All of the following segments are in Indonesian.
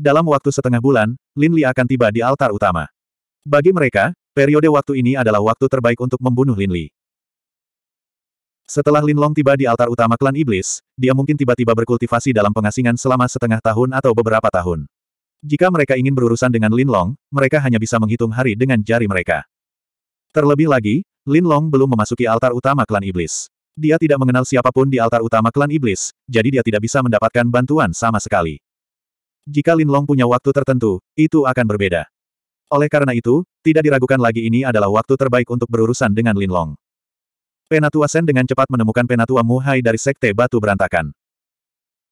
dalam waktu setengah bulan, Lin Li akan tiba di altar utama. Bagi mereka, periode waktu ini adalah waktu terbaik untuk membunuh Lin Li. Setelah Lin Long tiba di altar utama klan iblis, dia mungkin tiba-tiba berkultivasi dalam pengasingan selama setengah tahun atau beberapa tahun. Jika mereka ingin berurusan dengan Lin Long, mereka hanya bisa menghitung hari dengan jari mereka. Terlebih lagi, Lin Long belum memasuki altar utama klan iblis. Dia tidak mengenal siapapun di altar utama klan iblis, jadi dia tidak bisa mendapatkan bantuan sama sekali. Jika Lin Long punya waktu tertentu, itu akan berbeda. Oleh karena itu, tidak diragukan lagi ini adalah waktu terbaik untuk berurusan dengan Lin Long. Penatua Sen dengan cepat menemukan Penatua Mu Hai dari Sekte Batu Berantakan.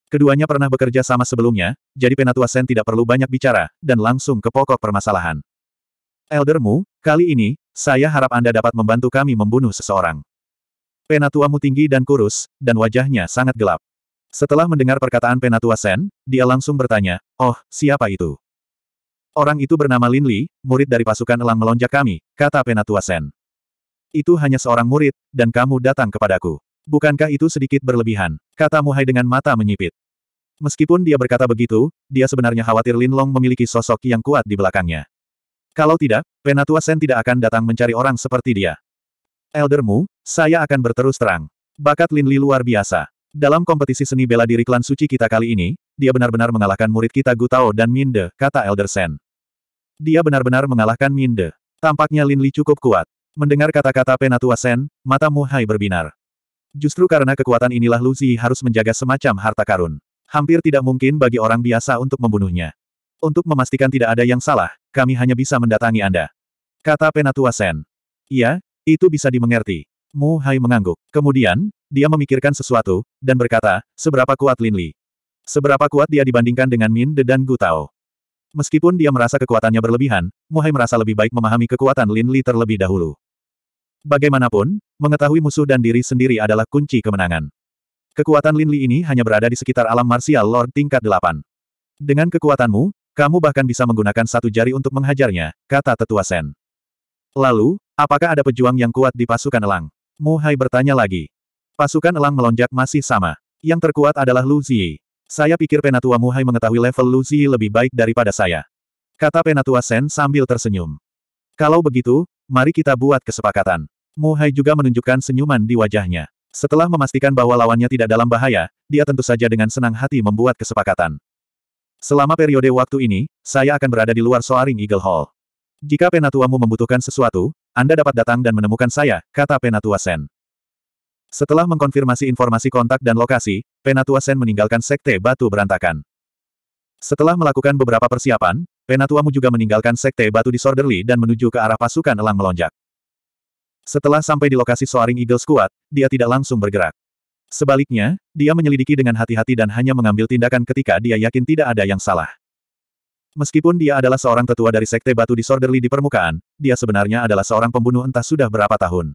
Keduanya pernah bekerja sama sebelumnya, jadi Penatua Sen tidak perlu banyak bicara, dan langsung ke pokok permasalahan. Elder Mu, kali ini, saya harap Anda dapat membantu kami membunuh seseorang. Penatua Mu tinggi dan kurus, dan wajahnya sangat gelap. Setelah mendengar perkataan Penatua Sen, dia langsung bertanya, oh, siapa itu? Orang itu bernama Lin Li, murid dari pasukan elang melonjak kami, kata Penatua Sen. Itu hanya seorang murid, dan kamu datang kepadaku. Bukankah itu sedikit berlebihan? Kata Muhai dengan mata menyipit. Meskipun dia berkata begitu, dia sebenarnya khawatir Lin Long memiliki sosok yang kuat di belakangnya. Kalau tidak, Penatua Sen tidak akan datang mencari orang seperti dia. Eldermu, saya akan berterus terang. Bakat Lin Li luar biasa. Dalam kompetisi seni bela diri klan suci kita kali ini, dia benar-benar mengalahkan murid kita Gutao dan Minde, kata Elder Sen. Dia benar-benar mengalahkan Minde. Tampaknya Lin Li cukup kuat. Mendengar kata-kata Penatua Sen, mata Mu Hai berbinar. Justru karena kekuatan inilah Lu Zi harus menjaga semacam harta karun. Hampir tidak mungkin bagi orang biasa untuk membunuhnya. Untuk memastikan tidak ada yang salah, kami hanya bisa mendatangi Anda. Kata Penatua Sen. Iya, itu bisa dimengerti. Mu Hai mengangguk. Kemudian, dia memikirkan sesuatu, dan berkata, seberapa kuat Lin Li? Seberapa kuat dia dibandingkan dengan Min De dan Gu Tao? Meskipun dia merasa kekuatannya berlebihan, Mu Hai merasa lebih baik memahami kekuatan Lin Li terlebih dahulu. Bagaimanapun, mengetahui musuh dan diri sendiri adalah kunci kemenangan. Kekuatan Lin Li ini hanya berada di sekitar alam martial Lord tingkat delapan. Dengan kekuatanmu, kamu bahkan bisa menggunakan satu jari untuk menghajarnya, kata tetua Sen. Lalu, apakah ada pejuang yang kuat di pasukan elang? Mu Hai bertanya lagi. Pasukan elang melonjak masih sama. Yang terkuat adalah Lu Ziyi. Saya pikir Penatua Mu Hai mengetahui level Lu Ziyi lebih baik daripada saya. Kata Penatua Sen sambil tersenyum. Kalau begitu, mari kita buat kesepakatan. Mu Hai juga menunjukkan senyuman di wajahnya. Setelah memastikan bahwa lawannya tidak dalam bahaya, dia tentu saja dengan senang hati membuat kesepakatan. Selama periode waktu ini, saya akan berada di luar Soaring Eagle Hall. Jika penatuamu membutuhkan sesuatu, anda dapat datang dan menemukan saya, kata Penatua Sen. Setelah mengkonfirmasi informasi kontak dan lokasi, Penatua Sen meninggalkan Sekte Batu Berantakan. Setelah melakukan beberapa persiapan, Penatuamu juga meninggalkan Sekte Batu Disorderly dan menuju ke arah pasukan elang melonjak. Setelah sampai di lokasi Soaring Eagle Squad, dia tidak langsung bergerak. Sebaliknya, dia menyelidiki dengan hati-hati dan hanya mengambil tindakan ketika dia yakin tidak ada yang salah. Meskipun dia adalah seorang tetua dari Sekte Batu di Disorderly di permukaan, dia sebenarnya adalah seorang pembunuh entah sudah berapa tahun.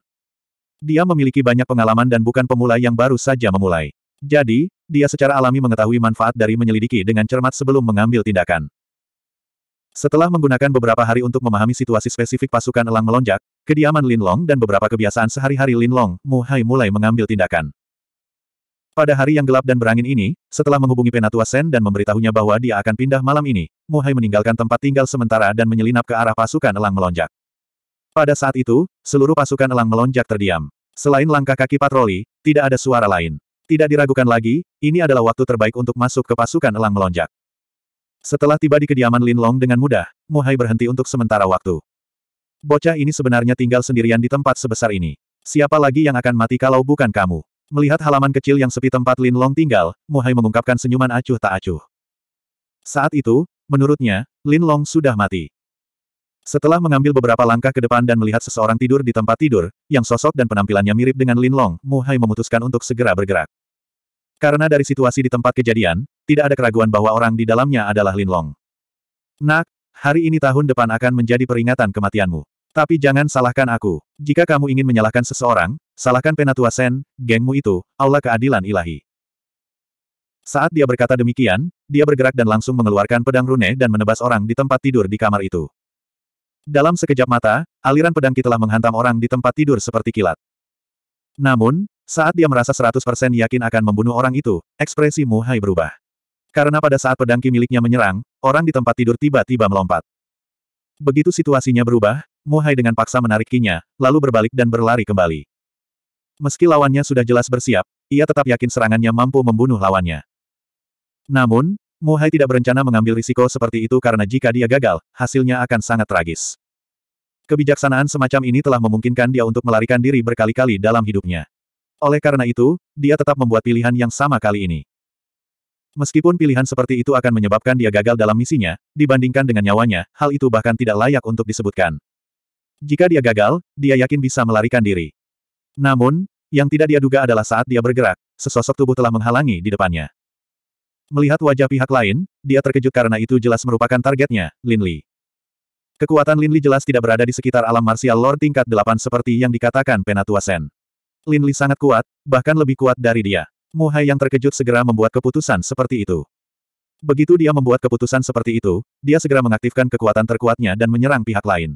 Dia memiliki banyak pengalaman dan bukan pemula yang baru saja memulai. Jadi, dia secara alami mengetahui manfaat dari menyelidiki dengan cermat sebelum mengambil tindakan. Setelah menggunakan beberapa hari untuk memahami situasi spesifik pasukan elang melonjak, kediaman Lin Long dan beberapa kebiasaan sehari-hari Lin Long, Mu Hai mulai mengambil tindakan. Pada hari yang gelap dan berangin ini, setelah menghubungi Penatua Sen dan memberitahunya bahwa dia akan pindah malam ini, Muhai meninggalkan tempat tinggal sementara dan menyelinap ke arah pasukan elang melonjak. Pada saat itu, seluruh pasukan elang melonjak terdiam. Selain langkah kaki patroli, tidak ada suara lain. Tidak diragukan lagi, ini adalah waktu terbaik untuk masuk ke pasukan elang melonjak. Setelah tiba di kediaman Lin Long dengan mudah, Muhai berhenti untuk sementara waktu. Bocah ini sebenarnya tinggal sendirian di tempat sebesar ini. Siapa lagi yang akan mati kalau bukan kamu? Melihat halaman kecil yang sepi tempat Lin Long tinggal, Muhai mengungkapkan senyuman acuh tak acuh. Saat itu, menurutnya, Lin Long sudah mati. Setelah mengambil beberapa langkah ke depan dan melihat seseorang tidur di tempat tidur, yang sosok dan penampilannya mirip dengan Lin Long, Mu Hai memutuskan untuk segera bergerak. Karena dari situasi di tempat kejadian, tidak ada keraguan bahwa orang di dalamnya adalah Lin Long. Nak, hari ini tahun depan akan menjadi peringatan kematianmu. Tapi jangan salahkan aku. Jika kamu ingin menyalahkan seseorang, salahkan Penatua Sen, gengmu itu, Allah keadilan ilahi. Saat dia berkata demikian, dia bergerak dan langsung mengeluarkan pedang rune dan menebas orang di tempat tidur di kamar itu. Dalam sekejap mata, aliran pedang telah menghantam orang di tempat tidur seperti kilat. Namun, saat dia merasa 100% yakin akan membunuh orang itu, ekspresi Muhai berubah. Karena pada saat pedang Ki miliknya menyerang, orang di tempat tidur tiba-tiba melompat. Begitu situasinya berubah, Muhai dengan paksa menarikinya, lalu berbalik dan berlari kembali. Meski lawannya sudah jelas bersiap, ia tetap yakin serangannya mampu membunuh lawannya. Namun, Muhai tidak berencana mengambil risiko seperti itu karena jika dia gagal, hasilnya akan sangat tragis. Kebijaksanaan semacam ini telah memungkinkan dia untuk melarikan diri berkali-kali dalam hidupnya. Oleh karena itu, dia tetap membuat pilihan yang sama kali ini. Meskipun pilihan seperti itu akan menyebabkan dia gagal dalam misinya, dibandingkan dengan nyawanya, hal itu bahkan tidak layak untuk disebutkan. Jika dia gagal, dia yakin bisa melarikan diri. Namun, yang tidak dia duga adalah saat dia bergerak, sesosok tubuh telah menghalangi di depannya. Melihat wajah pihak lain, dia terkejut karena itu jelas merupakan targetnya, Lin Li. Kekuatan Lin Li jelas tidak berada di sekitar alam martial lord tingkat 8 seperti yang dikatakan Penatua Sen. Lin Li sangat kuat, bahkan lebih kuat dari dia. Muhai yang terkejut segera membuat keputusan seperti itu. Begitu dia membuat keputusan seperti itu, dia segera mengaktifkan kekuatan terkuatnya dan menyerang pihak lain.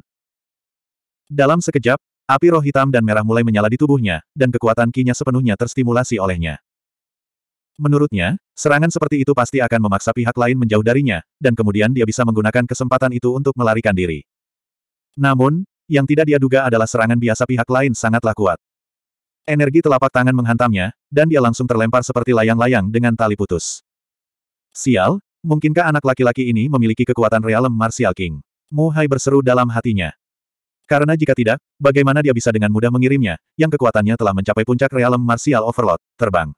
Dalam sekejap, api roh hitam dan merah mulai menyala di tubuhnya, dan kekuatan kinya sepenuhnya terstimulasi olehnya. Menurutnya, serangan seperti itu pasti akan memaksa pihak lain menjauh darinya, dan kemudian dia bisa menggunakan kesempatan itu untuk melarikan diri. Namun, yang tidak dia duga adalah serangan biasa pihak lain sangatlah kuat. Energi telapak tangan menghantamnya, dan dia langsung terlempar seperti layang-layang dengan tali putus. Sial, mungkinkah anak laki-laki ini memiliki kekuatan realem Martial King? Mu berseru dalam hatinya. Karena jika tidak, bagaimana dia bisa dengan mudah mengirimnya, yang kekuatannya telah mencapai puncak realem martial overload, terbang.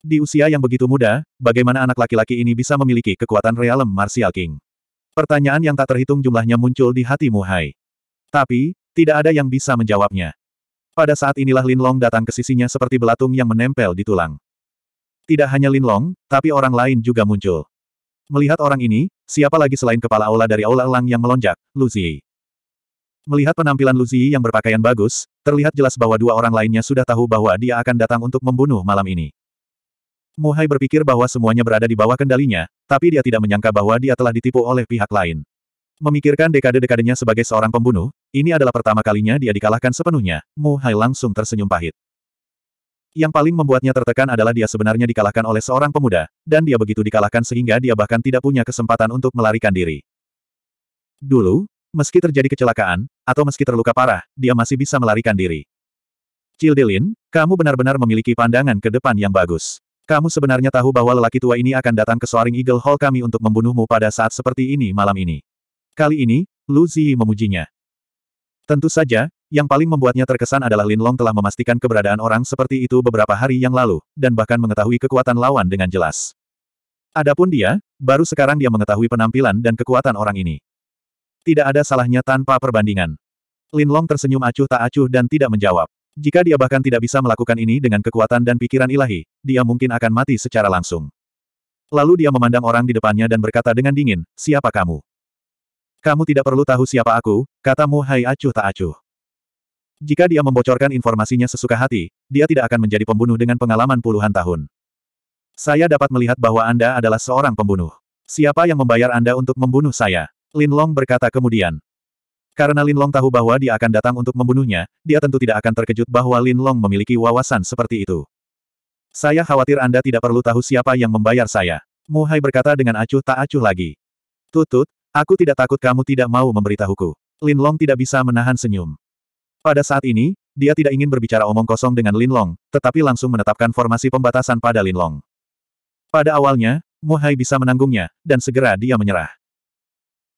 Di usia yang begitu muda, bagaimana anak laki-laki ini bisa memiliki kekuatan realem martial king? Pertanyaan yang tak terhitung jumlahnya muncul di hati Muhai. Tapi, tidak ada yang bisa menjawabnya. Pada saat inilah Lin Long datang ke sisinya seperti belatung yang menempel di tulang. Tidak hanya Lin Long, tapi orang lain juga muncul. Melihat orang ini, siapa lagi selain kepala aula dari aula elang yang melonjak, Luzi. Melihat penampilan Luzi yang berpakaian bagus, terlihat jelas bahwa dua orang lainnya sudah tahu bahwa dia akan datang untuk membunuh malam ini. Muhai berpikir bahwa semuanya berada di bawah kendalinya, tapi dia tidak menyangka bahwa dia telah ditipu oleh pihak lain. Memikirkan dekade-dekadenya sebagai seorang pembunuh, ini adalah pertama kalinya dia dikalahkan sepenuhnya, Muhai langsung tersenyum pahit. Yang paling membuatnya tertekan adalah dia sebenarnya dikalahkan oleh seorang pemuda, dan dia begitu dikalahkan sehingga dia bahkan tidak punya kesempatan untuk melarikan diri. Dulu, Meski terjadi kecelakaan, atau meski terluka parah, dia masih bisa melarikan diri. Cildelin, kamu benar-benar memiliki pandangan ke depan yang bagus. Kamu sebenarnya tahu bahwa lelaki tua ini akan datang ke Soaring Eagle Hall kami untuk membunuhmu pada saat seperti ini malam ini. Kali ini, Lu Ziyi memujinya. Tentu saja, yang paling membuatnya terkesan adalah Lin Long telah memastikan keberadaan orang seperti itu beberapa hari yang lalu, dan bahkan mengetahui kekuatan lawan dengan jelas. Adapun dia, baru sekarang dia mengetahui penampilan dan kekuatan orang ini. Tidak ada salahnya tanpa perbandingan. Lin Long tersenyum acuh tak acuh dan tidak menjawab. Jika dia bahkan tidak bisa melakukan ini dengan kekuatan dan pikiran ilahi, dia mungkin akan mati secara langsung. Lalu dia memandang orang di depannya dan berkata dengan dingin, siapa kamu? Kamu tidak perlu tahu siapa aku, katamu hai acuh tak acuh. Jika dia membocorkan informasinya sesuka hati, dia tidak akan menjadi pembunuh dengan pengalaman puluhan tahun. Saya dapat melihat bahwa Anda adalah seorang pembunuh. Siapa yang membayar Anda untuk membunuh saya? Lin Long berkata kemudian. Karena Lin Long tahu bahwa dia akan datang untuk membunuhnya, dia tentu tidak akan terkejut bahwa Lin Long memiliki wawasan seperti itu. Saya khawatir Anda tidak perlu tahu siapa yang membayar saya. Muhai berkata dengan acuh tak acuh lagi. Tutut, aku tidak takut kamu tidak mau memberitahuku. Lin Long tidak bisa menahan senyum. Pada saat ini, dia tidak ingin berbicara omong kosong dengan Lin Long, tetapi langsung menetapkan formasi pembatasan pada Lin Long. Pada awalnya, Muhai bisa menanggungnya, dan segera dia menyerah.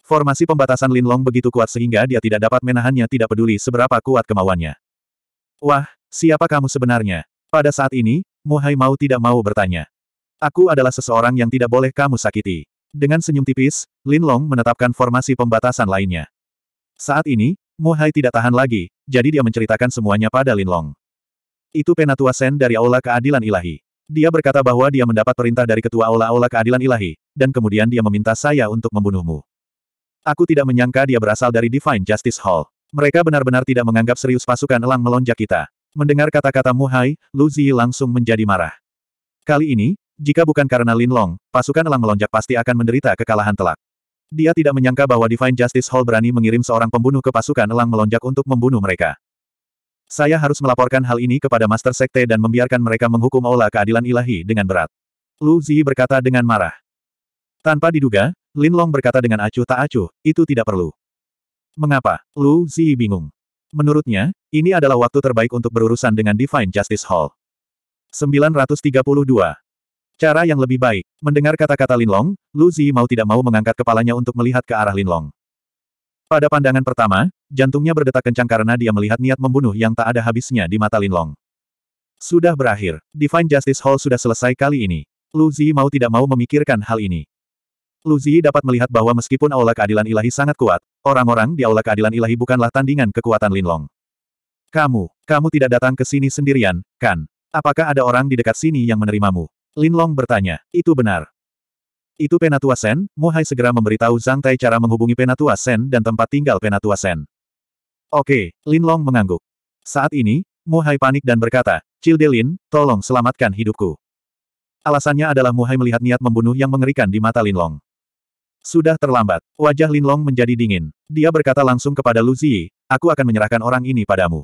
Formasi pembatasan Linlong begitu kuat sehingga dia tidak dapat menahannya tidak peduli seberapa kuat kemauannya. Wah, siapa kamu sebenarnya? Pada saat ini, Muhai mau tidak mau bertanya. Aku adalah seseorang yang tidak boleh kamu sakiti. Dengan senyum tipis, Linlong menetapkan formasi pembatasan lainnya. Saat ini, Muhai tidak tahan lagi, jadi dia menceritakan semuanya pada Linlong. Itu Penatua Sen dari Aula Keadilan Ilahi. Dia berkata bahwa dia mendapat perintah dari ketua Aula Aula Keadilan Ilahi, dan kemudian dia meminta saya untuk membunuhmu. Aku tidak menyangka dia berasal dari Divine Justice Hall. Mereka benar-benar tidak menganggap serius pasukan elang melonjak kita. Mendengar kata-kata Muhai, Lu Ziyi langsung menjadi marah. Kali ini, jika bukan karena Lin Long, pasukan elang melonjak pasti akan menderita kekalahan telak. Dia tidak menyangka bahwa Divine Justice Hall berani mengirim seorang pembunuh ke pasukan elang melonjak untuk membunuh mereka. Saya harus melaporkan hal ini kepada Master Sekte dan membiarkan mereka menghukum Aula Keadilan Ilahi dengan berat. Lu Ziyi berkata dengan marah. Tanpa diduga, Lin Long berkata dengan acuh tak acuh, itu tidak perlu. Mengapa? Lu Zi bingung. Menurutnya, ini adalah waktu terbaik untuk berurusan dengan Divine Justice Hall. 932. Cara yang lebih baik. Mendengar kata-kata Lin Long, Lu Zi mau tidak mau mengangkat kepalanya untuk melihat ke arah Lin Long. Pada pandangan pertama, jantungnya berdetak kencang karena dia melihat niat membunuh yang tak ada habisnya di mata Lin Long. Sudah berakhir. Divine Justice Hall sudah selesai kali ini. Lu Zi mau tidak mau memikirkan hal ini. Luzi dapat melihat bahwa meskipun aula keadilan ilahi sangat kuat, orang-orang di aula keadilan ilahi bukanlah tandingan kekuatan Linlong. Kamu, kamu tidak datang ke sini sendirian, kan? Apakah ada orang di dekat sini yang menerimamu? Linlong bertanya. Itu benar. Itu Penatua Sen, Muhai segera memberitahu Zhang Tai cara menghubungi Penatua Sen dan tempat tinggal Penatua Sen. Oke, Linlong mengangguk. Saat ini, Muhai panik dan berkata, Cildelin, tolong selamatkan hidupku. Alasannya adalah Muhai melihat niat membunuh yang mengerikan di mata Linlong. Sudah terlambat. Wajah Linlong menjadi dingin. Dia berkata langsung kepada Lu Ziyi, aku akan menyerahkan orang ini padamu.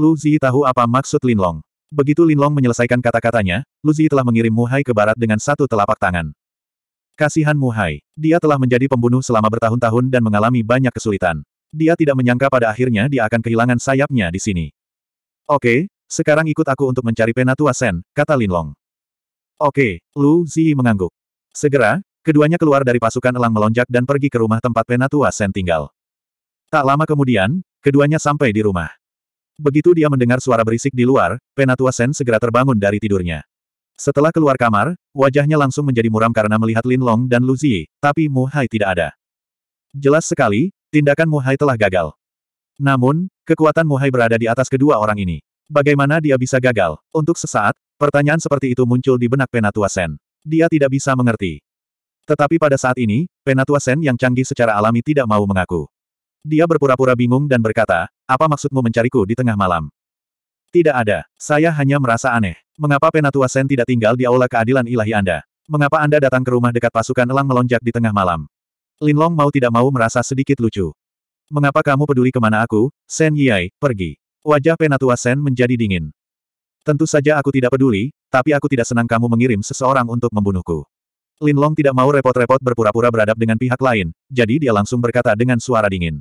Lu Ziyi tahu apa maksud Linlong. Begitu Linlong menyelesaikan kata-katanya, Lu Ziyi telah mengirim Hai ke barat dengan satu telapak tangan. Kasihan Hai. Dia telah menjadi pembunuh selama bertahun-tahun dan mengalami banyak kesulitan. Dia tidak menyangka pada akhirnya dia akan kehilangan sayapnya di sini. Oke, sekarang ikut aku untuk mencari Penatua Sen, kata Linlong. Oke, Lu Zi mengangguk. Segera, Keduanya keluar dari pasukan elang melonjak dan pergi ke rumah tempat Penatua Sen tinggal. Tak lama kemudian, keduanya sampai di rumah. Begitu dia mendengar suara berisik di luar, Penatua Sen segera terbangun dari tidurnya. Setelah keluar kamar, wajahnya langsung menjadi muram karena melihat Lin Long dan Lu Zi, tapi Mu Hai tidak ada. Jelas sekali, tindakan Mu Hai telah gagal. Namun, kekuatan Mu Hai berada di atas kedua orang ini. Bagaimana dia bisa gagal? Untuk sesaat, pertanyaan seperti itu muncul di benak Penatua Sen. Dia tidak bisa mengerti. Tetapi pada saat ini, Penatua Sen yang canggih secara alami tidak mau mengaku. Dia berpura-pura bingung dan berkata, apa maksudmu mencariku di tengah malam? Tidak ada, saya hanya merasa aneh. Mengapa Penatua Sen tidak tinggal di aula keadilan ilahi Anda? Mengapa Anda datang ke rumah dekat pasukan elang melonjak di tengah malam? Linlong mau tidak mau merasa sedikit lucu. Mengapa kamu peduli kemana aku, Sen Yiai, pergi. Wajah Penatua Sen menjadi dingin. Tentu saja aku tidak peduli, tapi aku tidak senang kamu mengirim seseorang untuk membunuhku. Lin Long tidak mau repot-repot berpura-pura beradab dengan pihak lain, jadi dia langsung berkata dengan suara dingin.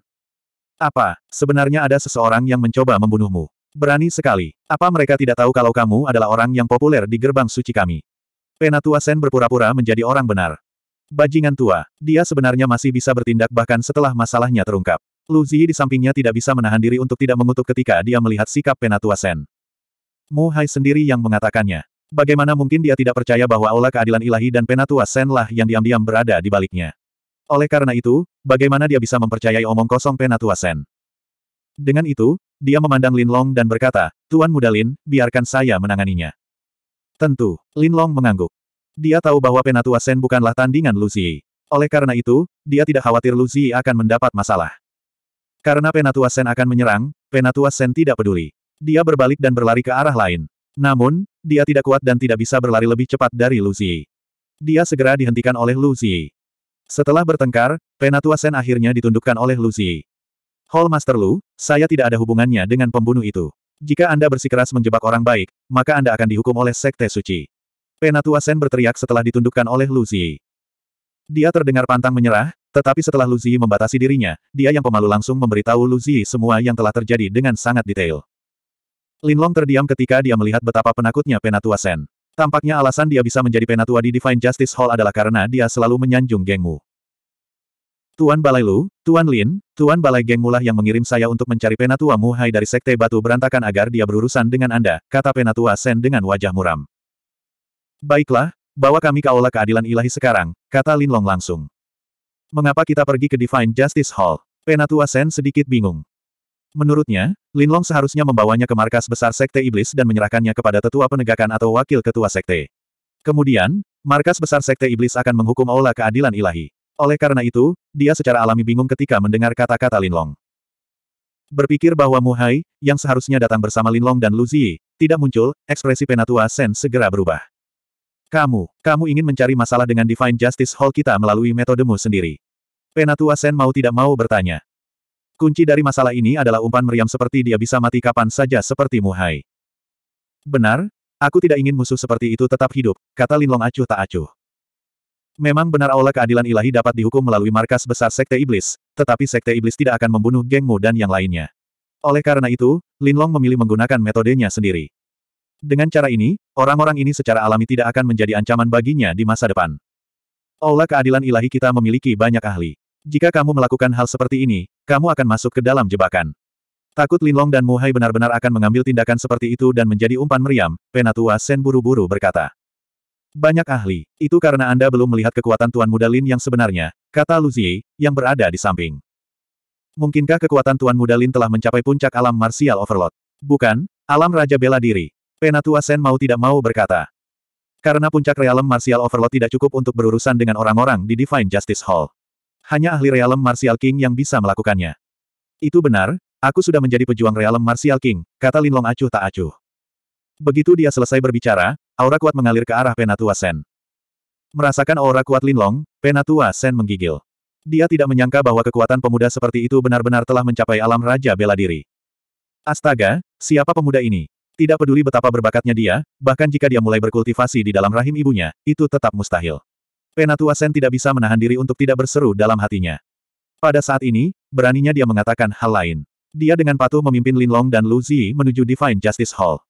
Apa, sebenarnya ada seseorang yang mencoba membunuhmu? Berani sekali. Apa mereka tidak tahu kalau kamu adalah orang yang populer di gerbang suci kami? Penatua Sen berpura-pura menjadi orang benar. Bajingan tua, dia sebenarnya masih bisa bertindak bahkan setelah masalahnya terungkap. Lu Ziyi di sampingnya tidak bisa menahan diri untuk tidak mengutuk ketika dia melihat sikap Penatua Sen. Mu Hai sendiri yang mengatakannya. Bagaimana mungkin dia tidak percaya bahwa aula keadilan ilahi dan penatua Sen lah yang diam-diam berada di baliknya. Oleh karena itu, bagaimana dia bisa mempercayai omong kosong penatua Sen? Dengan itu, dia memandang Lin Long dan berkata, Tuan Muda Lin, biarkan saya menanganinya. Tentu, Lin Long mengangguk. Dia tahu bahwa penatua Sen bukanlah tandingan Lucy. Oleh karena itu, dia tidak khawatir Lucy akan mendapat masalah. Karena penatua Sen akan menyerang, penatua Sen tidak peduli. Dia berbalik dan berlari ke arah lain. Namun, dia tidak kuat dan tidak bisa berlari lebih cepat dari Luzi. Dia segera dihentikan oleh Luzi. Setelah bertengkar, Penatua Sen akhirnya ditundukkan oleh Luzi. Hall Master Lu, saya tidak ada hubungannya dengan pembunuh itu. Jika Anda bersikeras menjebak orang baik, maka Anda akan dihukum oleh Sekte Suci. Penatua Sen berteriak setelah ditundukkan oleh Luzi. Dia terdengar pantang menyerah, tetapi setelah Luzi membatasi dirinya, dia yang pemalu langsung memberitahu Luzi semua yang telah terjadi dengan sangat detail. Lin Long terdiam ketika dia melihat betapa penakutnya Penatua Sen. Tampaknya alasan dia bisa menjadi Penatua di Divine Justice Hall adalah karena dia selalu menyanjung gengmu. Tuan Balai Lu, Tuan Lin, Tuan Balai Geng Mulah yang mengirim saya untuk mencari Penatua Mu Hai dari Sekte Batu Berantakan agar dia berurusan dengan Anda, kata Penatua Sen dengan wajah muram. Baiklah, bawa kami ke Aula Keadilan Ilahi sekarang, kata Lin Long langsung. Mengapa kita pergi ke Divine Justice Hall? Penatua Sen sedikit bingung. Menurutnya, Linlong seharusnya membawanya ke markas besar Sekte Iblis dan menyerahkannya kepada tetua penegakan atau wakil ketua Sekte. Kemudian, markas besar Sekte Iblis akan menghukum Aula keadilan ilahi. Oleh karena itu, dia secara alami bingung ketika mendengar kata-kata Linlong. Berpikir bahwa Muhai, yang seharusnya datang bersama Linlong dan Luzi, tidak muncul, ekspresi Penatua Sen segera berubah. Kamu, kamu ingin mencari masalah dengan Divine Justice Hall kita melalui metodemu sendiri. Penatua Sen mau tidak mau bertanya. Kunci dari masalah ini adalah umpan meriam seperti dia bisa mati kapan saja seperti Muhai. Benar, aku tidak ingin musuh seperti itu tetap hidup, kata Linlong acuh tak acuh. Memang benar aula keadilan ilahi dapat dihukum melalui markas besar Sekte Iblis, tetapi Sekte Iblis tidak akan membunuh gengmu dan yang lainnya. Oleh karena itu, Linlong memilih menggunakan metodenya sendiri. Dengan cara ini, orang-orang ini secara alami tidak akan menjadi ancaman baginya di masa depan. Aula keadilan ilahi kita memiliki banyak ahli. Jika kamu melakukan hal seperti ini, kamu akan masuk ke dalam jebakan. Takut Linlong dan Muhai benar-benar akan mengambil tindakan seperti itu dan menjadi umpan meriam, Penatua Sen buru-buru berkata. Banyak ahli, itu karena Anda belum melihat kekuatan Tuan Muda Lin yang sebenarnya, kata Luzie, yang berada di samping. Mungkinkah kekuatan Tuan Muda Lin telah mencapai puncak alam martial overload? Bukan, alam Raja Bela Diri. Penatua Sen mau tidak mau berkata. Karena puncak realem martial overload tidak cukup untuk berurusan dengan orang-orang di Divine Justice Hall. Hanya ahli realem Martial King yang bisa melakukannya. Itu benar, aku sudah menjadi pejuang realem Martial King, kata Linlong acuh tak acuh. Begitu dia selesai berbicara, aura kuat mengalir ke arah Penatua Sen. Merasakan aura kuat Linlong, Penatua Sen menggigil. Dia tidak menyangka bahwa kekuatan pemuda seperti itu benar-benar telah mencapai alam Raja Bela Diri. Astaga, siapa pemuda ini? Tidak peduli betapa berbakatnya dia, bahkan jika dia mulai berkultivasi di dalam rahim ibunya, itu tetap mustahil. Penatua Sen tidak bisa menahan diri untuk tidak berseru dalam hatinya. Pada saat ini, beraninya dia mengatakan hal lain. Dia dengan patuh memimpin Linlong dan Lu Zi menuju Divine Justice Hall.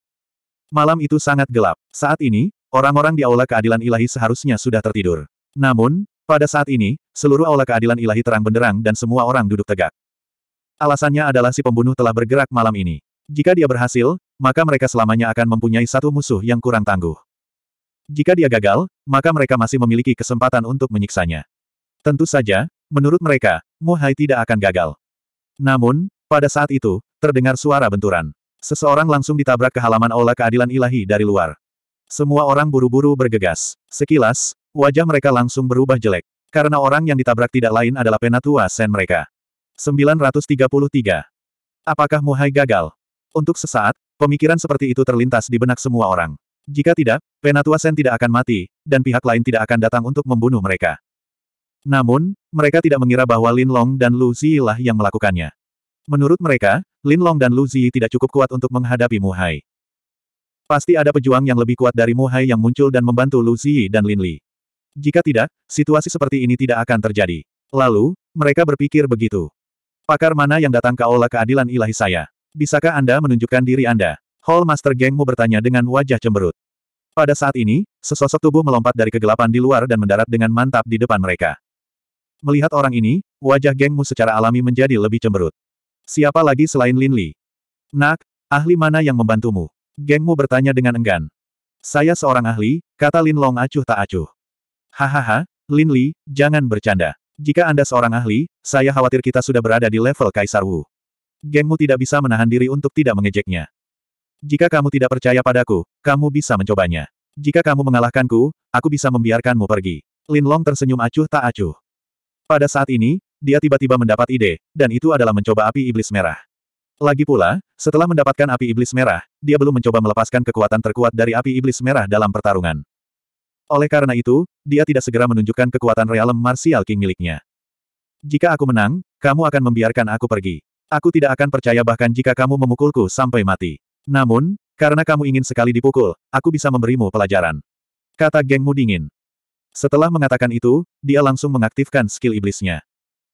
Malam itu sangat gelap. Saat ini, orang-orang di Aula Keadilan Ilahi seharusnya sudah tertidur. Namun, pada saat ini, seluruh Aula Keadilan Ilahi terang benderang dan semua orang duduk tegak. Alasannya adalah si pembunuh telah bergerak malam ini. Jika dia berhasil, maka mereka selamanya akan mempunyai satu musuh yang kurang tangguh. Jika dia gagal, maka mereka masih memiliki kesempatan untuk menyiksanya. Tentu saja, menurut mereka, Mu Hai tidak akan gagal. Namun, pada saat itu, terdengar suara benturan. Seseorang langsung ditabrak ke halaman Aula Keadilan Ilahi dari luar. Semua orang buru-buru bergegas. Sekilas, wajah mereka langsung berubah jelek. Karena orang yang ditabrak tidak lain adalah Penatua Sen mereka. 933. Apakah Hai gagal? Untuk sesaat, pemikiran seperti itu terlintas di benak semua orang. Jika tidak, Penatua Sen tidak akan mati, dan pihak lain tidak akan datang untuk membunuh mereka. Namun, mereka tidak mengira bahwa Lin Long dan Lu Ziyi lah yang melakukannya. Menurut mereka, Lin Long dan Lu Ziyi tidak cukup kuat untuk menghadapi Mu Hai. Pasti ada pejuang yang lebih kuat dari Mu Hai yang muncul dan membantu Lu Ziyi dan Lin Li. Jika tidak, situasi seperti ini tidak akan terjadi. Lalu, mereka berpikir begitu. Pakar mana yang datang ke aula keadilan ilahi saya? Bisakah Anda menunjukkan diri Anda? Hall Master gengmu bertanya dengan wajah cemberut. Pada saat ini, sesosok tubuh melompat dari kegelapan di luar dan mendarat dengan mantap di depan mereka. Melihat orang ini, wajah gengmu secara alami menjadi lebih cemberut. Siapa lagi selain Lin Li? Nak, ahli mana yang membantumu? Gengmu bertanya dengan enggan. Saya seorang ahli, kata Lin Long acuh tak acuh. Hahaha, Lin Li, jangan bercanda. Jika Anda seorang ahli, saya khawatir kita sudah berada di level Kaisar Wu. Gengmu tidak bisa menahan diri untuk tidak mengejeknya. Jika kamu tidak percaya padaku, kamu bisa mencobanya. Jika kamu mengalahkanku, aku bisa membiarkanmu pergi. Lin Long tersenyum acuh tak acuh. Pada saat ini, dia tiba-tiba mendapat ide, dan itu adalah mencoba api iblis merah. Lagi pula, setelah mendapatkan api iblis merah, dia belum mencoba melepaskan kekuatan terkuat dari api iblis merah dalam pertarungan. Oleh karena itu, dia tidak segera menunjukkan kekuatan realem martial king miliknya. Jika aku menang, kamu akan membiarkan aku pergi. Aku tidak akan percaya bahkan jika kamu memukulku sampai mati. Namun, karena kamu ingin sekali dipukul, aku bisa memberimu pelajaran. Kata gengmu dingin. Setelah mengatakan itu, dia langsung mengaktifkan skill iblisnya.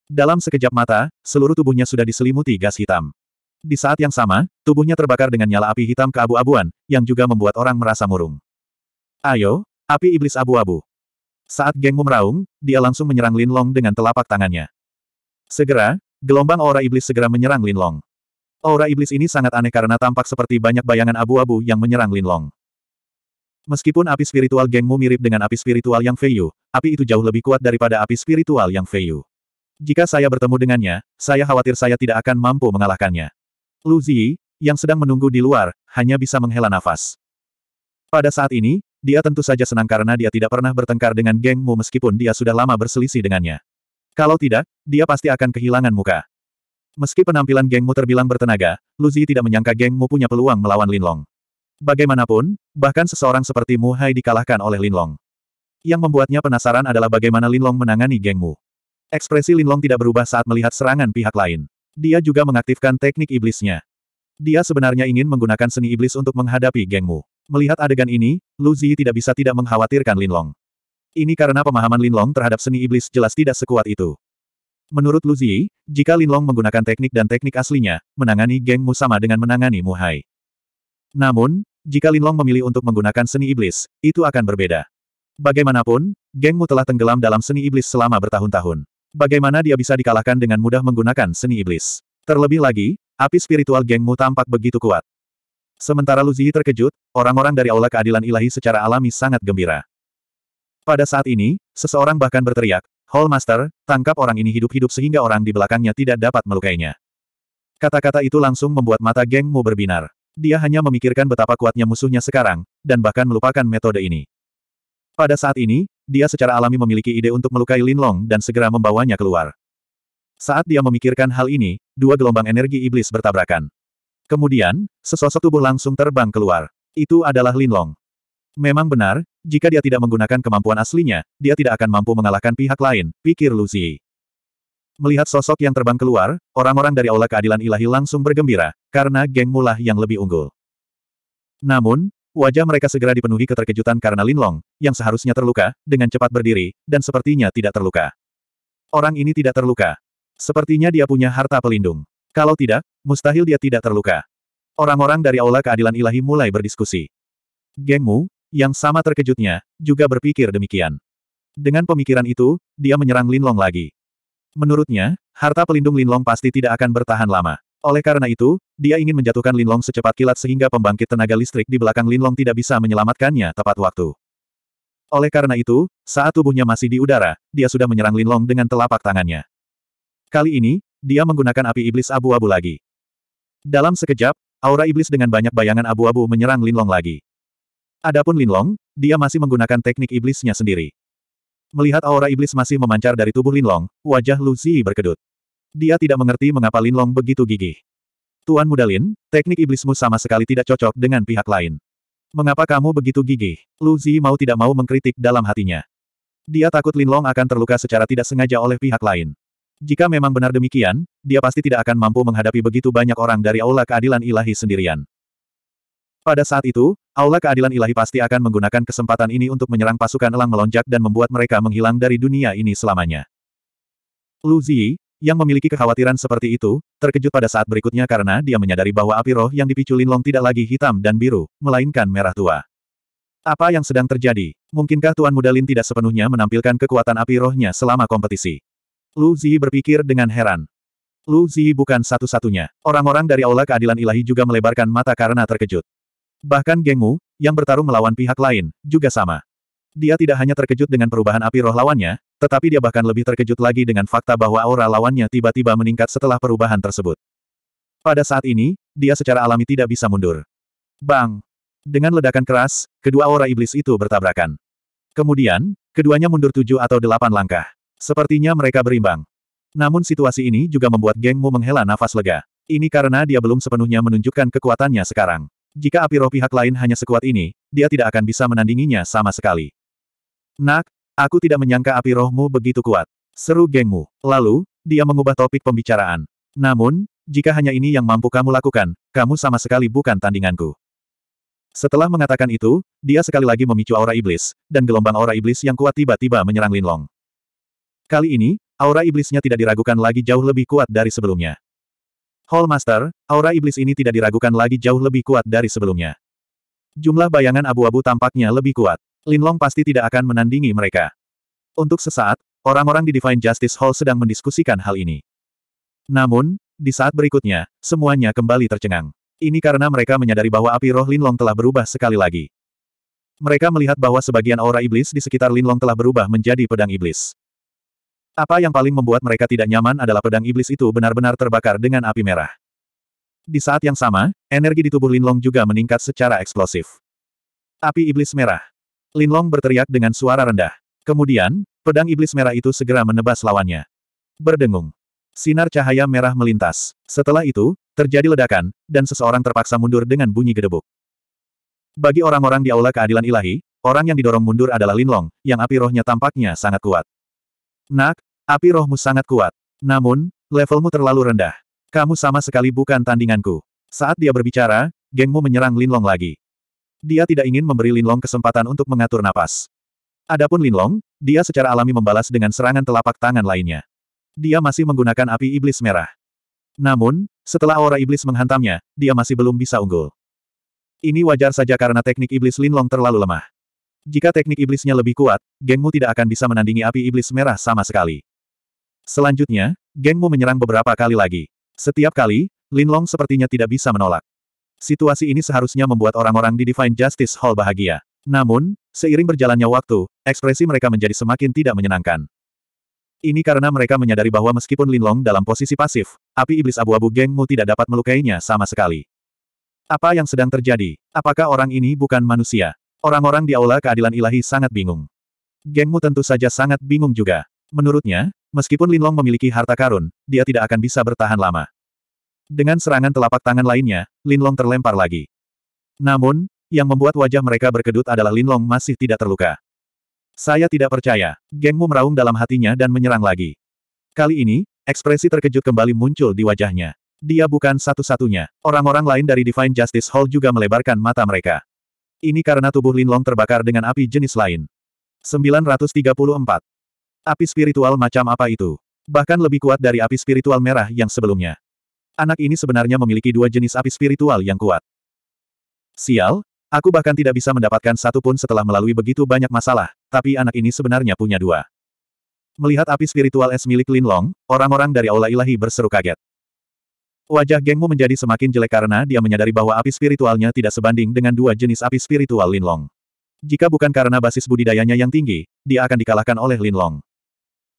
Dalam sekejap mata, seluruh tubuhnya sudah diselimuti gas hitam. Di saat yang sama, tubuhnya terbakar dengan nyala api hitam keabu-abuan, yang juga membuat orang merasa murung. Ayo, api iblis abu-abu. Saat gengmu meraung, dia langsung menyerang Linlong dengan telapak tangannya. Segera, gelombang aura iblis segera menyerang Linlong. Aura iblis ini sangat aneh karena tampak seperti banyak bayangan abu-abu yang menyerang Lin Long. Meskipun api spiritual gengmu mirip dengan api spiritual yang Feiyu, api itu jauh lebih kuat daripada api spiritual yang Feiyu. Jika saya bertemu dengannya, saya khawatir saya tidak akan mampu mengalahkannya. Lu Ziyi, yang sedang menunggu di luar, hanya bisa menghela nafas. Pada saat ini, dia tentu saja senang karena dia tidak pernah bertengkar dengan gengmu meskipun dia sudah lama berselisih dengannya. Kalau tidak, dia pasti akan kehilangan muka. Meski penampilan gengmu terbilang bertenaga, Luzi tidak menyangka gengmu punya peluang melawan Linlong. Bagaimanapun, bahkan seseorang seperti Mu Hai dikalahkan oleh Linlong. Yang membuatnya penasaran adalah bagaimana Linlong menangani gengmu. Ekspresi Linlong tidak berubah saat melihat serangan pihak lain. Dia juga mengaktifkan teknik iblisnya. Dia sebenarnya ingin menggunakan seni iblis untuk menghadapi gengmu. Melihat adegan ini, Luzi tidak bisa tidak mengkhawatirkan Linlong. Ini karena pemahaman Linlong terhadap seni iblis jelas tidak sekuat itu. Menurut Lu Ziyi, jika Linlong menggunakan teknik dan teknik aslinya, menangani geng Mu sama dengan menangani Mu Hai. Namun, jika Linlong memilih untuk menggunakan seni iblis, itu akan berbeda. Bagaimanapun, geng Mu telah tenggelam dalam seni iblis selama bertahun-tahun. Bagaimana dia bisa dikalahkan dengan mudah menggunakan seni iblis? Terlebih lagi, api spiritual geng Mu tampak begitu kuat. Sementara Luzi terkejut, orang-orang dari Aula Keadilan Ilahi secara alami sangat gembira. Pada saat ini, seseorang bahkan berteriak, Hallmaster, tangkap orang ini hidup-hidup sehingga orang di belakangnya tidak dapat melukainya. Kata-kata itu langsung membuat mata gengmu berbinar. Dia hanya memikirkan betapa kuatnya musuhnya sekarang, dan bahkan melupakan metode ini. Pada saat ini, dia secara alami memiliki ide untuk melukai Lin Long dan segera membawanya keluar. Saat dia memikirkan hal ini, dua gelombang energi iblis bertabrakan. Kemudian, sesosok tubuh langsung terbang keluar. Itu adalah Lin Long. Memang benar, jika dia tidak menggunakan kemampuan aslinya, dia tidak akan mampu mengalahkan pihak lain, pikir Luzi. Melihat sosok yang terbang keluar, orang-orang dari Aula Keadilan Ilahi langsung bergembira, karena geng mulah yang lebih unggul. Namun, wajah mereka segera dipenuhi keterkejutan karena Linlong, yang seharusnya terluka, dengan cepat berdiri, dan sepertinya tidak terluka. Orang ini tidak terluka. Sepertinya dia punya harta pelindung. Kalau tidak, mustahil dia tidak terluka. Orang-orang dari Aula Keadilan Ilahi mulai berdiskusi. Gengmu, yang sama terkejutnya, juga berpikir demikian. Dengan pemikiran itu, dia menyerang Linlong lagi. Menurutnya, harta pelindung Linlong pasti tidak akan bertahan lama. Oleh karena itu, dia ingin menjatuhkan Linlong secepat kilat sehingga pembangkit tenaga listrik di belakang Linlong tidak bisa menyelamatkannya tepat waktu. Oleh karena itu, saat tubuhnya masih di udara, dia sudah menyerang Linlong dengan telapak tangannya. Kali ini, dia menggunakan api iblis abu-abu lagi. Dalam sekejap, aura iblis dengan banyak bayangan abu-abu menyerang Linlong lagi. Adapun Linlong, dia masih menggunakan teknik iblisnya sendiri. Melihat aura iblis masih memancar dari tubuh Linlong, wajah Lu Zi berkedut. Dia tidak mengerti mengapa Linlong begitu gigih. Tuan Muda Lin, teknik iblismu sama sekali tidak cocok dengan pihak lain. Mengapa kamu begitu gigih? Lu Zi mau tidak mau mengkritik dalam hatinya. Dia takut Linlong akan terluka secara tidak sengaja oleh pihak lain. Jika memang benar demikian, dia pasti tidak akan mampu menghadapi begitu banyak orang dari Aula Keadilan Ilahi sendirian. Pada saat itu, Aula Keadilan Ilahi pasti akan menggunakan kesempatan ini untuk menyerang pasukan elang melonjak dan membuat mereka menghilang dari dunia ini selamanya. Lu Ziyi, yang memiliki kekhawatiran seperti itu, terkejut pada saat berikutnya karena dia menyadari bahwa api roh yang dipicu Linlong tidak lagi hitam dan biru, melainkan merah tua. Apa yang sedang terjadi? Mungkinkah Tuan Muda Lin tidak sepenuhnya menampilkan kekuatan api rohnya selama kompetisi? Lu Ziyi berpikir dengan heran. Lu Ziyi bukan satu-satunya. Orang-orang dari Aula Keadilan Ilahi juga melebarkan mata karena terkejut. Bahkan Geng Wu yang bertarung melawan pihak lain, juga sama. Dia tidak hanya terkejut dengan perubahan api roh lawannya, tetapi dia bahkan lebih terkejut lagi dengan fakta bahwa aura lawannya tiba-tiba meningkat setelah perubahan tersebut. Pada saat ini, dia secara alami tidak bisa mundur. Bang! Dengan ledakan keras, kedua aura iblis itu bertabrakan. Kemudian, keduanya mundur tujuh atau delapan langkah. Sepertinya mereka berimbang. Namun situasi ini juga membuat gengmu menghela nafas lega. Ini karena dia belum sepenuhnya menunjukkan kekuatannya sekarang. Jika api roh pihak lain hanya sekuat ini, dia tidak akan bisa menandinginya sama sekali. Nak, aku tidak menyangka api rohmu begitu kuat. Seru gengmu. Lalu, dia mengubah topik pembicaraan. Namun, jika hanya ini yang mampu kamu lakukan, kamu sama sekali bukan tandinganku. Setelah mengatakan itu, dia sekali lagi memicu aura iblis, dan gelombang aura iblis yang kuat tiba-tiba menyerang Linlong. Kali ini, aura iblisnya tidak diragukan lagi jauh lebih kuat dari sebelumnya. Hall Master, aura iblis ini tidak diragukan lagi jauh lebih kuat dari sebelumnya. Jumlah bayangan abu-abu tampaknya lebih kuat. Linlong pasti tidak akan menandingi mereka. Untuk sesaat, orang-orang di Divine Justice Hall sedang mendiskusikan hal ini. Namun, di saat berikutnya, semuanya kembali tercengang. Ini karena mereka menyadari bahwa api roh Linlong telah berubah sekali lagi. Mereka melihat bahwa sebagian aura iblis di sekitar Linlong telah berubah menjadi pedang iblis. Apa yang paling membuat mereka tidak nyaman adalah pedang iblis itu benar-benar terbakar dengan api merah. Di saat yang sama, energi di tubuh Linlong juga meningkat secara eksplosif. Api iblis merah. Linlong berteriak dengan suara rendah. Kemudian, pedang iblis merah itu segera menebas lawannya. Berdengung. Sinar cahaya merah melintas. Setelah itu, terjadi ledakan, dan seseorang terpaksa mundur dengan bunyi gedebuk. Bagi orang-orang di aula keadilan ilahi, orang yang didorong mundur adalah Linlong, yang api rohnya tampaknya sangat kuat. Nak, api rohmu sangat kuat. Namun, levelmu terlalu rendah. Kamu sama sekali bukan tandinganku. Saat dia berbicara, gengmu menyerang Linlong lagi. Dia tidak ingin memberi Linlong kesempatan untuk mengatur napas. Adapun Linlong, dia secara alami membalas dengan serangan telapak tangan lainnya. Dia masih menggunakan api iblis merah. Namun, setelah aura iblis menghantamnya, dia masih belum bisa unggul. Ini wajar saja karena teknik iblis Linlong terlalu lemah. Jika teknik iblisnya lebih kuat, gengmu tidak akan bisa menandingi api iblis merah sama sekali. Selanjutnya, gengmu menyerang beberapa kali lagi. Setiap kali, Linlong sepertinya tidak bisa menolak. Situasi ini seharusnya membuat orang-orang di Divine Justice Hall bahagia. Namun, seiring berjalannya waktu, ekspresi mereka menjadi semakin tidak menyenangkan. Ini karena mereka menyadari bahwa meskipun Linlong dalam posisi pasif, api iblis abu-abu gengmu tidak dapat melukainya sama sekali. Apa yang sedang terjadi? Apakah orang ini bukan manusia? Orang-orang di aula keadilan ilahi sangat bingung. Gengmu tentu saja sangat bingung juga. Menurutnya, meskipun Linlong memiliki harta karun, dia tidak akan bisa bertahan lama. Dengan serangan telapak tangan lainnya, Linlong terlempar lagi. Namun, yang membuat wajah mereka berkedut adalah Linlong masih tidak terluka. Saya tidak percaya. Gengmu meraung dalam hatinya dan menyerang lagi. Kali ini, ekspresi terkejut kembali muncul di wajahnya. Dia bukan satu-satunya. Orang-orang lain dari Divine Justice Hall juga melebarkan mata mereka. Ini karena tubuh Linlong terbakar dengan api jenis lain. 934. Api spiritual macam apa itu? Bahkan lebih kuat dari api spiritual merah yang sebelumnya. Anak ini sebenarnya memiliki dua jenis api spiritual yang kuat. Sial, aku bahkan tidak bisa mendapatkan satu pun setelah melalui begitu banyak masalah, tapi anak ini sebenarnya punya dua. Melihat api spiritual es milik Linlong, orang-orang dari Aula Ilahi berseru kaget. Wajah gengmu menjadi semakin jelek karena dia menyadari bahwa api spiritualnya tidak sebanding dengan dua jenis api spiritual Linlong. Jika bukan karena basis budidayanya yang tinggi, dia akan dikalahkan oleh Linlong.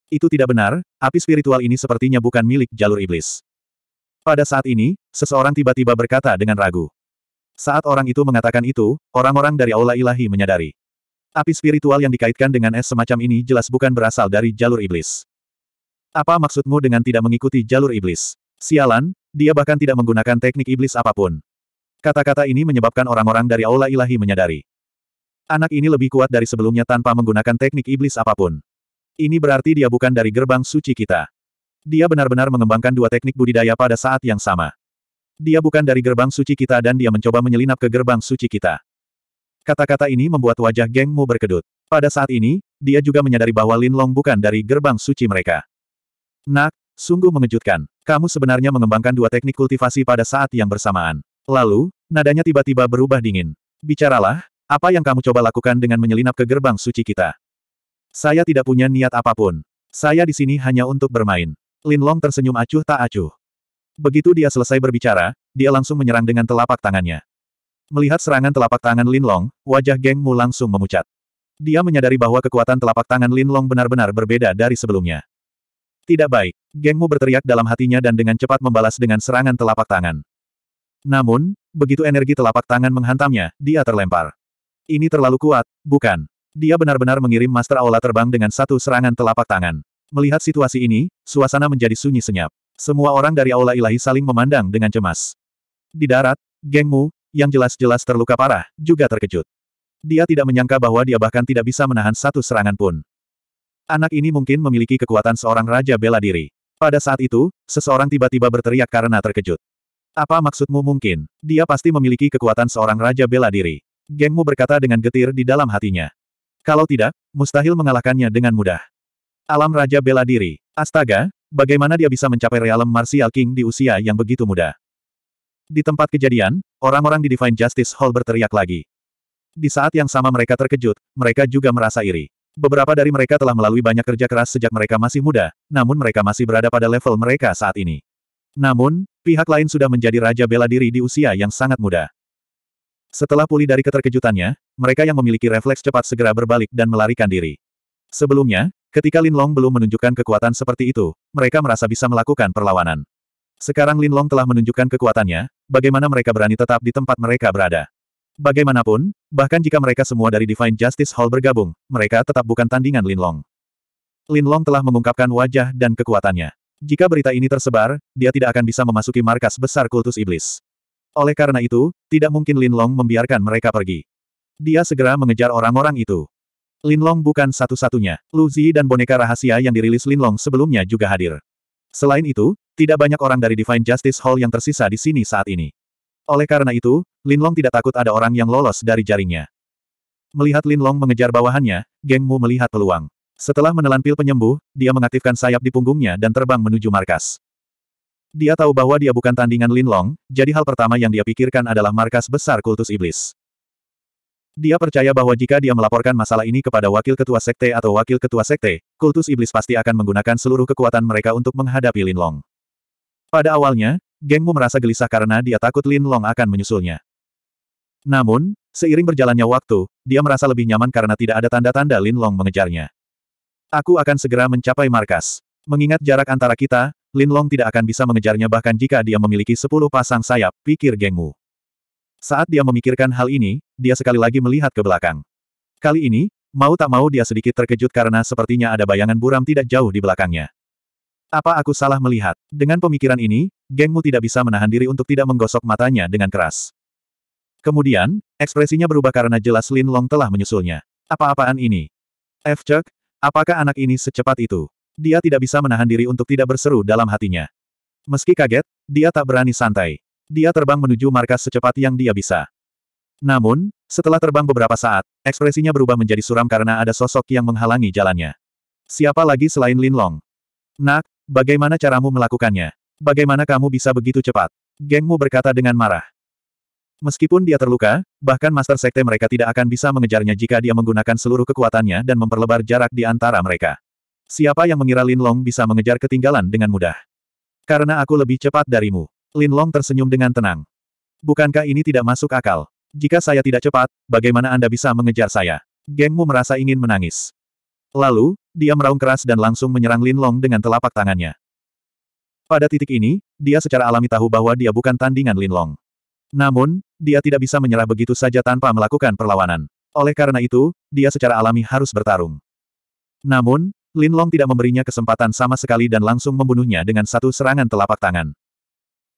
Itu tidak benar, api spiritual ini sepertinya bukan milik jalur iblis. Pada saat ini, seseorang tiba-tiba berkata dengan ragu. Saat orang itu mengatakan itu, orang-orang dari Aula Ilahi menyadari. Api spiritual yang dikaitkan dengan es semacam ini jelas bukan berasal dari jalur iblis. Apa maksudmu dengan tidak mengikuti jalur iblis? Sialan, dia bahkan tidak menggunakan teknik iblis apapun. Kata-kata ini menyebabkan orang-orang dari Aula Ilahi menyadari. Anak ini lebih kuat dari sebelumnya tanpa menggunakan teknik iblis apapun. Ini berarti dia bukan dari gerbang suci kita. Dia benar-benar mengembangkan dua teknik budidaya pada saat yang sama. Dia bukan dari gerbang suci kita dan dia mencoba menyelinap ke gerbang suci kita. Kata-kata ini membuat wajah Mu berkedut. Pada saat ini, dia juga menyadari bahwa Lin Long bukan dari gerbang suci mereka. Nak, sungguh mengejutkan. Kamu sebenarnya mengembangkan dua teknik kultivasi pada saat yang bersamaan. Lalu, nadanya tiba-tiba berubah dingin. Bicaralah, apa yang kamu coba lakukan dengan menyelinap ke gerbang suci kita? Saya tidak punya niat apapun. Saya di sini hanya untuk bermain. Lin Long tersenyum acuh tak acuh. Begitu dia selesai berbicara, dia langsung menyerang dengan telapak tangannya. Melihat serangan telapak tangan Lin Long, wajah Geng Mu langsung memucat. Dia menyadari bahwa kekuatan telapak tangan Lin Long benar-benar berbeda dari sebelumnya. Tidak baik. Gengmu berteriak dalam hatinya dan dengan cepat membalas dengan serangan telapak tangan. Namun, begitu energi telapak tangan menghantamnya, dia terlempar. Ini terlalu kuat, bukan? Dia benar-benar mengirim Master Aula terbang dengan satu serangan telapak tangan. Melihat situasi ini, suasana menjadi sunyi senyap. Semua orang dari Aula Ilahi saling memandang dengan cemas. Di darat, gengmu, yang jelas-jelas terluka parah, juga terkejut. Dia tidak menyangka bahwa dia bahkan tidak bisa menahan satu serangan pun. Anak ini mungkin memiliki kekuatan seorang raja bela diri. Pada saat itu, seseorang tiba-tiba berteriak karena terkejut. Apa maksudmu mungkin? Dia pasti memiliki kekuatan seorang raja bela diri. Gengmu berkata dengan getir di dalam hatinya. Kalau tidak, mustahil mengalahkannya dengan mudah. Alam Raja Bela Diri. Astaga, bagaimana dia bisa mencapai realem Martial King di usia yang begitu muda? Di tempat kejadian, orang-orang di Divine Justice Hall berteriak lagi. Di saat yang sama mereka terkejut, mereka juga merasa iri. Beberapa dari mereka telah melalui banyak kerja keras sejak mereka masih muda, namun mereka masih berada pada level mereka saat ini. Namun, pihak lain sudah menjadi raja bela diri di usia yang sangat muda. Setelah pulih dari keterkejutannya, mereka yang memiliki refleks cepat segera berbalik dan melarikan diri. Sebelumnya, ketika Lin Long belum menunjukkan kekuatan seperti itu, mereka merasa bisa melakukan perlawanan. Sekarang Lin Long telah menunjukkan kekuatannya, bagaimana mereka berani tetap di tempat mereka berada. Bagaimanapun, bahkan jika mereka semua dari Divine Justice Hall bergabung, mereka tetap bukan tandingan Linlong. Linlong telah mengungkapkan wajah dan kekuatannya. Jika berita ini tersebar, dia tidak akan bisa memasuki markas besar kultus iblis. Oleh karena itu, tidak mungkin Linlong membiarkan mereka pergi. Dia segera mengejar orang-orang itu. Linlong bukan satu-satunya. Luzi dan boneka rahasia yang dirilis Linlong sebelumnya juga hadir. Selain itu, tidak banyak orang dari Divine Justice Hall yang tersisa di sini saat ini. Oleh karena itu, Lin Long tidak takut ada orang yang lolos dari jaringnya. Melihat Lin Long mengejar bawahannya, Geng Mu melihat peluang. Setelah menelan pil penyembuh, dia mengaktifkan sayap di punggungnya dan terbang menuju markas. Dia tahu bahwa dia bukan tandingan Lin Long, jadi hal pertama yang dia pikirkan adalah markas besar kultus iblis. Dia percaya bahwa jika dia melaporkan masalah ini kepada wakil ketua sekte atau wakil ketua sekte, kultus iblis pasti akan menggunakan seluruh kekuatan mereka untuk menghadapi Lin Long. Pada awalnya, gengmu merasa gelisah karena dia takut Lin Long akan menyusulnya. Namun, seiring berjalannya waktu, dia merasa lebih nyaman karena tidak ada tanda-tanda Lin Long mengejarnya. Aku akan segera mencapai markas. Mengingat jarak antara kita, Lin Long tidak akan bisa mengejarnya bahkan jika dia memiliki sepuluh pasang sayap, pikir gengmu. Saat dia memikirkan hal ini, dia sekali lagi melihat ke belakang. Kali ini, mau tak mau dia sedikit terkejut karena sepertinya ada bayangan buram tidak jauh di belakangnya. Apa aku salah melihat? Dengan pemikiran ini, gengmu tidak bisa menahan diri untuk tidak menggosok matanya dengan keras. Kemudian, ekspresinya berubah karena jelas Lin Long telah menyusulnya. Apa-apaan ini? F. Chuck, apakah anak ini secepat itu? Dia tidak bisa menahan diri untuk tidak berseru dalam hatinya. Meski kaget, dia tak berani santai. Dia terbang menuju markas secepat yang dia bisa. Namun, setelah terbang beberapa saat, ekspresinya berubah menjadi suram karena ada sosok yang menghalangi jalannya. Siapa lagi selain Lin Long? Nak, bagaimana caramu melakukannya? Bagaimana kamu bisa begitu cepat? Gengmu berkata dengan marah. Meskipun dia terluka, bahkan Master Sekte mereka tidak akan bisa mengejarnya jika dia menggunakan seluruh kekuatannya dan memperlebar jarak di antara mereka. Siapa yang mengira Lin Long bisa mengejar ketinggalan dengan mudah? Karena aku lebih cepat darimu. Lin Long tersenyum dengan tenang. Bukankah ini tidak masuk akal? Jika saya tidak cepat, bagaimana Anda bisa mengejar saya? Gengmu merasa ingin menangis. Lalu, dia meraung keras dan langsung menyerang Lin Long dengan telapak tangannya. Pada titik ini, dia secara alami tahu bahwa dia bukan tandingan Linlong. Namun, dia tidak bisa menyerah begitu saja tanpa melakukan perlawanan. Oleh karena itu, dia secara alami harus bertarung. Namun, Linlong tidak memberinya kesempatan sama sekali dan langsung membunuhnya dengan satu serangan telapak tangan.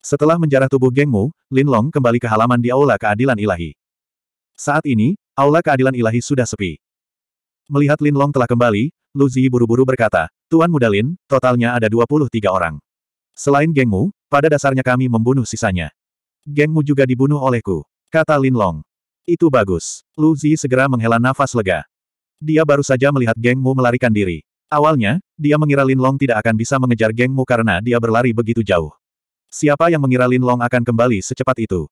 Setelah menjarah tubuh gengmu, Linlong kembali ke halaman di Aula Keadilan Ilahi. Saat ini, Aula Keadilan Ilahi sudah sepi. Melihat Linlong telah kembali, Luzi buru-buru berkata, Tuan Mudalin, totalnya ada 23 orang. Selain gengmu, pada dasarnya kami membunuh sisanya. Gengmu juga dibunuh olehku, kata Lin Long. Itu bagus. Lu Zi segera menghela nafas lega. Dia baru saja melihat gengmu melarikan diri. Awalnya, dia mengira Lin Long tidak akan bisa mengejar gengmu karena dia berlari begitu jauh. Siapa yang mengira Lin Long akan kembali secepat itu?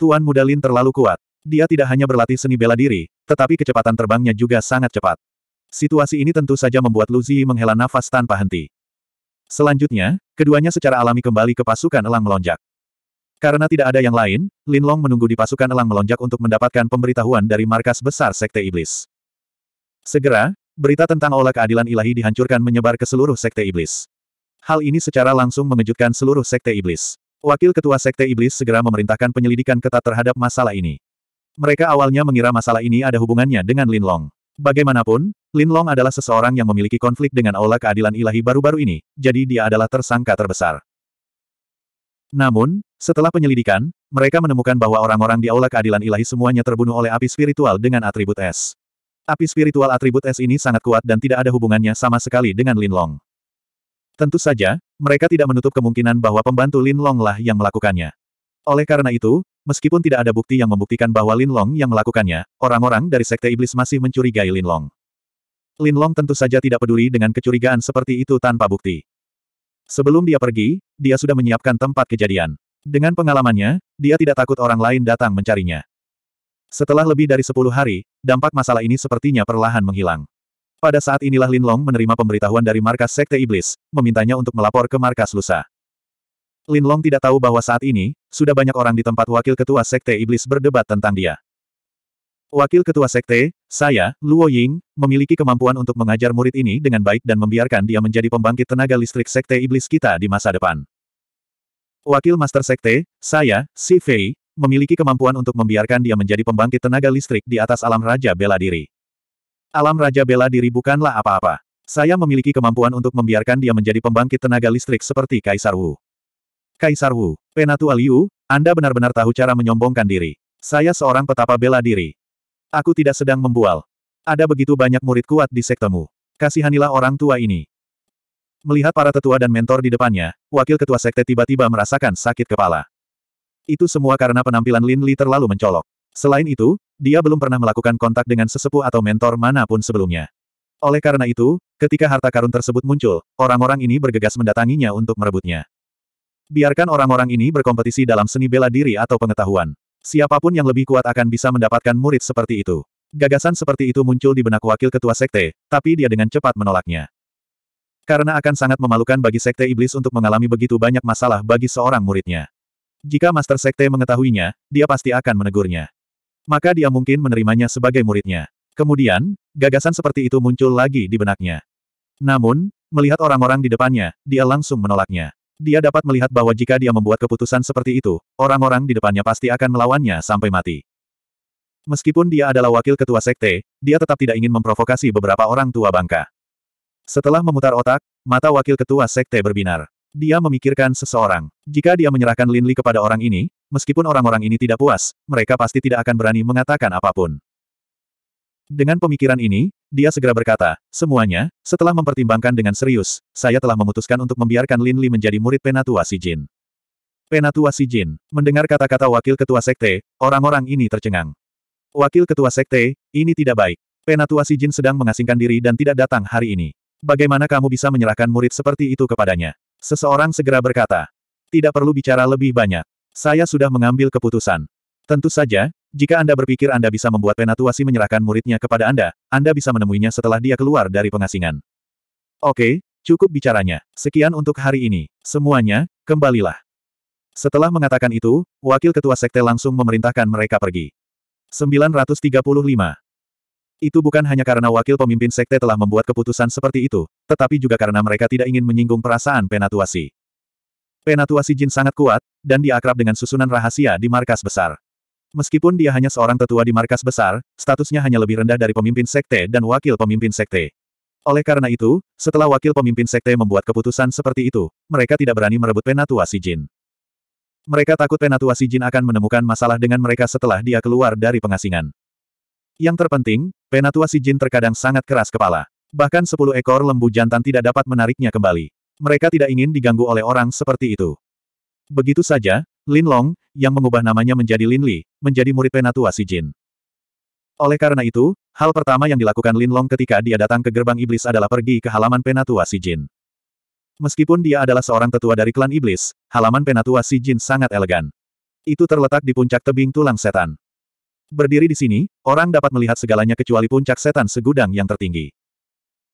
Tuan muda Lin terlalu kuat. Dia tidak hanya berlatih seni bela diri, tetapi kecepatan terbangnya juga sangat cepat. Situasi ini tentu saja membuat Lu Zi menghela nafas tanpa henti. Selanjutnya, keduanya secara alami kembali ke pasukan elang melonjak. Karena tidak ada yang lain, Lin Long menunggu di pasukan elang melonjak untuk mendapatkan pemberitahuan dari markas besar Sekte Iblis. Segera, berita tentang olah keadilan ilahi dihancurkan menyebar ke seluruh Sekte Iblis. Hal ini secara langsung mengejutkan seluruh Sekte Iblis. Wakil Ketua Sekte Iblis segera memerintahkan penyelidikan ketat terhadap masalah ini. Mereka awalnya mengira masalah ini ada hubungannya dengan Lin Long. Bagaimanapun, Lin Long adalah seseorang yang memiliki konflik dengan aula keadilan ilahi baru-baru ini, jadi dia adalah tersangka terbesar. Namun, setelah penyelidikan, mereka menemukan bahwa orang-orang di aula keadilan ilahi semuanya terbunuh oleh api spiritual dengan atribut es. Api spiritual atribut es ini sangat kuat dan tidak ada hubungannya sama sekali dengan Lin Long. Tentu saja, mereka tidak menutup kemungkinan bahwa pembantu Lin Long lah yang melakukannya. Oleh karena itu, Meskipun tidak ada bukti yang membuktikan bahwa Lin Long yang melakukannya, orang-orang dari Sekte Iblis masih mencurigai Lin Long. Lin Long tentu saja tidak peduli dengan kecurigaan seperti itu tanpa bukti. Sebelum dia pergi, dia sudah menyiapkan tempat kejadian. Dengan pengalamannya, dia tidak takut orang lain datang mencarinya. Setelah lebih dari 10 hari, dampak masalah ini sepertinya perlahan menghilang. Pada saat inilah Lin Long menerima pemberitahuan dari markas Sekte Iblis, memintanya untuk melapor ke markas Lusa. Lin Long tidak tahu bahwa saat ini, sudah banyak orang di tempat wakil ketua Sekte Iblis berdebat tentang dia. Wakil ketua Sekte, saya, Luo Ying, memiliki kemampuan untuk mengajar murid ini dengan baik dan membiarkan dia menjadi pembangkit tenaga listrik Sekte Iblis kita di masa depan. Wakil Master Sekte, saya, Si Fei, memiliki kemampuan untuk membiarkan dia menjadi pembangkit tenaga listrik di atas alam Raja Bela Diri. Alam Raja Bela Diri bukanlah apa-apa. Saya memiliki kemampuan untuk membiarkan dia menjadi pembangkit tenaga listrik seperti Kaisar Wu. Kaisar Wu, Penatua Liu, Anda benar-benar tahu cara menyombongkan diri. Saya seorang petapa bela diri. Aku tidak sedang membual. Ada begitu banyak murid kuat di sektemu. Kasihanilah orang tua ini. Melihat para tetua dan mentor di depannya, wakil ketua sekte tiba-tiba merasakan sakit kepala. Itu semua karena penampilan Lin Li terlalu mencolok. Selain itu, dia belum pernah melakukan kontak dengan sesepuh atau mentor manapun sebelumnya. Oleh karena itu, ketika harta karun tersebut muncul, orang-orang ini bergegas mendatanginya untuk merebutnya. Biarkan orang-orang ini berkompetisi dalam seni bela diri atau pengetahuan. Siapapun yang lebih kuat akan bisa mendapatkan murid seperti itu. Gagasan seperti itu muncul di benak wakil ketua sekte, tapi dia dengan cepat menolaknya. Karena akan sangat memalukan bagi sekte iblis untuk mengalami begitu banyak masalah bagi seorang muridnya. Jika master sekte mengetahuinya, dia pasti akan menegurnya. Maka dia mungkin menerimanya sebagai muridnya. Kemudian, gagasan seperti itu muncul lagi di benaknya. Namun, melihat orang-orang di depannya, dia langsung menolaknya. Dia dapat melihat bahwa jika dia membuat keputusan seperti itu, orang-orang di depannya pasti akan melawannya sampai mati. Meskipun dia adalah wakil ketua sekte, dia tetap tidak ingin memprovokasi beberapa orang tua bangka. Setelah memutar otak, mata wakil ketua sekte berbinar. Dia memikirkan seseorang. Jika dia menyerahkan Lin Li kepada orang ini, meskipun orang-orang ini tidak puas, mereka pasti tidak akan berani mengatakan apapun. Dengan pemikiran ini, dia segera berkata, semuanya, setelah mempertimbangkan dengan serius, saya telah memutuskan untuk membiarkan Lin Li menjadi murid Penatua Si Jin. Penatua Si Jin, mendengar kata-kata Wakil Ketua Sekte, orang-orang ini tercengang. Wakil Ketua Sekte, ini tidak baik. Penatua Si Jin sedang mengasingkan diri dan tidak datang hari ini. Bagaimana kamu bisa menyerahkan murid seperti itu kepadanya? Seseorang segera berkata. Tidak perlu bicara lebih banyak. Saya sudah mengambil keputusan. Tentu saja, jika Anda berpikir Anda bisa membuat Penatuasi menyerahkan muridnya kepada Anda, Anda bisa menemuinya setelah dia keluar dari pengasingan. Oke, cukup bicaranya. Sekian untuk hari ini. Semuanya, kembalilah. Setelah mengatakan itu, Wakil Ketua Sekte langsung memerintahkan mereka pergi. 935. Itu bukan hanya karena wakil pemimpin sekte telah membuat keputusan seperti itu, tetapi juga karena mereka tidak ingin menyinggung perasaan penatuasi. Penatuasi jin sangat kuat, dan diakrab dengan susunan rahasia di markas besar. Meskipun dia hanya seorang tetua di markas besar, statusnya hanya lebih rendah dari pemimpin sekte dan wakil pemimpin sekte. Oleh karena itu, setelah wakil pemimpin sekte membuat keputusan seperti itu, mereka tidak berani merebut penatua si Jin. Mereka takut penatua si Jin akan menemukan masalah dengan mereka setelah dia keluar dari pengasingan. Yang terpenting, penatua si Jin terkadang sangat keras kepala. Bahkan sepuluh ekor lembu jantan tidak dapat menariknya kembali. Mereka tidak ingin diganggu oleh orang seperti itu. Begitu saja, Lin Long, yang mengubah namanya menjadi Lin Li, menjadi murid penatua Si Jin. Oleh karena itu, hal pertama yang dilakukan Lin Long ketika dia datang ke gerbang iblis adalah pergi ke halaman penatua Si Jin. Meskipun dia adalah seorang tetua dari klan iblis, halaman penatua Si Jin sangat elegan. Itu terletak di puncak tebing tulang setan. Berdiri di sini, orang dapat melihat segalanya kecuali puncak setan segudang yang tertinggi.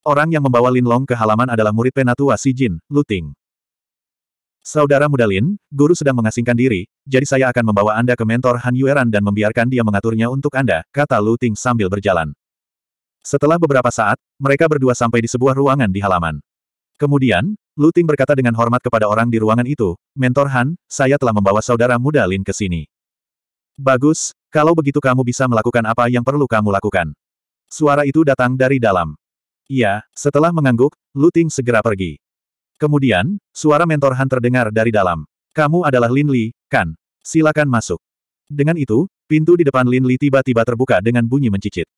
Orang yang membawa Lin Long ke halaman adalah murid penatua Si Jin, Luting. Saudara Mudalin, guru sedang mengasingkan diri, jadi saya akan membawa Anda ke mentor Han Yueran dan membiarkan dia mengaturnya untuk Anda, kata Lu Ting sambil berjalan. Setelah beberapa saat, mereka berdua sampai di sebuah ruangan di halaman. Kemudian, Lu Ting berkata dengan hormat kepada orang di ruangan itu, Mentor Han, saya telah membawa saudara muda Lin ke sini. Bagus, kalau begitu kamu bisa melakukan apa yang perlu kamu lakukan. Suara itu datang dari dalam. Iya, setelah mengangguk, Lu Ting segera pergi. Kemudian, suara mentor Han terdengar dari dalam. Kamu adalah Lin Li, kan? Silakan masuk. Dengan itu, pintu di depan Lin Li tiba-tiba terbuka dengan bunyi mencicit.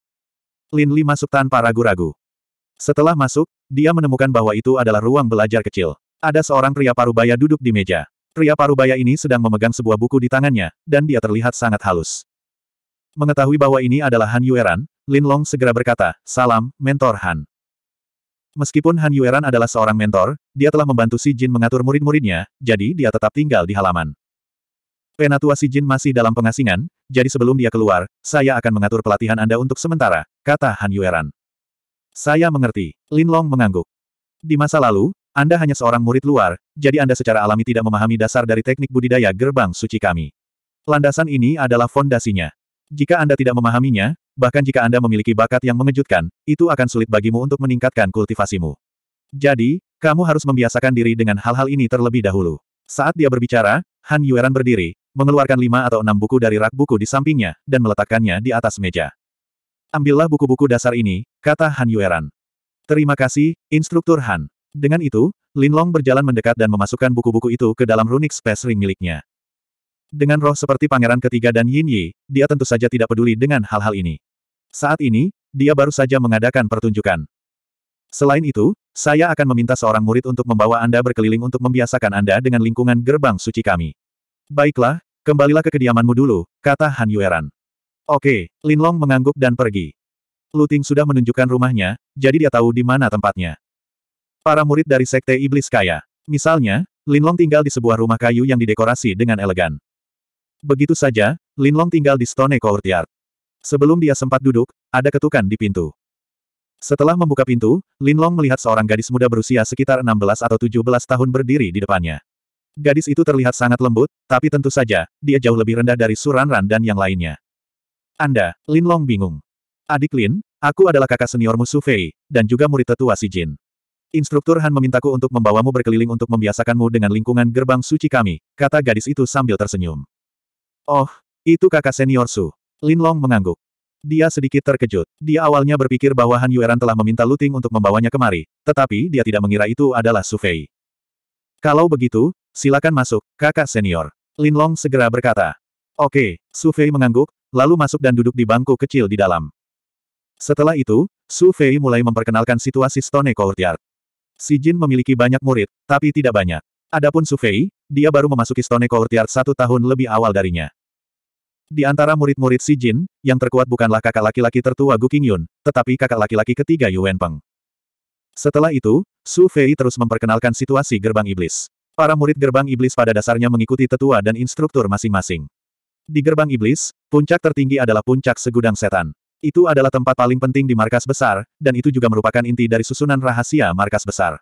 Lin Li masuk tanpa ragu-ragu. Setelah masuk, dia menemukan bahwa itu adalah ruang belajar kecil. Ada seorang pria parubaya duduk di meja. Pria parubaya ini sedang memegang sebuah buku di tangannya, dan dia terlihat sangat halus. Mengetahui bahwa ini adalah Han Yueran, Lin Long segera berkata, Salam, Mentor Han. Meskipun Han Yueran adalah seorang mentor, dia telah membantu Si Jin mengatur murid-muridnya, jadi dia tetap tinggal di halaman. Penatua Si Jin masih dalam pengasingan, jadi sebelum dia keluar, saya akan mengatur pelatihan Anda untuk sementara, kata Han Yueran. Saya mengerti. Lin Long mengangguk. Di masa lalu, Anda hanya seorang murid luar, jadi Anda secara alami tidak memahami dasar dari teknik budidaya gerbang suci kami. Landasan ini adalah fondasinya. Jika Anda tidak memahaminya, bahkan jika Anda memiliki bakat yang mengejutkan, itu akan sulit bagimu untuk meningkatkan kultivasimu. Jadi, kamu harus membiasakan diri dengan hal-hal ini terlebih dahulu. Saat dia berbicara, Han Yueran berdiri, mengeluarkan lima atau enam buku dari rak buku di sampingnya, dan meletakkannya di atas meja. Ambillah buku-buku dasar ini, kata Han Yueran. Terima kasih, Instruktur Han. Dengan itu, Lin Long berjalan mendekat dan memasukkan buku-buku itu ke dalam runic space ring miliknya. Dengan roh seperti pangeran ketiga dan Yin Yi, dia tentu saja tidak peduli dengan hal-hal ini. Saat ini, dia baru saja mengadakan pertunjukan. Selain itu, saya akan meminta seorang murid untuk membawa Anda berkeliling untuk membiasakan Anda dengan lingkungan gerbang suci kami. Baiklah, kembalilah ke kediamanmu dulu, kata Han Yueran. Oke, Lin Long mengangguk dan pergi. Luting sudah menunjukkan rumahnya, jadi dia tahu di mana tempatnya. Para murid dari Sekte Iblis Kaya. Misalnya, Lin Long tinggal di sebuah rumah kayu yang didekorasi dengan elegan. Begitu saja, Linlong tinggal di Stone Courtyard. Sebelum dia sempat duduk, ada ketukan di pintu. Setelah membuka pintu, Linlong melihat seorang gadis muda berusia sekitar 16 atau 17 tahun berdiri di depannya. Gadis itu terlihat sangat lembut, tapi tentu saja, dia jauh lebih rendah dari Suranran dan yang lainnya. Anda, Linlong bingung. Adik Lin, aku adalah kakak seniormu Su Fei, dan juga murid tetua Si Jin. Instruktur Han memintaku untuk membawamu berkeliling untuk membiasakanmu dengan lingkungan gerbang suci kami, kata gadis itu sambil tersenyum. Oh, itu kakak senior Su. Lin Long mengangguk. Dia sedikit terkejut. Dia awalnya berpikir bahwa Han Yueran telah meminta Luting untuk membawanya kemari, tetapi dia tidak mengira itu adalah Su Fei. Kalau begitu, silakan masuk, kakak senior. Lin Long segera berkata. Oke, Su Fei mengangguk, lalu masuk dan duduk di bangku kecil di dalam. Setelah itu, Su Fei mulai memperkenalkan situasi Stone Courtyard. Si Jin memiliki banyak murid, tapi tidak banyak. Adapun Su Fei, dia baru memasuki Stone Courtyard Yard satu tahun lebih awal darinya. Di antara murid-murid Si Jin, yang terkuat bukanlah kakak laki-laki tertua Gu Yun, tetapi kakak laki-laki ketiga Yuan Peng. Setelah itu, Su Fei terus memperkenalkan situasi gerbang iblis. Para murid gerbang iblis pada dasarnya mengikuti tetua dan instruktur masing-masing. Di gerbang iblis, puncak tertinggi adalah puncak segudang setan. Itu adalah tempat paling penting di markas besar, dan itu juga merupakan inti dari susunan rahasia markas besar.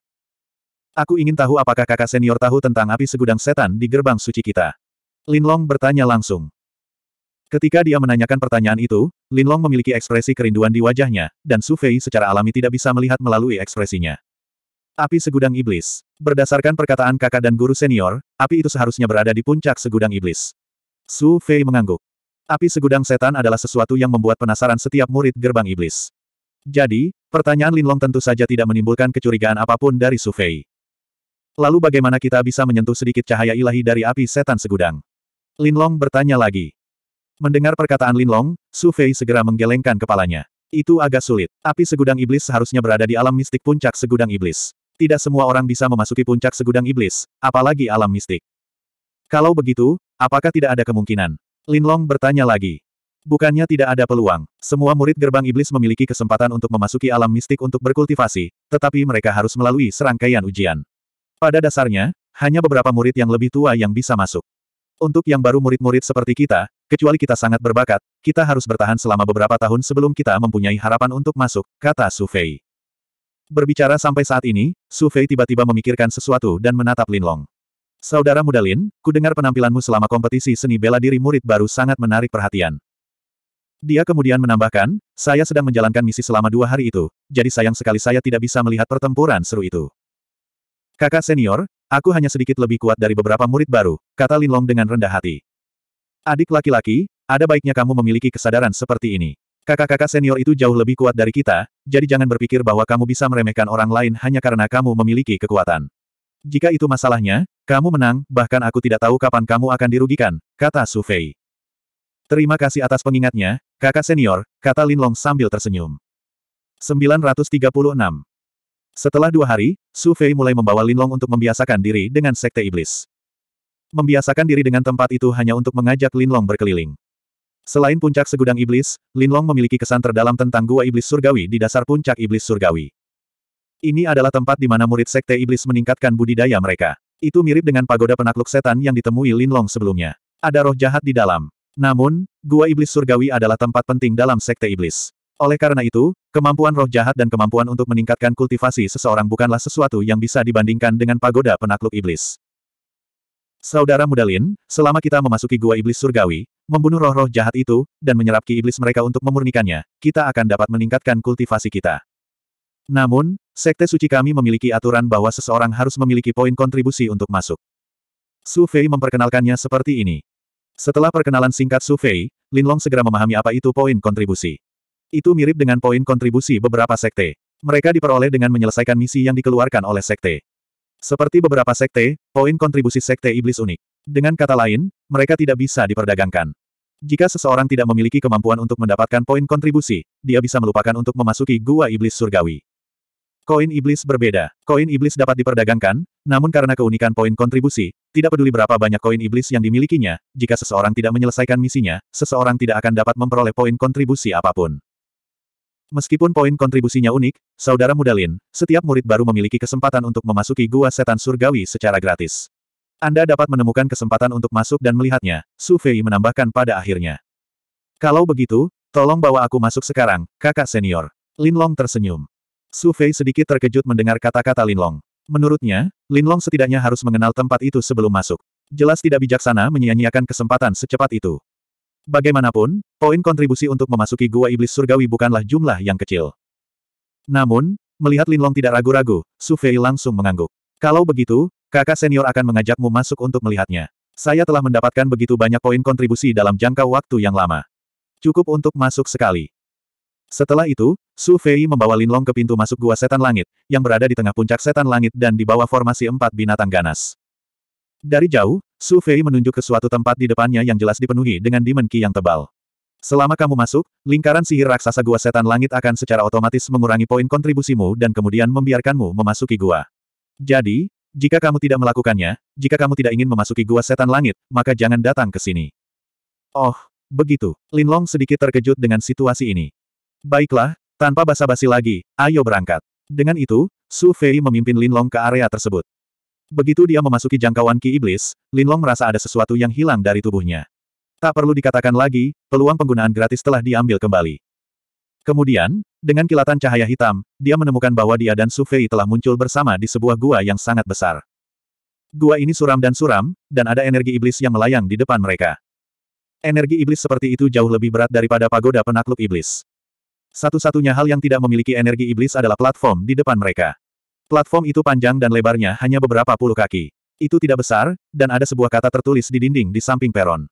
Aku ingin tahu apakah kakak senior tahu tentang api segudang setan di gerbang suci kita. Linlong bertanya langsung. Ketika dia menanyakan pertanyaan itu, Linlong memiliki ekspresi kerinduan di wajahnya, dan Su Fei secara alami tidak bisa melihat melalui ekspresinya. Api segudang iblis. Berdasarkan perkataan kakak dan guru senior, api itu seharusnya berada di puncak segudang iblis. Su Fei mengangguk. Api segudang setan adalah sesuatu yang membuat penasaran setiap murid gerbang iblis. Jadi, pertanyaan Linlong tentu saja tidak menimbulkan kecurigaan apapun dari Su Fei. Lalu bagaimana kita bisa menyentuh sedikit cahaya ilahi dari api setan segudang? Linlong bertanya lagi. Mendengar perkataan Linlong, Su Fei segera menggelengkan kepalanya. Itu agak sulit. Api segudang iblis seharusnya berada di alam mistik puncak segudang iblis. Tidak semua orang bisa memasuki puncak segudang iblis, apalagi alam mistik. Kalau begitu, apakah tidak ada kemungkinan? Linlong bertanya lagi. Bukannya tidak ada peluang. Semua murid gerbang iblis memiliki kesempatan untuk memasuki alam mistik untuk berkultivasi, tetapi mereka harus melalui serangkaian ujian. Pada dasarnya, hanya beberapa murid yang lebih tua yang bisa masuk. Untuk yang baru murid-murid seperti kita, kecuali kita sangat berbakat, kita harus bertahan selama beberapa tahun sebelum kita mempunyai harapan untuk masuk, kata Su Fei. Berbicara sampai saat ini, Su Fei tiba-tiba memikirkan sesuatu dan menatap Lin Long. Saudara muda Lin, ku dengar penampilanmu selama kompetisi seni bela diri murid baru sangat menarik perhatian. Dia kemudian menambahkan, saya sedang menjalankan misi selama dua hari itu, jadi sayang sekali saya tidak bisa melihat pertempuran seru itu. Kakak senior, aku hanya sedikit lebih kuat dari beberapa murid baru, kata Linlong dengan rendah hati. Adik laki-laki, ada baiknya kamu memiliki kesadaran seperti ini. Kakak-kakak senior itu jauh lebih kuat dari kita, jadi jangan berpikir bahwa kamu bisa meremehkan orang lain hanya karena kamu memiliki kekuatan. Jika itu masalahnya, kamu menang, bahkan aku tidak tahu kapan kamu akan dirugikan, kata Su Fei. Terima kasih atas pengingatnya, kakak senior, kata Linlong sambil tersenyum. 936 setelah dua hari, Su Fei mulai membawa Lin Long untuk membiasakan diri dengan sekte iblis. Membiasakan diri dengan tempat itu hanya untuk mengajak Lin Long berkeliling. Selain puncak segudang iblis, Lin Long memiliki kesan terdalam tentang gua iblis surgawi di dasar puncak iblis surgawi. Ini adalah tempat di mana murid sekte iblis meningkatkan budidaya mereka. Itu mirip dengan pagoda penakluk setan yang ditemui Lin Long sebelumnya. Ada roh jahat di dalam. Namun, gua iblis surgawi adalah tempat penting dalam sekte iblis. Oleh karena itu, Kemampuan roh jahat dan kemampuan untuk meningkatkan kultivasi seseorang bukanlah sesuatu yang bisa dibandingkan dengan pagoda penakluk iblis. Saudara Mudalin, selama kita memasuki gua iblis surgawi, membunuh roh-roh jahat itu, dan menyerap ki iblis mereka untuk memurnikannya, kita akan dapat meningkatkan kultivasi kita. Namun, sekte suci kami memiliki aturan bahwa seseorang harus memiliki poin kontribusi untuk masuk. Su Fei memperkenalkannya seperti ini. Setelah perkenalan singkat Su Fei, Long segera memahami apa itu poin kontribusi. Itu mirip dengan poin kontribusi beberapa sekte. Mereka diperoleh dengan menyelesaikan misi yang dikeluarkan oleh sekte. Seperti beberapa sekte, poin kontribusi sekte iblis unik. Dengan kata lain, mereka tidak bisa diperdagangkan. Jika seseorang tidak memiliki kemampuan untuk mendapatkan poin kontribusi, dia bisa melupakan untuk memasuki gua iblis surgawi. Koin iblis berbeda. Koin iblis dapat diperdagangkan, namun karena keunikan poin kontribusi, tidak peduli berapa banyak koin iblis yang dimilikinya, jika seseorang tidak menyelesaikan misinya, seseorang tidak akan dapat memperoleh poin kontribusi apapun. Meskipun poin kontribusinya unik, Saudara muda Lin, setiap murid baru memiliki kesempatan untuk memasuki gua setan surgawi secara gratis. Anda dapat menemukan kesempatan untuk masuk dan melihatnya, Su Fei menambahkan pada akhirnya. Kalau begitu, tolong bawa aku masuk sekarang, kakak senior. Lin Long tersenyum. Su Fei sedikit terkejut mendengar kata-kata Lin Long. Menurutnya, Lin Long setidaknya harus mengenal tempat itu sebelum masuk. Jelas tidak bijaksana menyia-nyiakan kesempatan secepat itu. Bagaimanapun, poin kontribusi untuk memasuki gua iblis surgawi bukanlah jumlah yang kecil. Namun, melihat Linlong tidak ragu-ragu, Su Fei langsung mengangguk. Kalau begitu, kakak senior akan mengajakmu masuk untuk melihatnya. Saya telah mendapatkan begitu banyak poin kontribusi dalam jangka waktu yang lama. Cukup untuk masuk sekali. Setelah itu, Su Fei membawa Linlong ke pintu masuk gua setan langit, yang berada di tengah puncak setan langit dan di bawah formasi empat binatang ganas. Dari jauh, Su Fei menunjuk ke suatu tempat di depannya yang jelas dipenuhi dengan dimensi ki yang tebal. Selama kamu masuk, lingkaran sihir raksasa gua setan langit akan secara otomatis mengurangi poin kontribusimu dan kemudian membiarkanmu memasuki gua. Jadi, jika kamu tidak melakukannya, jika kamu tidak ingin memasuki gua setan langit, maka jangan datang ke sini. Oh, begitu. Lin Long sedikit terkejut dengan situasi ini. Baiklah, tanpa basa-basi lagi, ayo berangkat. Dengan itu, Su Fei memimpin Lin Long ke area tersebut. Begitu dia memasuki jangkauan ki iblis, Linlong merasa ada sesuatu yang hilang dari tubuhnya. Tak perlu dikatakan lagi, peluang penggunaan gratis telah diambil kembali. Kemudian, dengan kilatan cahaya hitam, dia menemukan bahwa dia dan Sufei telah muncul bersama di sebuah gua yang sangat besar. Gua ini suram dan suram, dan ada energi iblis yang melayang di depan mereka. Energi iblis seperti itu jauh lebih berat daripada pagoda penakluk iblis. Satu-satunya hal yang tidak memiliki energi iblis adalah platform di depan mereka. Platform itu panjang dan lebarnya hanya beberapa puluh kaki. Itu tidak besar, dan ada sebuah kata tertulis di dinding di samping peron.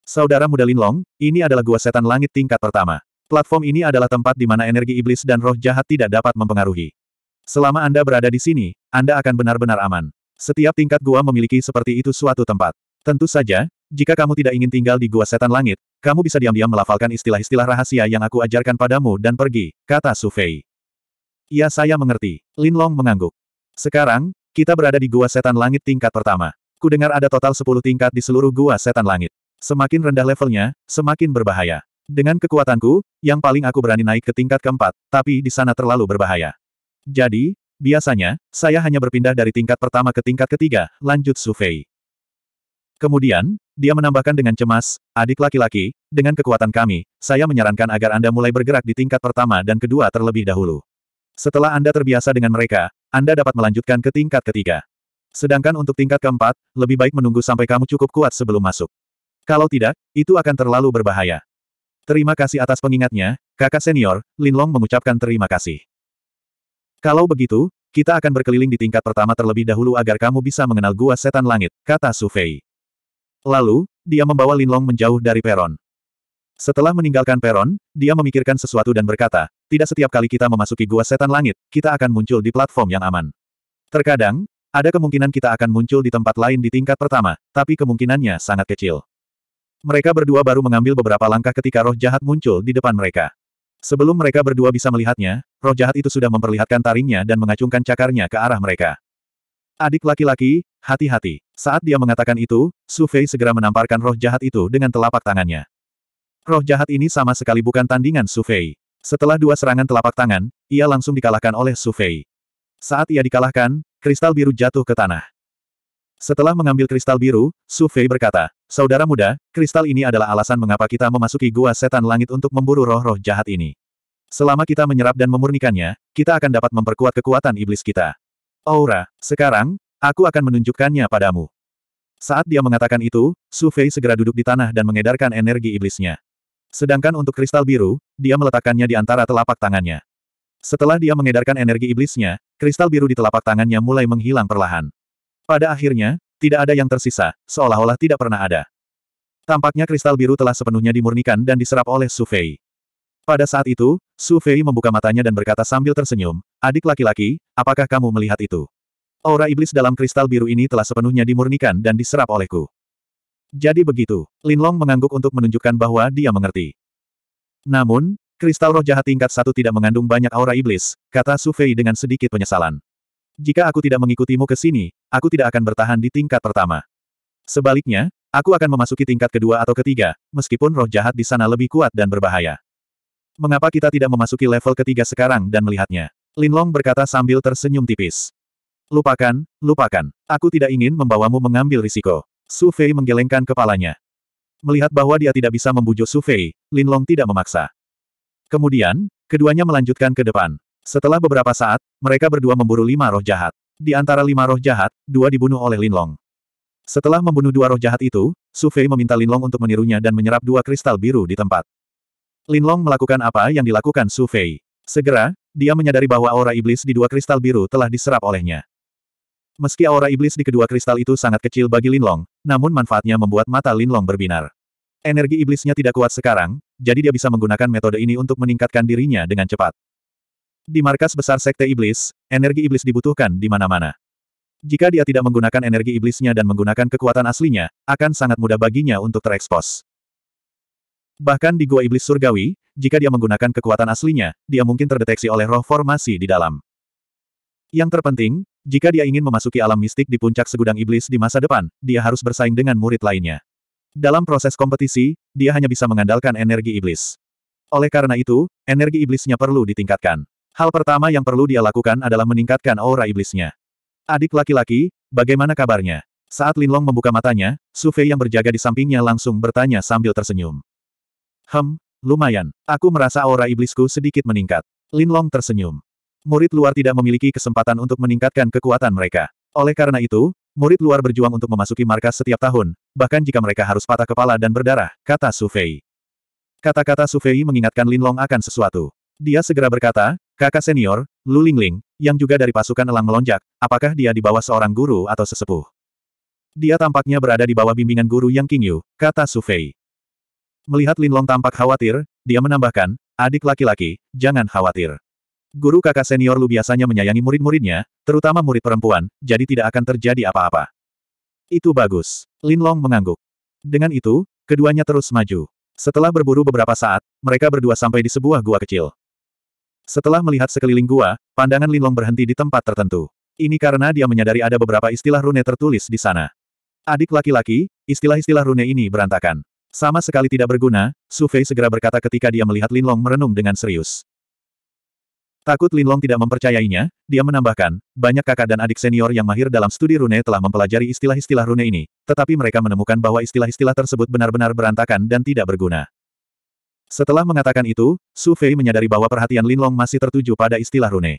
Saudara muda Linlong, ini adalah gua setan langit tingkat pertama. Platform ini adalah tempat di mana energi iblis dan roh jahat tidak dapat mempengaruhi. Selama Anda berada di sini, Anda akan benar-benar aman. Setiap tingkat gua memiliki seperti itu suatu tempat. Tentu saja, jika kamu tidak ingin tinggal di gua setan langit, kamu bisa diam-diam melafalkan istilah-istilah rahasia yang aku ajarkan padamu dan pergi, kata Sufei. Ya saya mengerti. Lin Long mengangguk. Sekarang, kita berada di gua setan langit tingkat pertama. Kudengar ada total 10 tingkat di seluruh gua setan langit. Semakin rendah levelnya, semakin berbahaya. Dengan kekuatanku, yang paling aku berani naik ke tingkat keempat, tapi di sana terlalu berbahaya. Jadi, biasanya, saya hanya berpindah dari tingkat pertama ke tingkat ketiga, lanjut Sufei. Kemudian, dia menambahkan dengan cemas, adik laki-laki, dengan kekuatan kami, saya menyarankan agar Anda mulai bergerak di tingkat pertama dan kedua terlebih dahulu. Setelah Anda terbiasa dengan mereka, Anda dapat melanjutkan ke tingkat ketiga. Sedangkan untuk tingkat keempat, lebih baik menunggu sampai kamu cukup kuat sebelum masuk. Kalau tidak, itu akan terlalu berbahaya. Terima kasih atas pengingatnya, kakak senior, Linlong mengucapkan terima kasih. Kalau begitu, kita akan berkeliling di tingkat pertama terlebih dahulu agar kamu bisa mengenal gua setan langit, kata Su Fei. Lalu, dia membawa Linlong menjauh dari peron. Setelah meninggalkan peron, dia memikirkan sesuatu dan berkata, tidak setiap kali kita memasuki gua setan langit, kita akan muncul di platform yang aman. Terkadang, ada kemungkinan kita akan muncul di tempat lain di tingkat pertama, tapi kemungkinannya sangat kecil. Mereka berdua baru mengambil beberapa langkah ketika roh jahat muncul di depan mereka. Sebelum mereka berdua bisa melihatnya, roh jahat itu sudah memperlihatkan taringnya dan mengacungkan cakarnya ke arah mereka. Adik laki-laki, hati-hati. Saat dia mengatakan itu, Su Fei segera menamparkan roh jahat itu dengan telapak tangannya. Roh jahat ini sama sekali bukan tandingan Su Fei. Setelah dua serangan telapak tangan, ia langsung dikalahkan oleh Su Fei. Saat ia dikalahkan, kristal biru jatuh ke tanah. Setelah mengambil kristal biru, Su Fei berkata, Saudara muda, kristal ini adalah alasan mengapa kita memasuki gua setan langit untuk memburu roh-roh jahat ini. Selama kita menyerap dan memurnikannya, kita akan dapat memperkuat kekuatan iblis kita. Aura, sekarang, aku akan menunjukkannya padamu. Saat dia mengatakan itu, Su Fei segera duduk di tanah dan mengedarkan energi iblisnya. Sedangkan untuk kristal biru, dia meletakkannya di antara telapak tangannya. Setelah dia mengedarkan energi iblisnya, kristal biru di telapak tangannya mulai menghilang perlahan. Pada akhirnya, tidak ada yang tersisa, seolah-olah tidak pernah ada. Tampaknya kristal biru telah sepenuhnya dimurnikan dan diserap oleh Su Fei. Pada saat itu, Su Fei membuka matanya dan berkata sambil tersenyum, Adik laki-laki, apakah kamu melihat itu? Aura iblis dalam kristal biru ini telah sepenuhnya dimurnikan dan diserap olehku. Jadi begitu, Linlong mengangguk untuk menunjukkan bahwa dia mengerti. Namun, kristal roh jahat tingkat satu tidak mengandung banyak aura iblis, kata Su Fei dengan sedikit penyesalan. Jika aku tidak mengikutimu ke sini, aku tidak akan bertahan di tingkat pertama. Sebaliknya, aku akan memasuki tingkat kedua atau ketiga, meskipun roh jahat di sana lebih kuat dan berbahaya. Mengapa kita tidak memasuki level ketiga sekarang dan melihatnya? Linlong berkata sambil tersenyum tipis. Lupakan, lupakan. Aku tidak ingin membawamu mengambil risiko. Su Fei menggelengkan kepalanya. Melihat bahwa dia tidak bisa membujuk Su Fei, Lin Long tidak memaksa. Kemudian, keduanya melanjutkan ke depan. Setelah beberapa saat, mereka berdua memburu lima roh jahat. Di antara lima roh jahat, dua dibunuh oleh Lin Long. Setelah membunuh dua roh jahat itu, Su Fei meminta Lin Long untuk menirunya dan menyerap dua kristal biru di tempat. Lin Long melakukan apa yang dilakukan Su Fei. Segera, dia menyadari bahwa aura iblis di dua kristal biru telah diserap olehnya. Meski aura iblis di kedua kristal itu sangat kecil bagi Linlong, namun manfaatnya membuat mata Linlong berbinar. Energi iblisnya tidak kuat sekarang, jadi dia bisa menggunakan metode ini untuk meningkatkan dirinya dengan cepat. Di markas besar Sekte Iblis, energi iblis dibutuhkan di mana-mana. Jika dia tidak menggunakan energi iblisnya dan menggunakan kekuatan aslinya, akan sangat mudah baginya untuk terekspos. Bahkan di Gua Iblis Surgawi, jika dia menggunakan kekuatan aslinya, dia mungkin terdeteksi oleh roh formasi di dalam. Yang terpenting, jika dia ingin memasuki alam mistik di puncak segudang iblis di masa depan, dia harus bersaing dengan murid lainnya. Dalam proses kompetisi, dia hanya bisa mengandalkan energi iblis. Oleh karena itu, energi iblisnya perlu ditingkatkan. Hal pertama yang perlu dia lakukan adalah meningkatkan aura iblisnya. Adik laki-laki, bagaimana kabarnya? Saat Linlong membuka matanya, Sufei yang berjaga di sampingnya langsung bertanya sambil tersenyum. Hem, lumayan. Aku merasa aura iblisku sedikit meningkat. Linlong tersenyum murid luar tidak memiliki kesempatan untuk meningkatkan kekuatan mereka. Oleh karena itu, murid luar berjuang untuk memasuki markas setiap tahun, bahkan jika mereka harus patah kepala dan berdarah, kata Sufei. Kata-kata Sufei mengingatkan Lin Long akan sesuatu. Dia segera berkata, kakak senior, Lu Lingling, yang juga dari pasukan elang melonjak, apakah dia di bawah seorang guru atau sesepuh? Dia tampaknya berada di bawah bimbingan guru Yang King Yu," kata Sufei. Melihat Lin Long tampak khawatir, dia menambahkan, adik laki-laki, jangan khawatir. Guru kakak senior Lu biasanya menyayangi murid-muridnya, terutama murid perempuan, jadi tidak akan terjadi apa-apa. Itu bagus. Lin Long mengangguk. Dengan itu, keduanya terus maju. Setelah berburu beberapa saat, mereka berdua sampai di sebuah gua kecil. Setelah melihat sekeliling gua, pandangan Lin Long berhenti di tempat tertentu. Ini karena dia menyadari ada beberapa istilah rune tertulis di sana. Adik laki-laki, istilah-istilah rune ini berantakan. Sama sekali tidak berguna, Su Fei segera berkata ketika dia melihat Lin Long merenung dengan serius. Takut Linlong tidak mempercayainya, dia menambahkan, banyak kakak dan adik senior yang mahir dalam studi rune telah mempelajari istilah-istilah rune ini, tetapi mereka menemukan bahwa istilah-istilah tersebut benar-benar berantakan dan tidak berguna. Setelah mengatakan itu, Su Fei menyadari bahwa perhatian Linlong masih tertuju pada istilah rune.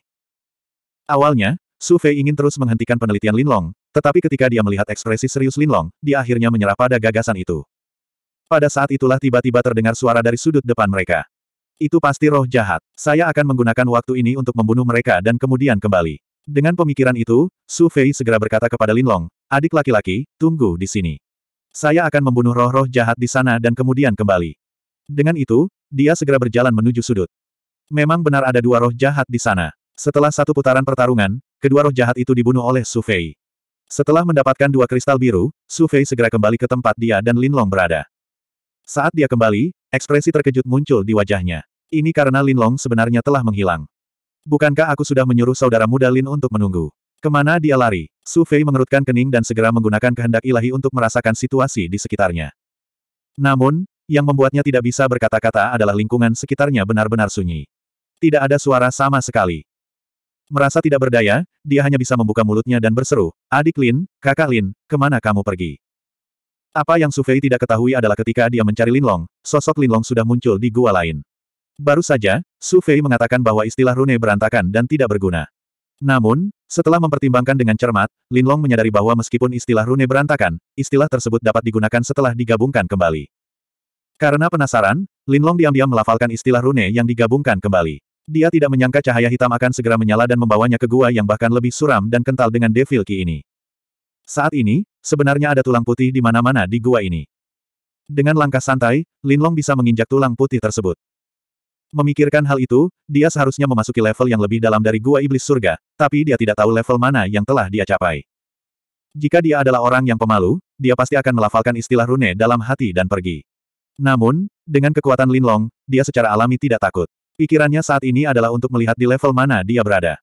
Awalnya, Su Fei ingin terus menghentikan penelitian Linlong, tetapi ketika dia melihat ekspresi serius Linlong, dia akhirnya menyerah pada gagasan itu. Pada saat itulah tiba-tiba terdengar suara dari sudut depan mereka. Itu pasti roh jahat. Saya akan menggunakan waktu ini untuk membunuh mereka dan kemudian kembali. Dengan pemikiran itu, Su Fei segera berkata kepada Lin Long, adik laki-laki, tunggu di sini. Saya akan membunuh roh-roh jahat di sana dan kemudian kembali. Dengan itu, dia segera berjalan menuju sudut. Memang benar ada dua roh jahat di sana. Setelah satu putaran pertarungan, kedua roh jahat itu dibunuh oleh Su Fei. Setelah mendapatkan dua kristal biru, Su Fei segera kembali ke tempat dia dan Lin Long berada. Saat dia kembali, Ekspresi terkejut muncul di wajahnya. Ini karena Lin Long sebenarnya telah menghilang. Bukankah aku sudah menyuruh saudara muda Lin untuk menunggu? Kemana dia lari? Su Fei mengerutkan kening dan segera menggunakan kehendak ilahi untuk merasakan situasi di sekitarnya. Namun, yang membuatnya tidak bisa berkata-kata adalah lingkungan sekitarnya benar-benar sunyi. Tidak ada suara sama sekali. Merasa tidak berdaya, dia hanya bisa membuka mulutnya dan berseru, Adik Lin, kakak Lin, kemana kamu pergi? Apa yang Sufei tidak ketahui adalah ketika dia mencari Linlong, sosok Linlong sudah muncul di gua lain. Baru saja, Sufei mengatakan bahwa istilah rune berantakan dan tidak berguna. Namun, setelah mempertimbangkan dengan cermat, Linlong menyadari bahwa meskipun istilah rune berantakan, istilah tersebut dapat digunakan setelah digabungkan kembali. Karena penasaran, Linlong diam-diam melafalkan istilah rune yang digabungkan kembali. Dia tidak menyangka cahaya hitam akan segera menyala dan membawanya ke gua yang bahkan lebih suram dan kental dengan Devil Ki ini. Saat ini, Sebenarnya ada tulang putih di mana-mana di gua ini. Dengan langkah santai, Lin Long bisa menginjak tulang putih tersebut. Memikirkan hal itu, dia seharusnya memasuki level yang lebih dalam dari gua iblis surga, tapi dia tidak tahu level mana yang telah dia capai. Jika dia adalah orang yang pemalu, dia pasti akan melafalkan istilah rune dalam hati dan pergi. Namun, dengan kekuatan Lin Long, dia secara alami tidak takut. Pikirannya saat ini adalah untuk melihat di level mana dia berada.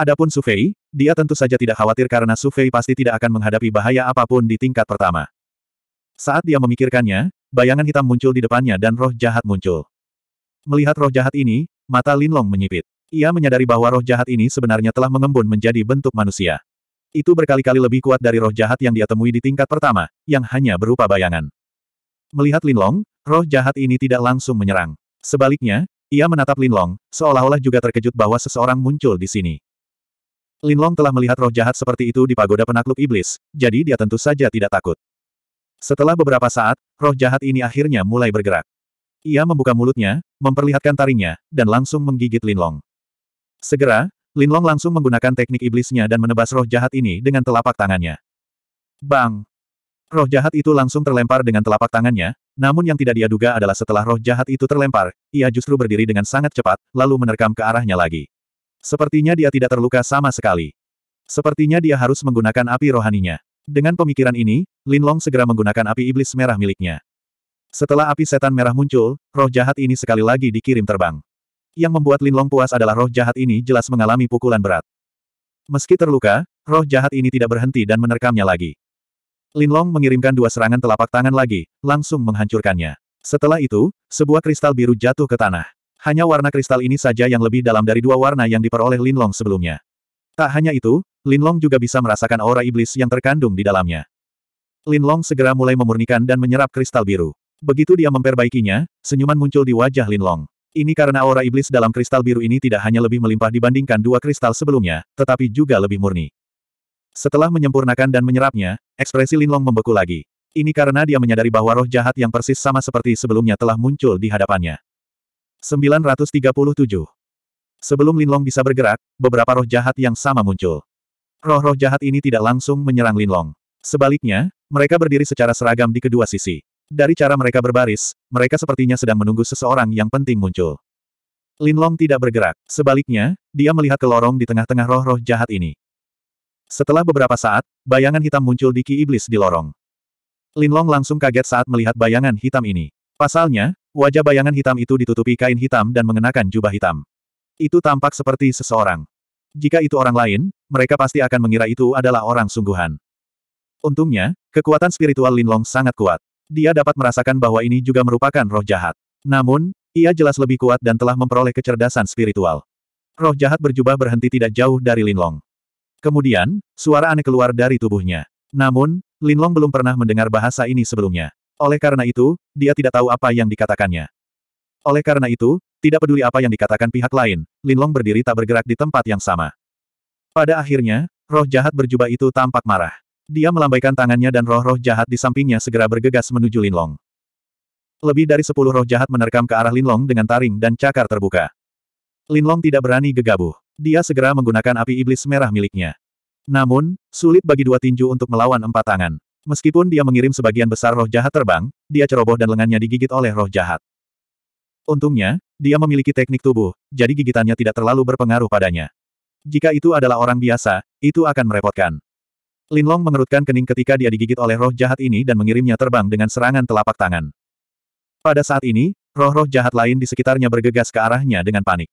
Adapun Sufei, dia tentu saja tidak khawatir karena Fei pasti tidak akan menghadapi bahaya apapun di tingkat pertama. Saat dia memikirkannya, bayangan hitam muncul di depannya dan roh jahat muncul. Melihat roh jahat ini, mata Lin Long menyipit. Ia menyadari bahwa roh jahat ini sebenarnya telah mengembun menjadi bentuk manusia. Itu berkali-kali lebih kuat dari roh jahat yang dia temui di tingkat pertama, yang hanya berupa bayangan. Melihat Lin Long, roh jahat ini tidak langsung menyerang. Sebaliknya, ia menatap Lin Long seolah-olah juga terkejut bahwa seseorang muncul di sini. Linlong telah melihat roh jahat seperti itu di pagoda penakluk iblis, jadi dia tentu saja tidak takut. Setelah beberapa saat, roh jahat ini akhirnya mulai bergerak. Ia membuka mulutnya, memperlihatkan taringnya, dan langsung menggigit Linlong. Segera, Linlong langsung menggunakan teknik iblisnya dan menebas roh jahat ini dengan telapak tangannya. Bang! Roh jahat itu langsung terlempar dengan telapak tangannya, namun yang tidak dia duga adalah setelah roh jahat itu terlempar, ia justru berdiri dengan sangat cepat, lalu menerkam ke arahnya lagi. Sepertinya dia tidak terluka sama sekali. Sepertinya dia harus menggunakan api rohaninya. Dengan pemikiran ini, Lin Long segera menggunakan api iblis merah miliknya. Setelah api setan merah muncul, roh jahat ini sekali lagi dikirim terbang. Yang membuat Lin Long puas adalah roh jahat ini jelas mengalami pukulan berat. Meski terluka, roh jahat ini tidak berhenti dan menerkamnya lagi. Lin Long mengirimkan dua serangan telapak tangan lagi, langsung menghancurkannya. Setelah itu, sebuah kristal biru jatuh ke tanah. Hanya warna kristal ini saja yang lebih dalam dari dua warna yang diperoleh Linlong sebelumnya. Tak hanya itu, Linlong juga bisa merasakan aura iblis yang terkandung di dalamnya. Linlong segera mulai memurnikan dan menyerap kristal biru. Begitu dia memperbaikinya, senyuman muncul di wajah Linlong. Ini karena aura iblis dalam kristal biru ini tidak hanya lebih melimpah dibandingkan dua kristal sebelumnya, tetapi juga lebih murni. Setelah menyempurnakan dan menyerapnya, ekspresi Linlong membeku lagi. Ini karena dia menyadari bahwa roh jahat yang persis sama seperti sebelumnya telah muncul di hadapannya. 937. Sebelum Linlong bisa bergerak, beberapa roh jahat yang sama muncul. Roh-roh jahat ini tidak langsung menyerang Linlong. Sebaliknya, mereka berdiri secara seragam di kedua sisi. Dari cara mereka berbaris, mereka sepertinya sedang menunggu seseorang yang penting muncul. Linlong tidak bergerak. Sebaliknya, dia melihat ke lorong di tengah-tengah roh-roh jahat ini. Setelah beberapa saat, bayangan hitam muncul di Ki Iblis di lorong. Linlong langsung kaget saat melihat bayangan hitam ini. Pasalnya, Wajah bayangan hitam itu ditutupi kain hitam dan mengenakan jubah hitam. Itu tampak seperti seseorang. Jika itu orang lain, mereka pasti akan mengira itu adalah orang sungguhan. Untungnya, kekuatan spiritual Linlong sangat kuat. Dia dapat merasakan bahwa ini juga merupakan roh jahat. Namun, ia jelas lebih kuat dan telah memperoleh kecerdasan spiritual. Roh jahat berjubah berhenti tidak jauh dari Linlong. Kemudian, suara aneh keluar dari tubuhnya. Namun, Linlong belum pernah mendengar bahasa ini sebelumnya. Oleh karena itu, dia tidak tahu apa yang dikatakannya. Oleh karena itu, tidak peduli apa yang dikatakan pihak lain, Linlong berdiri tak bergerak di tempat yang sama. Pada akhirnya, roh jahat berjubah itu tampak marah. Dia melambaikan tangannya dan roh-roh jahat di sampingnya segera bergegas menuju Linlong. Lebih dari sepuluh roh jahat menerkam ke arah Linlong dengan taring dan cakar terbuka. Linlong tidak berani gegabah. Dia segera menggunakan api iblis merah miliknya. Namun, sulit bagi dua tinju untuk melawan empat tangan. Meskipun dia mengirim sebagian besar roh jahat terbang, dia ceroboh dan lengannya digigit oleh roh jahat. Untungnya, dia memiliki teknik tubuh, jadi gigitannya tidak terlalu berpengaruh padanya. Jika itu adalah orang biasa, itu akan merepotkan. Lin Long mengerutkan kening ketika dia digigit oleh roh jahat ini dan mengirimnya terbang dengan serangan telapak tangan. Pada saat ini, roh-roh jahat lain di sekitarnya bergegas ke arahnya dengan panik.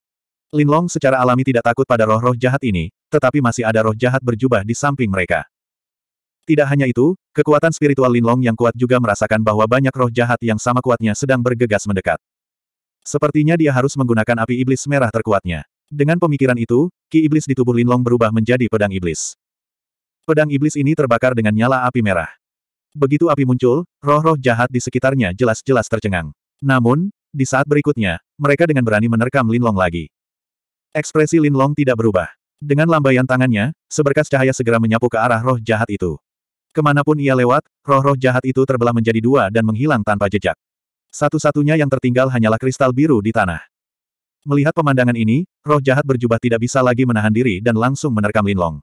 Lin Long secara alami tidak takut pada roh-roh jahat ini, tetapi masih ada roh jahat berjubah di samping mereka. Tidak hanya itu, kekuatan spiritual Linlong yang kuat juga merasakan bahwa banyak roh jahat yang sama kuatnya sedang bergegas mendekat. Sepertinya dia harus menggunakan api iblis merah terkuatnya. Dengan pemikiran itu, ki iblis di tubuh Linlong berubah menjadi pedang iblis. Pedang iblis ini terbakar dengan nyala api merah. Begitu api muncul, roh-roh jahat di sekitarnya jelas-jelas tercengang. Namun, di saat berikutnya, mereka dengan berani menerkam Linlong lagi. Ekspresi Linlong tidak berubah. Dengan lambaian tangannya, seberkas cahaya segera menyapu ke arah roh jahat itu. Kemanapun ia lewat, roh-roh jahat itu terbelah menjadi dua dan menghilang tanpa jejak. Satu-satunya yang tertinggal hanyalah kristal biru di tanah. Melihat pemandangan ini, roh jahat berjubah tidak bisa lagi menahan diri dan langsung menerkam Linlong.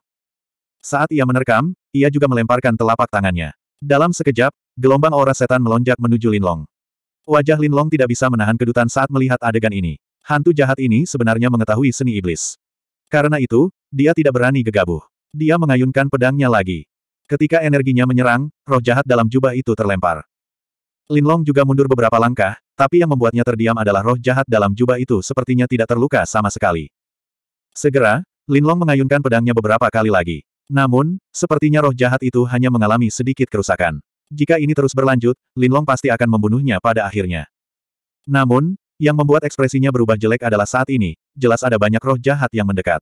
Saat ia menerkam, ia juga melemparkan telapak tangannya. Dalam sekejap, gelombang aura setan melonjak menuju Linlong. Wajah Linlong tidak bisa menahan kedutan saat melihat adegan ini. Hantu jahat ini sebenarnya mengetahui seni iblis. Karena itu, dia tidak berani gegabah. Dia mengayunkan pedangnya lagi. Ketika energinya menyerang, roh jahat dalam jubah itu terlempar. Linlong juga mundur beberapa langkah, tapi yang membuatnya terdiam adalah roh jahat dalam jubah itu sepertinya tidak terluka sama sekali. Segera, Linlong mengayunkan pedangnya beberapa kali lagi. Namun, sepertinya roh jahat itu hanya mengalami sedikit kerusakan. Jika ini terus berlanjut, Linlong pasti akan membunuhnya pada akhirnya. Namun, yang membuat ekspresinya berubah jelek adalah saat ini, jelas ada banyak roh jahat yang mendekat.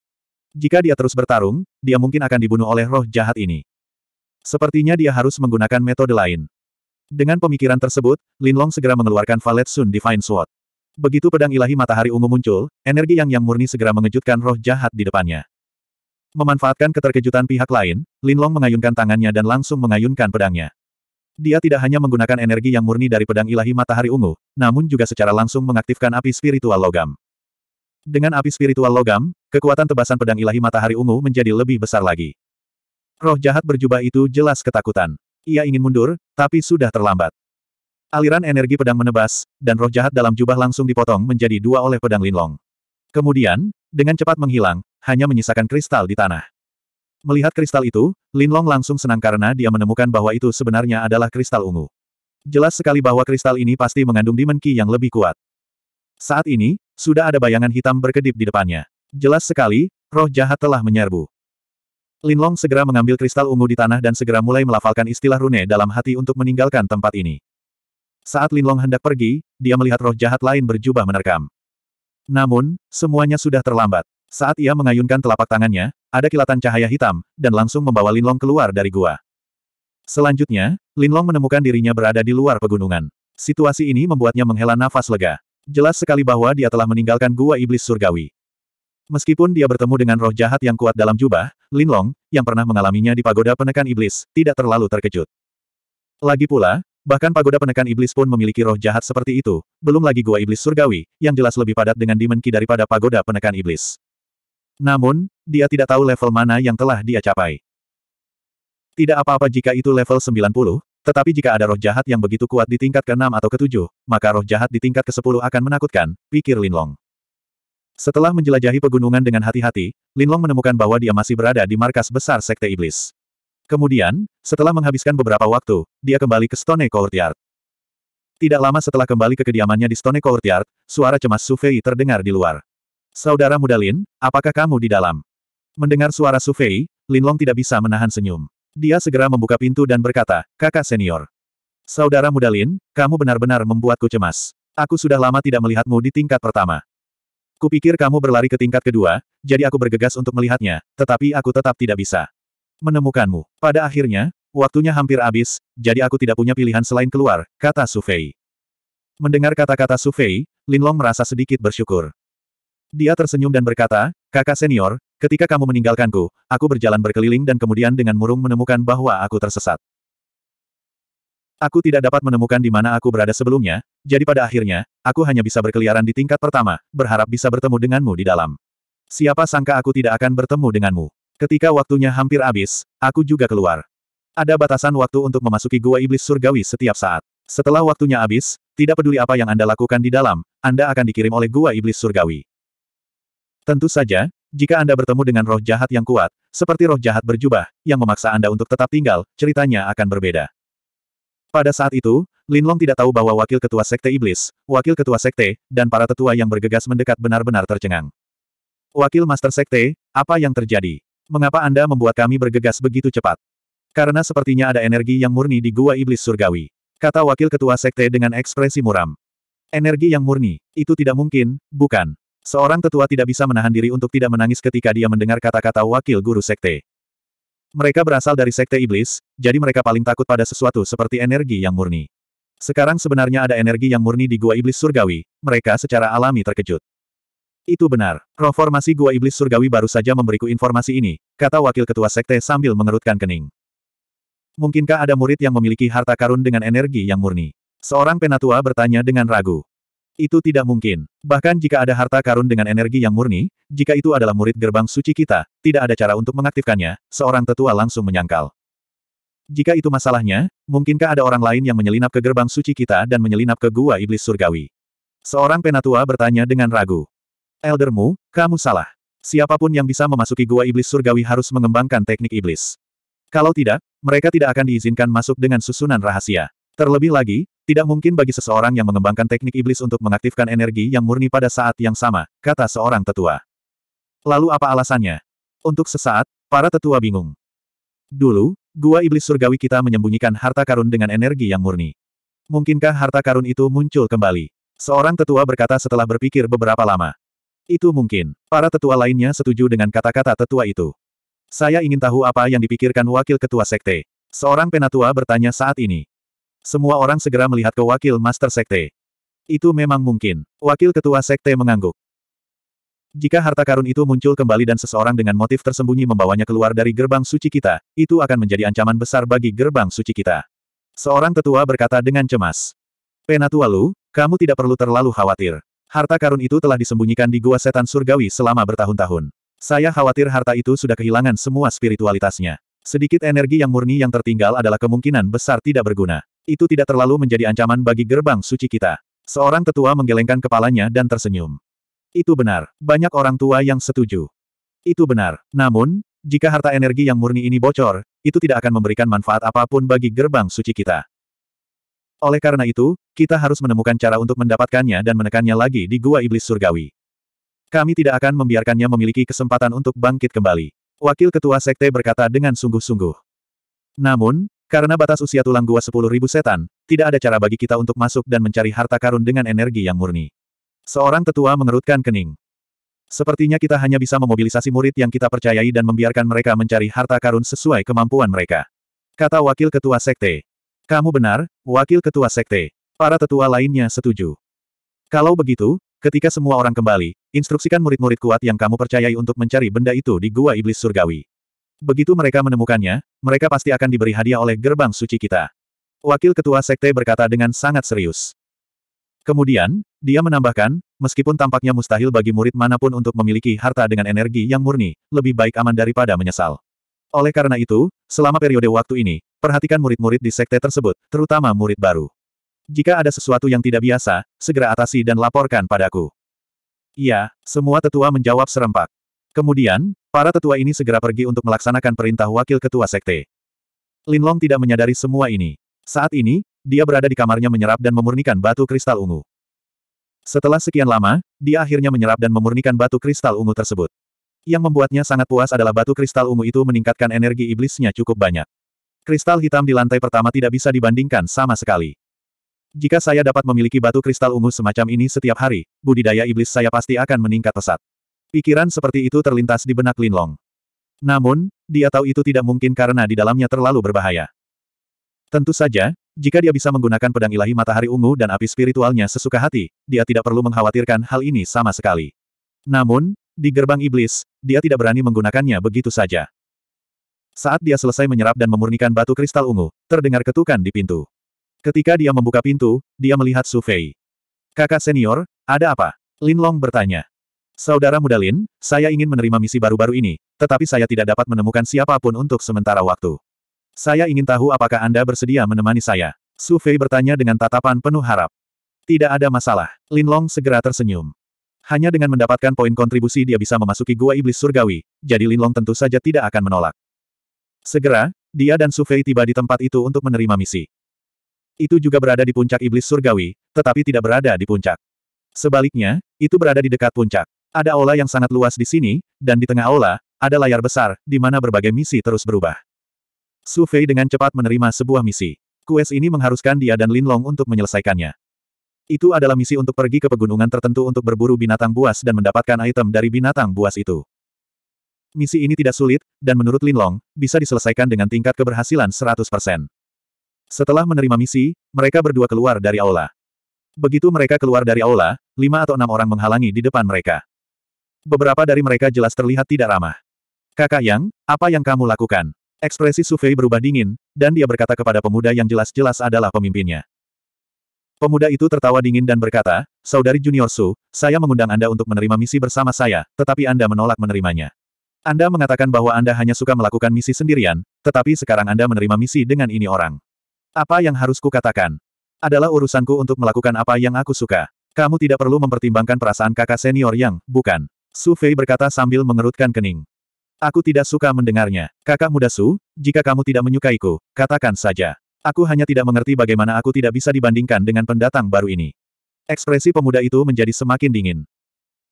Jika dia terus bertarung, dia mungkin akan dibunuh oleh roh jahat ini. Sepertinya dia harus menggunakan metode lain. Dengan pemikiran tersebut, Lin Long segera mengeluarkan Valet Sun Divine Sword. Begitu pedang ilahi matahari ungu muncul, energi yang yang murni segera mengejutkan roh jahat di depannya. Memanfaatkan keterkejutan pihak lain, Lin Long mengayunkan tangannya dan langsung mengayunkan pedangnya. Dia tidak hanya menggunakan energi yang murni dari pedang ilahi matahari ungu, namun juga secara langsung mengaktifkan api spiritual logam. Dengan api spiritual logam, kekuatan tebasan pedang ilahi matahari ungu menjadi lebih besar lagi. Roh jahat berjubah itu jelas ketakutan. Ia ingin mundur, tapi sudah terlambat. Aliran energi pedang menebas, dan roh jahat dalam jubah langsung dipotong menjadi dua oleh pedang Linlong. Kemudian, dengan cepat menghilang, hanya menyisakan kristal di tanah. Melihat kristal itu, Linlong langsung senang karena dia menemukan bahwa itu sebenarnya adalah kristal ungu. Jelas sekali bahwa kristal ini pasti mengandung dimenki yang lebih kuat. Saat ini, sudah ada bayangan hitam berkedip di depannya. Jelas sekali, roh jahat telah menyerbu. Linlong segera mengambil kristal ungu di tanah dan segera mulai melafalkan istilah rune dalam hati untuk meninggalkan tempat ini. Saat Linlong hendak pergi, dia melihat roh jahat lain berjubah menerkam. Namun, semuanya sudah terlambat. Saat ia mengayunkan telapak tangannya, ada kilatan cahaya hitam, dan langsung membawa Linlong keluar dari gua. Selanjutnya, Linlong menemukan dirinya berada di luar pegunungan. Situasi ini membuatnya menghela nafas lega. Jelas sekali bahwa dia telah meninggalkan gua iblis surgawi. Meskipun dia bertemu dengan roh jahat yang kuat dalam jubah, Lin Long, yang pernah mengalaminya di pagoda penekan iblis, tidak terlalu terkejut. Lagi pula, bahkan pagoda penekan iblis pun memiliki roh jahat seperti itu, belum lagi gua iblis surgawi, yang jelas lebih padat dengan Demon daripada pagoda penekan iblis. Namun, dia tidak tahu level mana yang telah dia capai. Tidak apa-apa jika itu level 90, tetapi jika ada roh jahat yang begitu kuat di tingkat ke-6 atau ke-7, maka roh jahat di tingkat ke-10 akan menakutkan, pikir Lin Long. Setelah menjelajahi pegunungan dengan hati-hati, Linlong menemukan bahwa dia masih berada di markas besar Sekte Iblis. Kemudian, setelah menghabiskan beberapa waktu, dia kembali ke Stone Courtyard. Tidak lama setelah kembali ke kediamannya di Stone Courtyard, suara cemas Sufei terdengar di luar. Saudara muda Lin, apakah kamu di dalam? Mendengar suara Sufei, Linlong tidak bisa menahan senyum. Dia segera membuka pintu dan berkata, kakak senior. Saudara muda Lin, kamu benar-benar membuatku cemas. Aku sudah lama tidak melihatmu di tingkat pertama. Kupikir kamu berlari ke tingkat kedua, jadi aku bergegas untuk melihatnya, tetapi aku tetap tidak bisa menemukanmu. Pada akhirnya, waktunya hampir habis, jadi aku tidak punya pilihan selain keluar, kata Sufei. Mendengar kata-kata Sufei, Linlong merasa sedikit bersyukur. Dia tersenyum dan berkata, kakak senior, ketika kamu meninggalkanku, aku berjalan berkeliling dan kemudian dengan murung menemukan bahwa aku tersesat. Aku tidak dapat menemukan di mana aku berada sebelumnya, jadi pada akhirnya, aku hanya bisa berkeliaran di tingkat pertama, berharap bisa bertemu denganmu di dalam. Siapa sangka aku tidak akan bertemu denganmu. Ketika waktunya hampir habis, aku juga keluar. Ada batasan waktu untuk memasuki gua iblis surgawi setiap saat. Setelah waktunya habis, tidak peduli apa yang Anda lakukan di dalam, Anda akan dikirim oleh gua iblis surgawi. Tentu saja, jika Anda bertemu dengan roh jahat yang kuat, seperti roh jahat berjubah, yang memaksa Anda untuk tetap tinggal, ceritanya akan berbeda. Pada saat itu, Linlong tidak tahu bahwa wakil ketua sekte iblis, wakil ketua sekte, dan para tetua yang bergegas mendekat benar-benar tercengang. Wakil master sekte, apa yang terjadi? Mengapa Anda membuat kami bergegas begitu cepat? Karena sepertinya ada energi yang murni di gua iblis surgawi. Kata wakil ketua sekte dengan ekspresi muram. Energi yang murni, itu tidak mungkin, bukan. Seorang tetua tidak bisa menahan diri untuk tidak menangis ketika dia mendengar kata-kata wakil guru sekte. Mereka berasal dari sekte iblis, jadi mereka paling takut pada sesuatu seperti energi yang murni. Sekarang sebenarnya ada energi yang murni di gua iblis surgawi, mereka secara alami terkejut. Itu benar, formasi gua iblis surgawi baru saja memberiku informasi ini, kata wakil ketua sekte sambil mengerutkan kening. Mungkinkah ada murid yang memiliki harta karun dengan energi yang murni? Seorang penatua bertanya dengan ragu. Itu tidak mungkin. Bahkan jika ada harta karun dengan energi yang murni, jika itu adalah murid gerbang suci kita, tidak ada cara untuk mengaktifkannya, seorang tetua langsung menyangkal. Jika itu masalahnya, mungkinkah ada orang lain yang menyelinap ke gerbang suci kita dan menyelinap ke gua iblis surgawi? Seorang penatua bertanya dengan ragu. Eldermu, kamu salah. Siapapun yang bisa memasuki gua iblis surgawi harus mengembangkan teknik iblis. Kalau tidak, mereka tidak akan diizinkan masuk dengan susunan rahasia. Terlebih lagi, tidak mungkin bagi seseorang yang mengembangkan teknik iblis untuk mengaktifkan energi yang murni pada saat yang sama, kata seorang tetua. Lalu apa alasannya? Untuk sesaat, para tetua bingung. Dulu, gua iblis surgawi kita menyembunyikan harta karun dengan energi yang murni. Mungkinkah harta karun itu muncul kembali? Seorang tetua berkata setelah berpikir beberapa lama. Itu mungkin. Para tetua lainnya setuju dengan kata-kata tetua itu. Saya ingin tahu apa yang dipikirkan wakil ketua sekte. Seorang penatua bertanya saat ini. Semua orang segera melihat ke wakil Master Sekte. Itu memang mungkin. Wakil Ketua Sekte mengangguk. Jika harta karun itu muncul kembali dan seseorang dengan motif tersembunyi membawanya keluar dari gerbang suci kita, itu akan menjadi ancaman besar bagi gerbang suci kita. Seorang tetua berkata dengan cemas. Penatualu, kamu tidak perlu terlalu khawatir. Harta karun itu telah disembunyikan di gua setan surgawi selama bertahun-tahun. Saya khawatir harta itu sudah kehilangan semua spiritualitasnya. Sedikit energi yang murni yang tertinggal adalah kemungkinan besar tidak berguna. Itu tidak terlalu menjadi ancaman bagi gerbang suci kita. Seorang tetua menggelengkan kepalanya dan tersenyum. Itu benar, banyak orang tua yang setuju. Itu benar, namun, jika harta energi yang murni ini bocor, itu tidak akan memberikan manfaat apapun bagi gerbang suci kita. Oleh karena itu, kita harus menemukan cara untuk mendapatkannya dan menekannya lagi di Gua Iblis Surgawi. Kami tidak akan membiarkannya memiliki kesempatan untuk bangkit kembali. Wakil Ketua Sekte berkata dengan sungguh-sungguh. Namun, karena batas usia tulang gua 10.000 setan, tidak ada cara bagi kita untuk masuk dan mencari harta karun dengan energi yang murni. Seorang tetua mengerutkan kening. Sepertinya kita hanya bisa memobilisasi murid yang kita percayai dan membiarkan mereka mencari harta karun sesuai kemampuan mereka. Kata Wakil Ketua Sekte. Kamu benar, Wakil Ketua Sekte. Para tetua lainnya setuju. Kalau begitu, ketika semua orang kembali, instruksikan murid-murid kuat yang kamu percayai untuk mencari benda itu di Gua Iblis Surgawi. Begitu mereka menemukannya, mereka pasti akan diberi hadiah oleh gerbang suci kita. Wakil Ketua Sekte berkata dengan sangat serius. Kemudian, dia menambahkan, meskipun tampaknya mustahil bagi murid manapun untuk memiliki harta dengan energi yang murni, lebih baik aman daripada menyesal. Oleh karena itu, selama periode waktu ini, perhatikan murid-murid di sekte tersebut, terutama murid baru. Jika ada sesuatu yang tidak biasa, segera atasi dan laporkan padaku. Iya, semua tetua menjawab serempak. Kemudian, Para tetua ini segera pergi untuk melaksanakan perintah wakil ketua sekte. Linlong tidak menyadari semua ini. Saat ini, dia berada di kamarnya menyerap dan memurnikan batu kristal ungu. Setelah sekian lama, dia akhirnya menyerap dan memurnikan batu kristal ungu tersebut. Yang membuatnya sangat puas adalah batu kristal ungu itu meningkatkan energi iblisnya cukup banyak. Kristal hitam di lantai pertama tidak bisa dibandingkan sama sekali. Jika saya dapat memiliki batu kristal ungu semacam ini setiap hari, budidaya iblis saya pasti akan meningkat pesat. Pikiran seperti itu terlintas di benak Linlong. Namun, dia tahu itu tidak mungkin karena di dalamnya terlalu berbahaya. Tentu saja, jika dia bisa menggunakan pedang ilahi matahari ungu dan api spiritualnya sesuka hati, dia tidak perlu mengkhawatirkan hal ini sama sekali. Namun, di gerbang iblis, dia tidak berani menggunakannya begitu saja. Saat dia selesai menyerap dan memurnikan batu kristal ungu, terdengar ketukan di pintu. Ketika dia membuka pintu, dia melihat Su Fei. Kakak senior, ada apa? Lin Long bertanya. Saudara Mudalin, saya ingin menerima misi baru-baru ini, tetapi saya tidak dapat menemukan siapapun untuk sementara waktu. Saya ingin tahu apakah Anda bersedia menemani saya. Su Fei bertanya dengan tatapan penuh harap. Tidak ada masalah. Lin Long segera tersenyum. Hanya dengan mendapatkan poin kontribusi dia bisa memasuki gua iblis surgawi, jadi Lin Long tentu saja tidak akan menolak. Segera, dia dan Su Fei tiba di tempat itu untuk menerima misi. Itu juga berada di puncak iblis surgawi, tetapi tidak berada di puncak. Sebaliknya, itu berada di dekat puncak. Ada aula yang sangat luas di sini, dan di tengah aula, ada layar besar, di mana berbagai misi terus berubah. Su Fei dengan cepat menerima sebuah misi. Kues ini mengharuskan dia dan Lin Long untuk menyelesaikannya. Itu adalah misi untuk pergi ke pegunungan tertentu untuk berburu binatang buas dan mendapatkan item dari binatang buas itu. Misi ini tidak sulit, dan menurut Lin Long bisa diselesaikan dengan tingkat keberhasilan 100%. Setelah menerima misi, mereka berdua keluar dari aula. Begitu mereka keluar dari aula, lima atau enam orang menghalangi di depan mereka. Beberapa dari mereka jelas terlihat tidak ramah. Kakak Yang, apa yang kamu lakukan? Ekspresi Sufei berubah dingin, dan dia berkata kepada pemuda yang jelas-jelas adalah pemimpinnya. Pemuda itu tertawa dingin dan berkata, Saudari Junior Su, saya mengundang Anda untuk menerima misi bersama saya, tetapi Anda menolak menerimanya. Anda mengatakan bahwa Anda hanya suka melakukan misi sendirian, tetapi sekarang Anda menerima misi dengan ini orang. Apa yang harus kukatakan? Adalah urusanku untuk melakukan apa yang aku suka. Kamu tidak perlu mempertimbangkan perasaan kakak senior yang, bukan. Su Fei berkata sambil mengerutkan kening. Aku tidak suka mendengarnya. Kakak muda Su, jika kamu tidak menyukaiku, katakan saja. Aku hanya tidak mengerti bagaimana aku tidak bisa dibandingkan dengan pendatang baru ini. Ekspresi pemuda itu menjadi semakin dingin.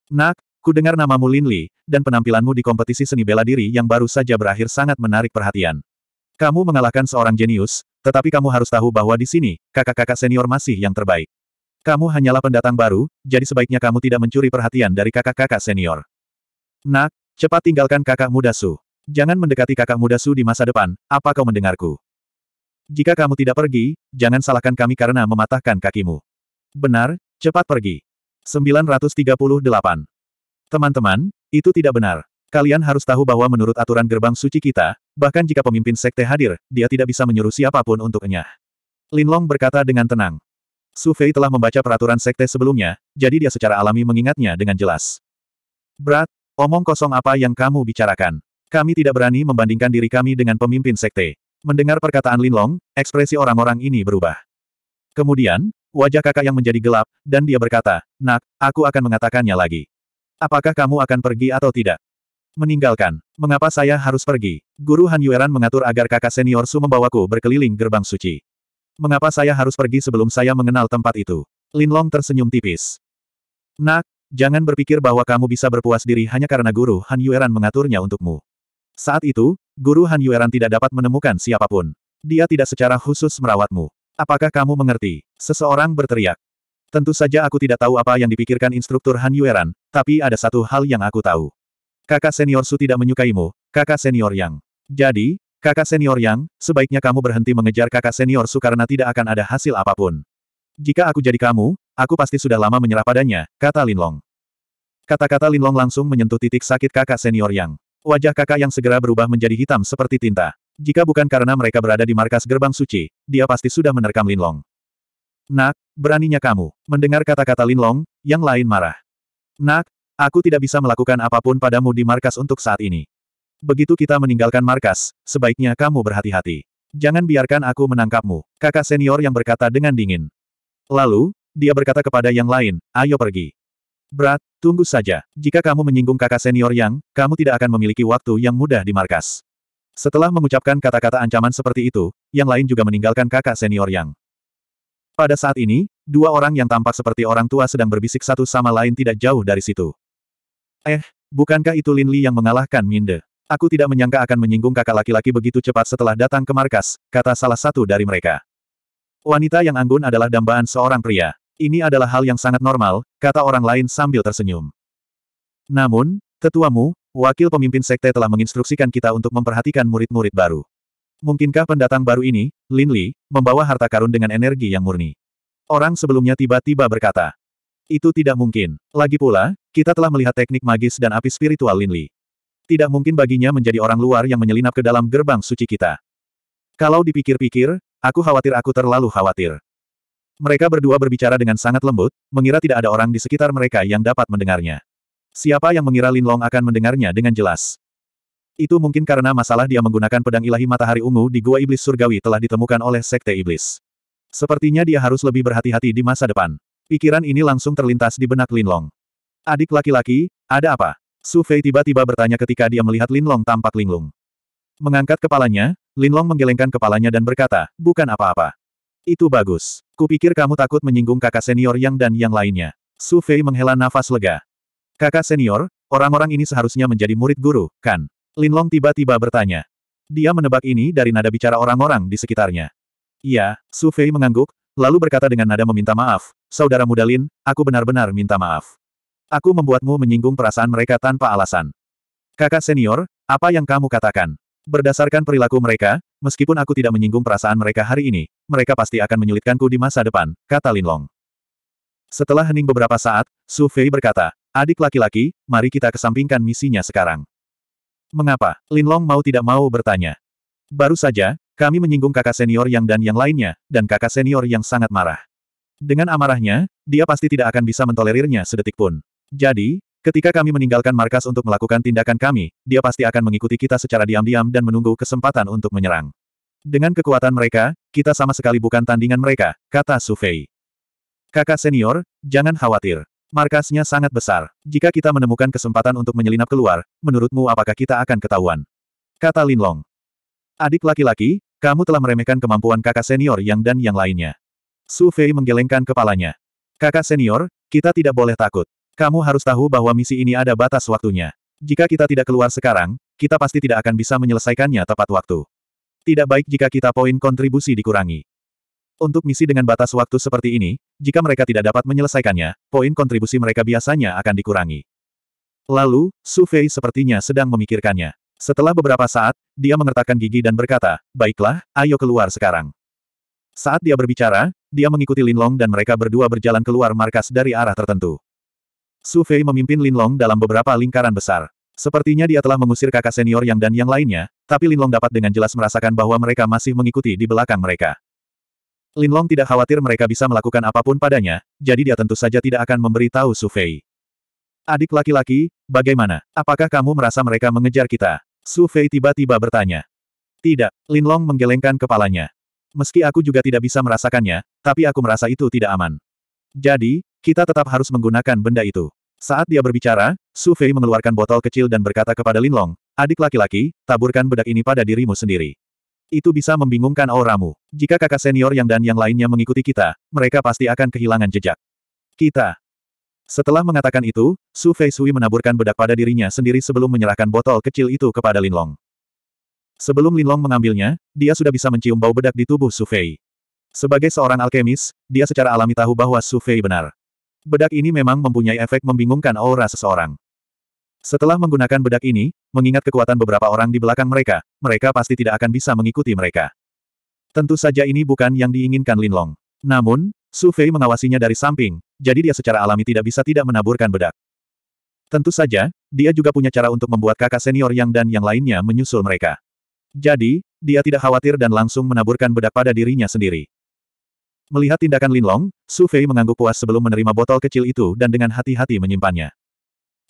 Nak, ku dengar namamu Lin Li, dan penampilanmu di kompetisi seni bela diri yang baru saja berakhir sangat menarik perhatian. Kamu mengalahkan seorang jenius, tetapi kamu harus tahu bahwa di sini, kakak-kakak senior masih yang terbaik. Kamu hanyalah pendatang baru, jadi sebaiknya kamu tidak mencuri perhatian dari kakak-kakak senior. Nak, cepat tinggalkan kakak muda Su. Jangan mendekati kakak muda Su di masa depan, apa kau mendengarku? Jika kamu tidak pergi, jangan salahkan kami karena mematahkan kakimu. Benar, cepat pergi. 938. Teman-teman, itu tidak benar. Kalian harus tahu bahwa menurut aturan gerbang suci kita, bahkan jika pemimpin sekte hadir, dia tidak bisa menyuruh siapapun untuknya. Linlong berkata dengan tenang. Su Fei telah membaca peraturan sekte sebelumnya, jadi dia secara alami mengingatnya dengan jelas. Brat, omong kosong apa yang kamu bicarakan? Kami tidak berani membandingkan diri kami dengan pemimpin sekte. Mendengar perkataan Lin Long, ekspresi orang-orang ini berubah. Kemudian, wajah kakak yang menjadi gelap, dan dia berkata, Nak, aku akan mengatakannya lagi. Apakah kamu akan pergi atau tidak? Meninggalkan. Mengapa saya harus pergi? Guru Han Yueran mengatur agar kakak senior Su membawaku berkeliling gerbang suci. Mengapa saya harus pergi sebelum saya mengenal tempat itu? Linlong tersenyum tipis. Nak, jangan berpikir bahwa kamu bisa berpuas diri hanya karena guru Han Yueran mengaturnya untukmu. Saat itu, guru Han Yueran tidak dapat menemukan siapapun. Dia tidak secara khusus merawatmu. Apakah kamu mengerti? Seseorang berteriak. Tentu saja aku tidak tahu apa yang dipikirkan instruktur Han Yueran, tapi ada satu hal yang aku tahu. Kakak senior Su tidak menyukaimu, kakak senior Yang. Jadi, Kakak senior Yang, sebaiknya kamu berhenti mengejar kakak senior Su karena tidak akan ada hasil apapun. Jika aku jadi kamu, aku pasti sudah lama menyerah padanya, kata Lin Long. Kata-kata Lin Long langsung menyentuh titik sakit kakak senior Yang. Wajah kakak yang segera berubah menjadi hitam seperti tinta. Jika bukan karena mereka berada di markas gerbang suci, dia pasti sudah menerkam Lin Long. Nak, beraninya kamu. Mendengar kata-kata Lin Long, yang lain marah. Nak, aku tidak bisa melakukan apapun padamu di markas untuk saat ini. Begitu kita meninggalkan markas, sebaiknya kamu berhati-hati. Jangan biarkan aku menangkapmu, kakak senior yang berkata dengan dingin. Lalu, dia berkata kepada yang lain, ayo pergi. Berat, tunggu saja. Jika kamu menyinggung kakak senior yang, kamu tidak akan memiliki waktu yang mudah di markas. Setelah mengucapkan kata-kata ancaman seperti itu, yang lain juga meninggalkan kakak senior yang. Pada saat ini, dua orang yang tampak seperti orang tua sedang berbisik satu sama lain tidak jauh dari situ. Eh, bukankah itu Lin Li yang mengalahkan Minde? Aku tidak menyangka akan menyinggung kakak laki-laki begitu cepat setelah datang ke markas, kata salah satu dari mereka. Wanita yang anggun adalah dambaan seorang pria. Ini adalah hal yang sangat normal, kata orang lain sambil tersenyum. Namun, tetuamu, wakil pemimpin sekte telah menginstruksikan kita untuk memperhatikan murid-murid baru. Mungkinkah pendatang baru ini, Lin Li, membawa harta karun dengan energi yang murni? Orang sebelumnya tiba-tiba berkata. Itu tidak mungkin. Lagi pula, kita telah melihat teknik magis dan api spiritual Lin Li. Tidak mungkin baginya menjadi orang luar yang menyelinap ke dalam gerbang suci kita. Kalau dipikir-pikir, aku khawatir aku terlalu khawatir. Mereka berdua berbicara dengan sangat lembut, mengira tidak ada orang di sekitar mereka yang dapat mendengarnya. Siapa yang mengira Lin Long akan mendengarnya dengan jelas? Itu mungkin karena masalah dia menggunakan pedang ilahi matahari ungu di Gua Iblis Surgawi telah ditemukan oleh Sekte Iblis. Sepertinya dia harus lebih berhati-hati di masa depan. Pikiran ini langsung terlintas di benak Lin Long. Adik laki-laki, ada apa? Su Fei tiba-tiba bertanya ketika dia melihat Linlong tampak linglung. Mengangkat kepalanya, Linlong menggelengkan kepalanya dan berkata, bukan apa-apa. Itu bagus. Kupikir kamu takut menyinggung kakak senior yang dan yang lainnya. Su Fei menghela nafas lega. Kakak senior, orang-orang ini seharusnya menjadi murid guru, kan? Linlong tiba-tiba bertanya. Dia menebak ini dari nada bicara orang-orang di sekitarnya. Iya, Su Fei mengangguk, lalu berkata dengan nada meminta maaf, Saudara muda Lin, aku benar-benar minta maaf. Aku membuatmu menyinggung perasaan mereka tanpa alasan. Kakak senior, apa yang kamu katakan? Berdasarkan perilaku mereka, meskipun aku tidak menyinggung perasaan mereka hari ini, mereka pasti akan menyulitkanku di masa depan, kata Lin Long. Setelah hening beberapa saat, Su Fei berkata, adik laki-laki, mari kita kesampingkan misinya sekarang. Mengapa? Lin Long mau tidak mau bertanya. Baru saja, kami menyinggung kakak senior yang dan yang lainnya, dan kakak senior yang sangat marah. Dengan amarahnya, dia pasti tidak akan bisa mentolerirnya sedetik pun. Jadi, ketika kami meninggalkan markas untuk melakukan tindakan kami, dia pasti akan mengikuti kita secara diam-diam dan menunggu kesempatan untuk menyerang. Dengan kekuatan mereka, kita sama sekali bukan tandingan mereka, kata Sufei. Kakak senior, jangan khawatir. Markasnya sangat besar. Jika kita menemukan kesempatan untuk menyelinap keluar, menurutmu apakah kita akan ketahuan? Kata Lin Long. Adik laki-laki, kamu telah meremehkan kemampuan kakak senior yang dan yang lainnya. Su Fei menggelengkan kepalanya. Kakak senior, kita tidak boleh takut. Kamu harus tahu bahwa misi ini ada batas waktunya. Jika kita tidak keluar sekarang, kita pasti tidak akan bisa menyelesaikannya tepat waktu. Tidak baik jika kita poin kontribusi dikurangi. Untuk misi dengan batas waktu seperti ini, jika mereka tidak dapat menyelesaikannya, poin kontribusi mereka biasanya akan dikurangi. Lalu, Su Fei sepertinya sedang memikirkannya. Setelah beberapa saat, dia mengertakkan gigi dan berkata, Baiklah, ayo keluar sekarang. Saat dia berbicara, dia mengikuti Linlong dan mereka berdua berjalan keluar markas dari arah tertentu. Su Fei memimpin Lin Long dalam beberapa lingkaran besar. Sepertinya dia telah mengusir kakak senior Yang dan yang lainnya, tapi Lin Long dapat dengan jelas merasakan bahwa mereka masih mengikuti di belakang mereka. Lin Long tidak khawatir mereka bisa melakukan apapun padanya, jadi dia tentu saja tidak akan memberitahu Su Fei. Adik laki-laki, bagaimana? Apakah kamu merasa mereka mengejar kita? Su Fei tiba-tiba bertanya. Tidak, Lin Long menggelengkan kepalanya. Meski aku juga tidak bisa merasakannya, tapi aku merasa itu tidak aman. Jadi, kita tetap harus menggunakan benda itu. Saat dia berbicara, Su Fei mengeluarkan botol kecil dan berkata kepada Lin Long, adik laki-laki, taburkan bedak ini pada dirimu sendiri. Itu bisa membingungkan auramu. Jika kakak senior yang dan yang lainnya mengikuti kita, mereka pasti akan kehilangan jejak. Kita. Setelah mengatakan itu, Su Fei Sui menaburkan bedak pada dirinya sendiri sebelum menyerahkan botol kecil itu kepada Lin Long. Sebelum Lin Long mengambilnya, dia sudah bisa mencium bau bedak di tubuh Su Fei. Sebagai seorang alkemis, dia secara alami tahu bahwa Su Fei benar. Bedak ini memang mempunyai efek membingungkan aura seseorang. Setelah menggunakan bedak ini, mengingat kekuatan beberapa orang di belakang mereka, mereka pasti tidak akan bisa mengikuti mereka. Tentu saja ini bukan yang diinginkan Linlong. Namun, Su Fei mengawasinya dari samping, jadi dia secara alami tidak bisa tidak menaburkan bedak. Tentu saja, dia juga punya cara untuk membuat kakak senior yang dan yang lainnya menyusul mereka. Jadi, dia tidak khawatir dan langsung menaburkan bedak pada dirinya sendiri. Melihat tindakan Linlong, Su Fei mengangguk puas sebelum menerima botol kecil itu dan dengan hati-hati menyimpannya.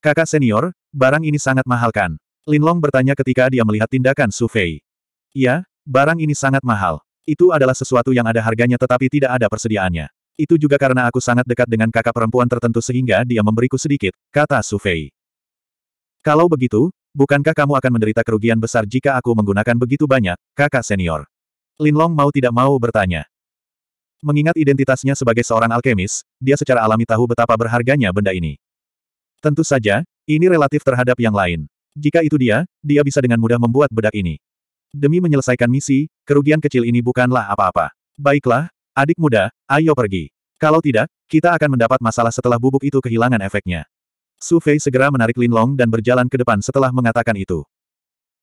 Kakak senior, barang ini sangat mahal kan? Linlong bertanya ketika dia melihat tindakan Su Fei. Ya, barang ini sangat mahal. Itu adalah sesuatu yang ada harganya tetapi tidak ada persediaannya. Itu juga karena aku sangat dekat dengan kakak perempuan tertentu sehingga dia memberiku sedikit, kata Su Fei. Kalau begitu, bukankah kamu akan menderita kerugian besar jika aku menggunakan begitu banyak, kakak senior? Linlong mau tidak mau bertanya. Mengingat identitasnya sebagai seorang alkemis, dia secara alami tahu betapa berharganya benda ini. Tentu saja, ini relatif terhadap yang lain. Jika itu dia, dia bisa dengan mudah membuat bedak ini. Demi menyelesaikan misi, kerugian kecil ini bukanlah apa-apa. Baiklah, adik muda, ayo pergi. Kalau tidak, kita akan mendapat masalah setelah bubuk itu kehilangan efeknya. Su Fei segera menarik Lin Long dan berjalan ke depan setelah mengatakan itu.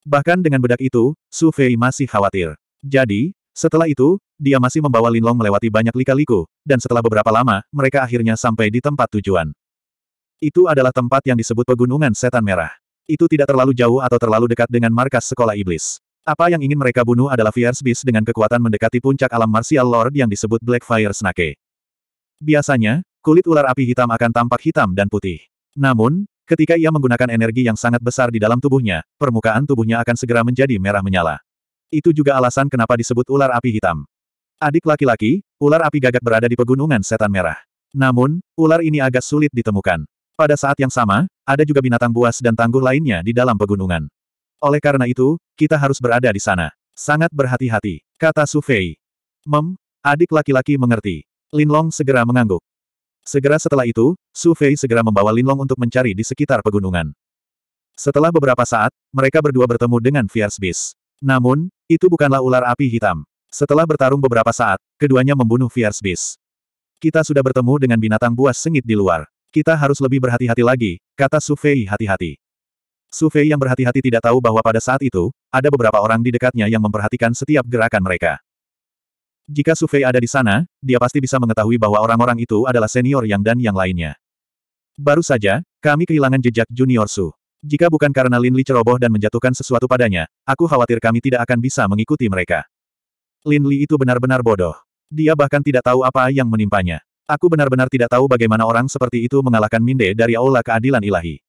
Bahkan dengan bedak itu, Su Fei masih khawatir. Jadi, setelah itu, dia masih membawa Linlong melewati banyak lika-liku, dan setelah beberapa lama, mereka akhirnya sampai di tempat tujuan. Itu adalah tempat yang disebut Pegunungan Setan Merah. Itu tidak terlalu jauh atau terlalu dekat dengan markas sekolah iblis. Apa yang ingin mereka bunuh adalah Fierce Beast dengan kekuatan mendekati puncak alam martial lord yang disebut Blackfire Snake. Biasanya, kulit ular api hitam akan tampak hitam dan putih. Namun, ketika ia menggunakan energi yang sangat besar di dalam tubuhnya, permukaan tubuhnya akan segera menjadi merah menyala. Itu juga alasan kenapa disebut ular api hitam. Adik laki-laki, ular api gagak berada di pegunungan setan merah. Namun, ular ini agak sulit ditemukan. Pada saat yang sama, ada juga binatang buas dan tangguh lainnya di dalam pegunungan. Oleh karena itu, kita harus berada di sana. Sangat berhati-hati, kata Su Fei. Mem, adik laki-laki mengerti. Linlong segera mengangguk. Segera setelah itu, Su Fei segera membawa Linlong untuk mencari di sekitar pegunungan. Setelah beberapa saat, mereka berdua bertemu dengan Fierce Beast. Namun, itu bukanlah ular api hitam. Setelah bertarung beberapa saat, keduanya membunuh Fierce Beast. Kita sudah bertemu dengan binatang buas sengit di luar. Kita harus lebih berhati-hati lagi, kata Sufei hati-hati. Sufei yang berhati-hati tidak tahu bahwa pada saat itu, ada beberapa orang di dekatnya yang memperhatikan setiap gerakan mereka. Jika Sufei ada di sana, dia pasti bisa mengetahui bahwa orang-orang itu adalah senior Yang dan yang lainnya. Baru saja, kami kehilangan jejak Junior Su. Jika bukan karena Lin Li ceroboh dan menjatuhkan sesuatu padanya, aku khawatir kami tidak akan bisa mengikuti mereka. Lin Li itu benar-benar bodoh. Dia bahkan tidak tahu apa yang menimpanya. Aku benar-benar tidak tahu bagaimana orang seperti itu mengalahkan Minde dari aula keadilan ilahi.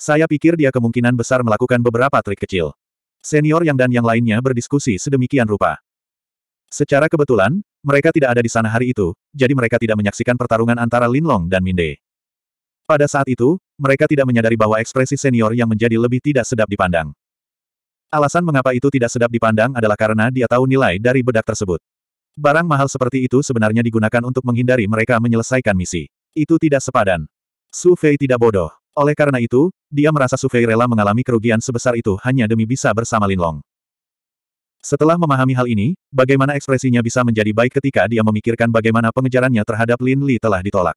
Saya pikir dia kemungkinan besar melakukan beberapa trik kecil. Senior yang dan yang lainnya berdiskusi sedemikian rupa. Secara kebetulan, mereka tidak ada di sana hari itu, jadi mereka tidak menyaksikan pertarungan antara Lin Long dan Minde. Pada saat itu, mereka tidak menyadari bahwa ekspresi senior yang menjadi lebih tidak sedap dipandang. Alasan mengapa itu tidak sedap dipandang adalah karena dia tahu nilai dari bedak tersebut. Barang mahal seperti itu sebenarnya digunakan untuk menghindari mereka menyelesaikan misi. Itu tidak sepadan. Su Fei tidak bodoh. Oleh karena itu, dia merasa Su Fei rela mengalami kerugian sebesar itu hanya demi bisa bersama Lin Long. Setelah memahami hal ini, bagaimana ekspresinya bisa menjadi baik ketika dia memikirkan bagaimana pengejarannya terhadap Lin Li telah ditolak.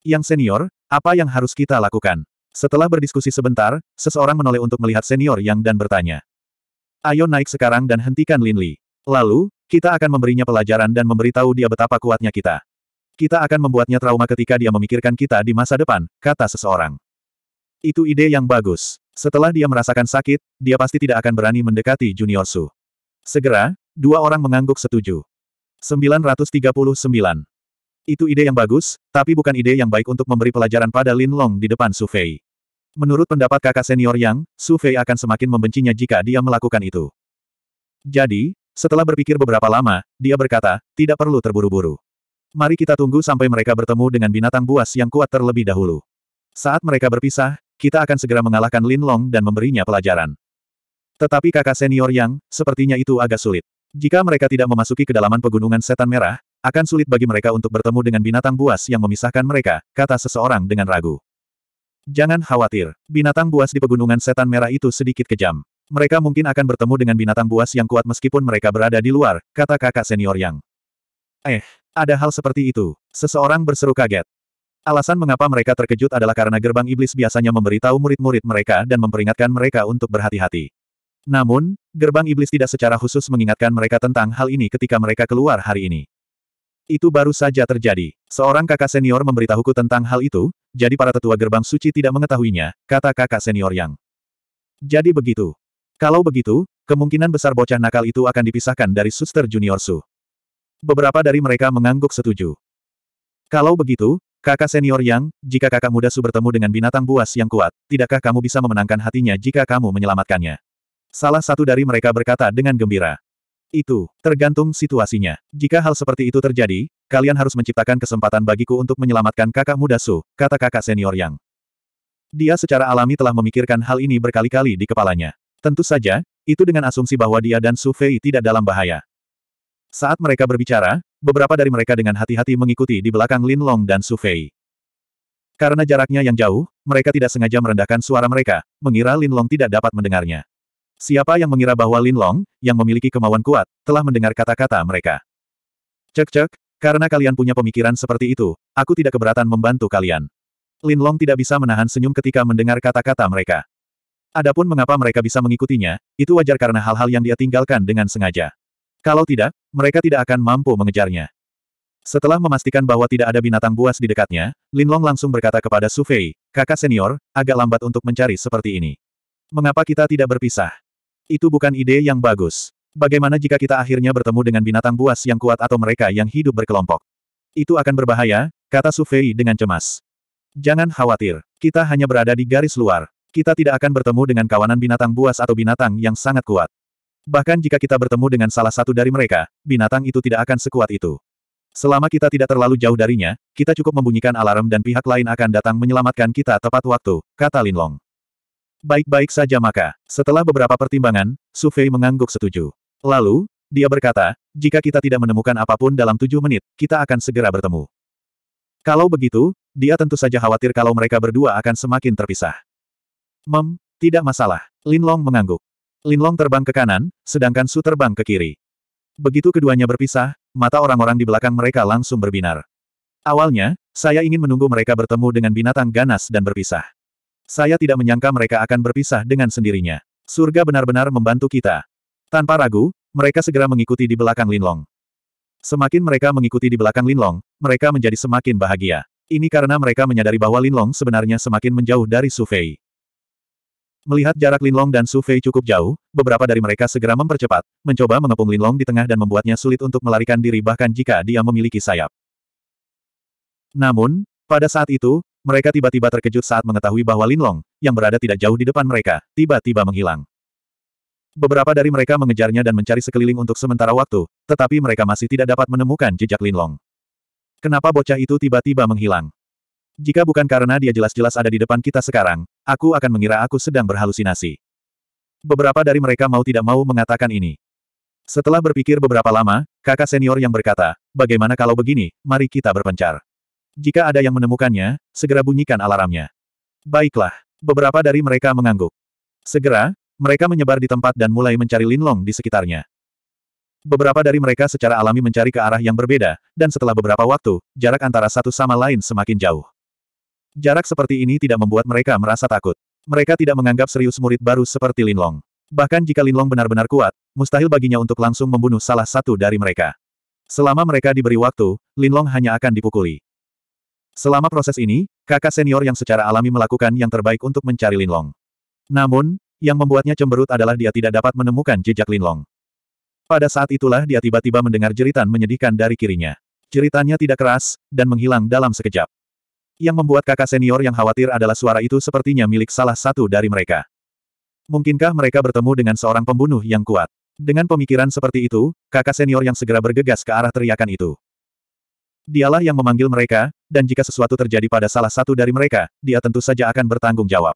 Yang senior, apa yang harus kita lakukan? Setelah berdiskusi sebentar, seseorang menoleh untuk melihat senior Yang dan bertanya. Ayo naik sekarang dan hentikan Lin Li. Lalu, kita akan memberinya pelajaran dan memberitahu dia betapa kuatnya kita. Kita akan membuatnya trauma ketika dia memikirkan kita di masa depan, kata seseorang. Itu ide yang bagus. Setelah dia merasakan sakit, dia pasti tidak akan berani mendekati Junior Su. Segera, dua orang mengangguk setuju. 939. Itu ide yang bagus, tapi bukan ide yang baik untuk memberi pelajaran pada Lin Long di depan Su Fei. Menurut pendapat kakak senior Yang, Su Fei akan semakin membencinya jika dia melakukan itu. Jadi, setelah berpikir beberapa lama, dia berkata, tidak perlu terburu-buru. Mari kita tunggu sampai mereka bertemu dengan binatang buas yang kuat terlebih dahulu. Saat mereka berpisah, kita akan segera mengalahkan Lin Long dan memberinya pelajaran. Tetapi kakak senior Yang, sepertinya itu agak sulit. Jika mereka tidak memasuki kedalaman pegunungan setan merah, akan sulit bagi mereka untuk bertemu dengan binatang buas yang memisahkan mereka, kata seseorang dengan ragu. Jangan khawatir, binatang buas di pegunungan setan merah itu sedikit kejam. Mereka mungkin akan bertemu dengan binatang buas yang kuat meskipun mereka berada di luar, kata kakak senior yang. Eh, ada hal seperti itu. Seseorang berseru kaget. Alasan mengapa mereka terkejut adalah karena gerbang iblis biasanya memberitahu murid-murid mereka dan memperingatkan mereka untuk berhati-hati. Namun, gerbang iblis tidak secara khusus mengingatkan mereka tentang hal ini ketika mereka keluar hari ini. Itu baru saja terjadi. Seorang kakak senior memberitahuku tentang hal itu, jadi para tetua gerbang suci tidak mengetahuinya, kata kakak senior yang. Jadi begitu. Kalau begitu, kemungkinan besar bocah nakal itu akan dipisahkan dari suster junior Su. Beberapa dari mereka mengangguk setuju. Kalau begitu, kakak senior yang, jika kakak muda Su bertemu dengan binatang buas yang kuat, tidakkah kamu bisa memenangkan hatinya jika kamu menyelamatkannya? Salah satu dari mereka berkata dengan gembira. Itu, tergantung situasinya. Jika hal seperti itu terjadi, kalian harus menciptakan kesempatan bagiku untuk menyelamatkan kakak muda Su, kata kakak senior Yang. Dia secara alami telah memikirkan hal ini berkali-kali di kepalanya. Tentu saja, itu dengan asumsi bahwa dia dan Su Fei tidak dalam bahaya. Saat mereka berbicara, beberapa dari mereka dengan hati-hati mengikuti di belakang Lin Long dan Su Fei. Karena jaraknya yang jauh, mereka tidak sengaja merendahkan suara mereka, mengira Lin Long tidak dapat mendengarnya. Siapa yang mengira bahwa Lin Long, yang memiliki kemauan kuat, telah mendengar kata-kata mereka? Cek-cek, karena kalian punya pemikiran seperti itu, aku tidak keberatan membantu kalian. Lin Long tidak bisa menahan senyum ketika mendengar kata-kata mereka. Adapun mengapa mereka bisa mengikutinya, itu wajar karena hal-hal yang dia tinggalkan dengan sengaja. Kalau tidak, mereka tidak akan mampu mengejarnya. Setelah memastikan bahwa tidak ada binatang buas di dekatnya, Lin Long langsung berkata kepada Su Fei, kakak senior, agak lambat untuk mencari seperti ini. Mengapa kita tidak berpisah? Itu bukan ide yang bagus. Bagaimana jika kita akhirnya bertemu dengan binatang buas yang kuat atau mereka yang hidup berkelompok? Itu akan berbahaya, kata Sufei dengan cemas. Jangan khawatir, kita hanya berada di garis luar. Kita tidak akan bertemu dengan kawanan binatang buas atau binatang yang sangat kuat. Bahkan jika kita bertemu dengan salah satu dari mereka, binatang itu tidak akan sekuat itu. Selama kita tidak terlalu jauh darinya, kita cukup membunyikan alarm dan pihak lain akan datang menyelamatkan kita tepat waktu, kata Linlong. Baik-baik saja maka. Setelah beberapa pertimbangan, Su Fei mengangguk setuju. Lalu, dia berkata, jika kita tidak menemukan apapun dalam tujuh menit, kita akan segera bertemu. Kalau begitu, dia tentu saja khawatir kalau mereka berdua akan semakin terpisah. Mem, tidak masalah. Lin Long mengangguk. Lin Long terbang ke kanan, sedangkan Su terbang ke kiri. Begitu keduanya berpisah, mata orang-orang di belakang mereka langsung berbinar. Awalnya, saya ingin menunggu mereka bertemu dengan binatang ganas dan berpisah. Saya tidak menyangka mereka akan berpisah dengan sendirinya. Surga benar-benar membantu kita. Tanpa ragu, mereka segera mengikuti di belakang Linlong. Semakin mereka mengikuti di belakang Linlong, mereka menjadi semakin bahagia. Ini karena mereka menyadari bahwa Linlong sebenarnya semakin menjauh dari Su Fei. Melihat jarak Linlong dan Su Fei cukup jauh, beberapa dari mereka segera mempercepat, mencoba mengepung Linlong di tengah dan membuatnya sulit untuk melarikan diri bahkan jika dia memiliki sayap. Namun, pada saat itu, mereka tiba-tiba terkejut saat mengetahui bahwa Linlong, yang berada tidak jauh di depan mereka, tiba-tiba menghilang. Beberapa dari mereka mengejarnya dan mencari sekeliling untuk sementara waktu, tetapi mereka masih tidak dapat menemukan jejak Linlong. Kenapa bocah itu tiba-tiba menghilang? Jika bukan karena dia jelas-jelas ada di depan kita sekarang, aku akan mengira aku sedang berhalusinasi. Beberapa dari mereka mau tidak mau mengatakan ini. Setelah berpikir beberapa lama, kakak senior yang berkata, bagaimana kalau begini, mari kita berpencar. Jika ada yang menemukannya, segera bunyikan alarmnya. Baiklah. Beberapa dari mereka mengangguk. Segera, mereka menyebar di tempat dan mulai mencari Linlong di sekitarnya. Beberapa dari mereka secara alami mencari ke arah yang berbeda, dan setelah beberapa waktu, jarak antara satu sama lain semakin jauh. Jarak seperti ini tidak membuat mereka merasa takut. Mereka tidak menganggap serius murid baru seperti Linlong. Bahkan jika Linlong benar-benar kuat, mustahil baginya untuk langsung membunuh salah satu dari mereka. Selama mereka diberi waktu, Linlong hanya akan dipukuli. Selama proses ini, kakak senior yang secara alami melakukan yang terbaik untuk mencari Linlong. Namun, yang membuatnya cemberut adalah dia tidak dapat menemukan jejak Linlong. Pada saat itulah dia tiba-tiba mendengar jeritan menyedihkan dari kirinya. Jeritannya tidak keras, dan menghilang dalam sekejap. Yang membuat kakak senior yang khawatir adalah suara itu sepertinya milik salah satu dari mereka. Mungkinkah mereka bertemu dengan seorang pembunuh yang kuat? Dengan pemikiran seperti itu, kakak senior yang segera bergegas ke arah teriakan itu. Dialah yang memanggil mereka, dan jika sesuatu terjadi pada salah satu dari mereka, dia tentu saja akan bertanggung jawab.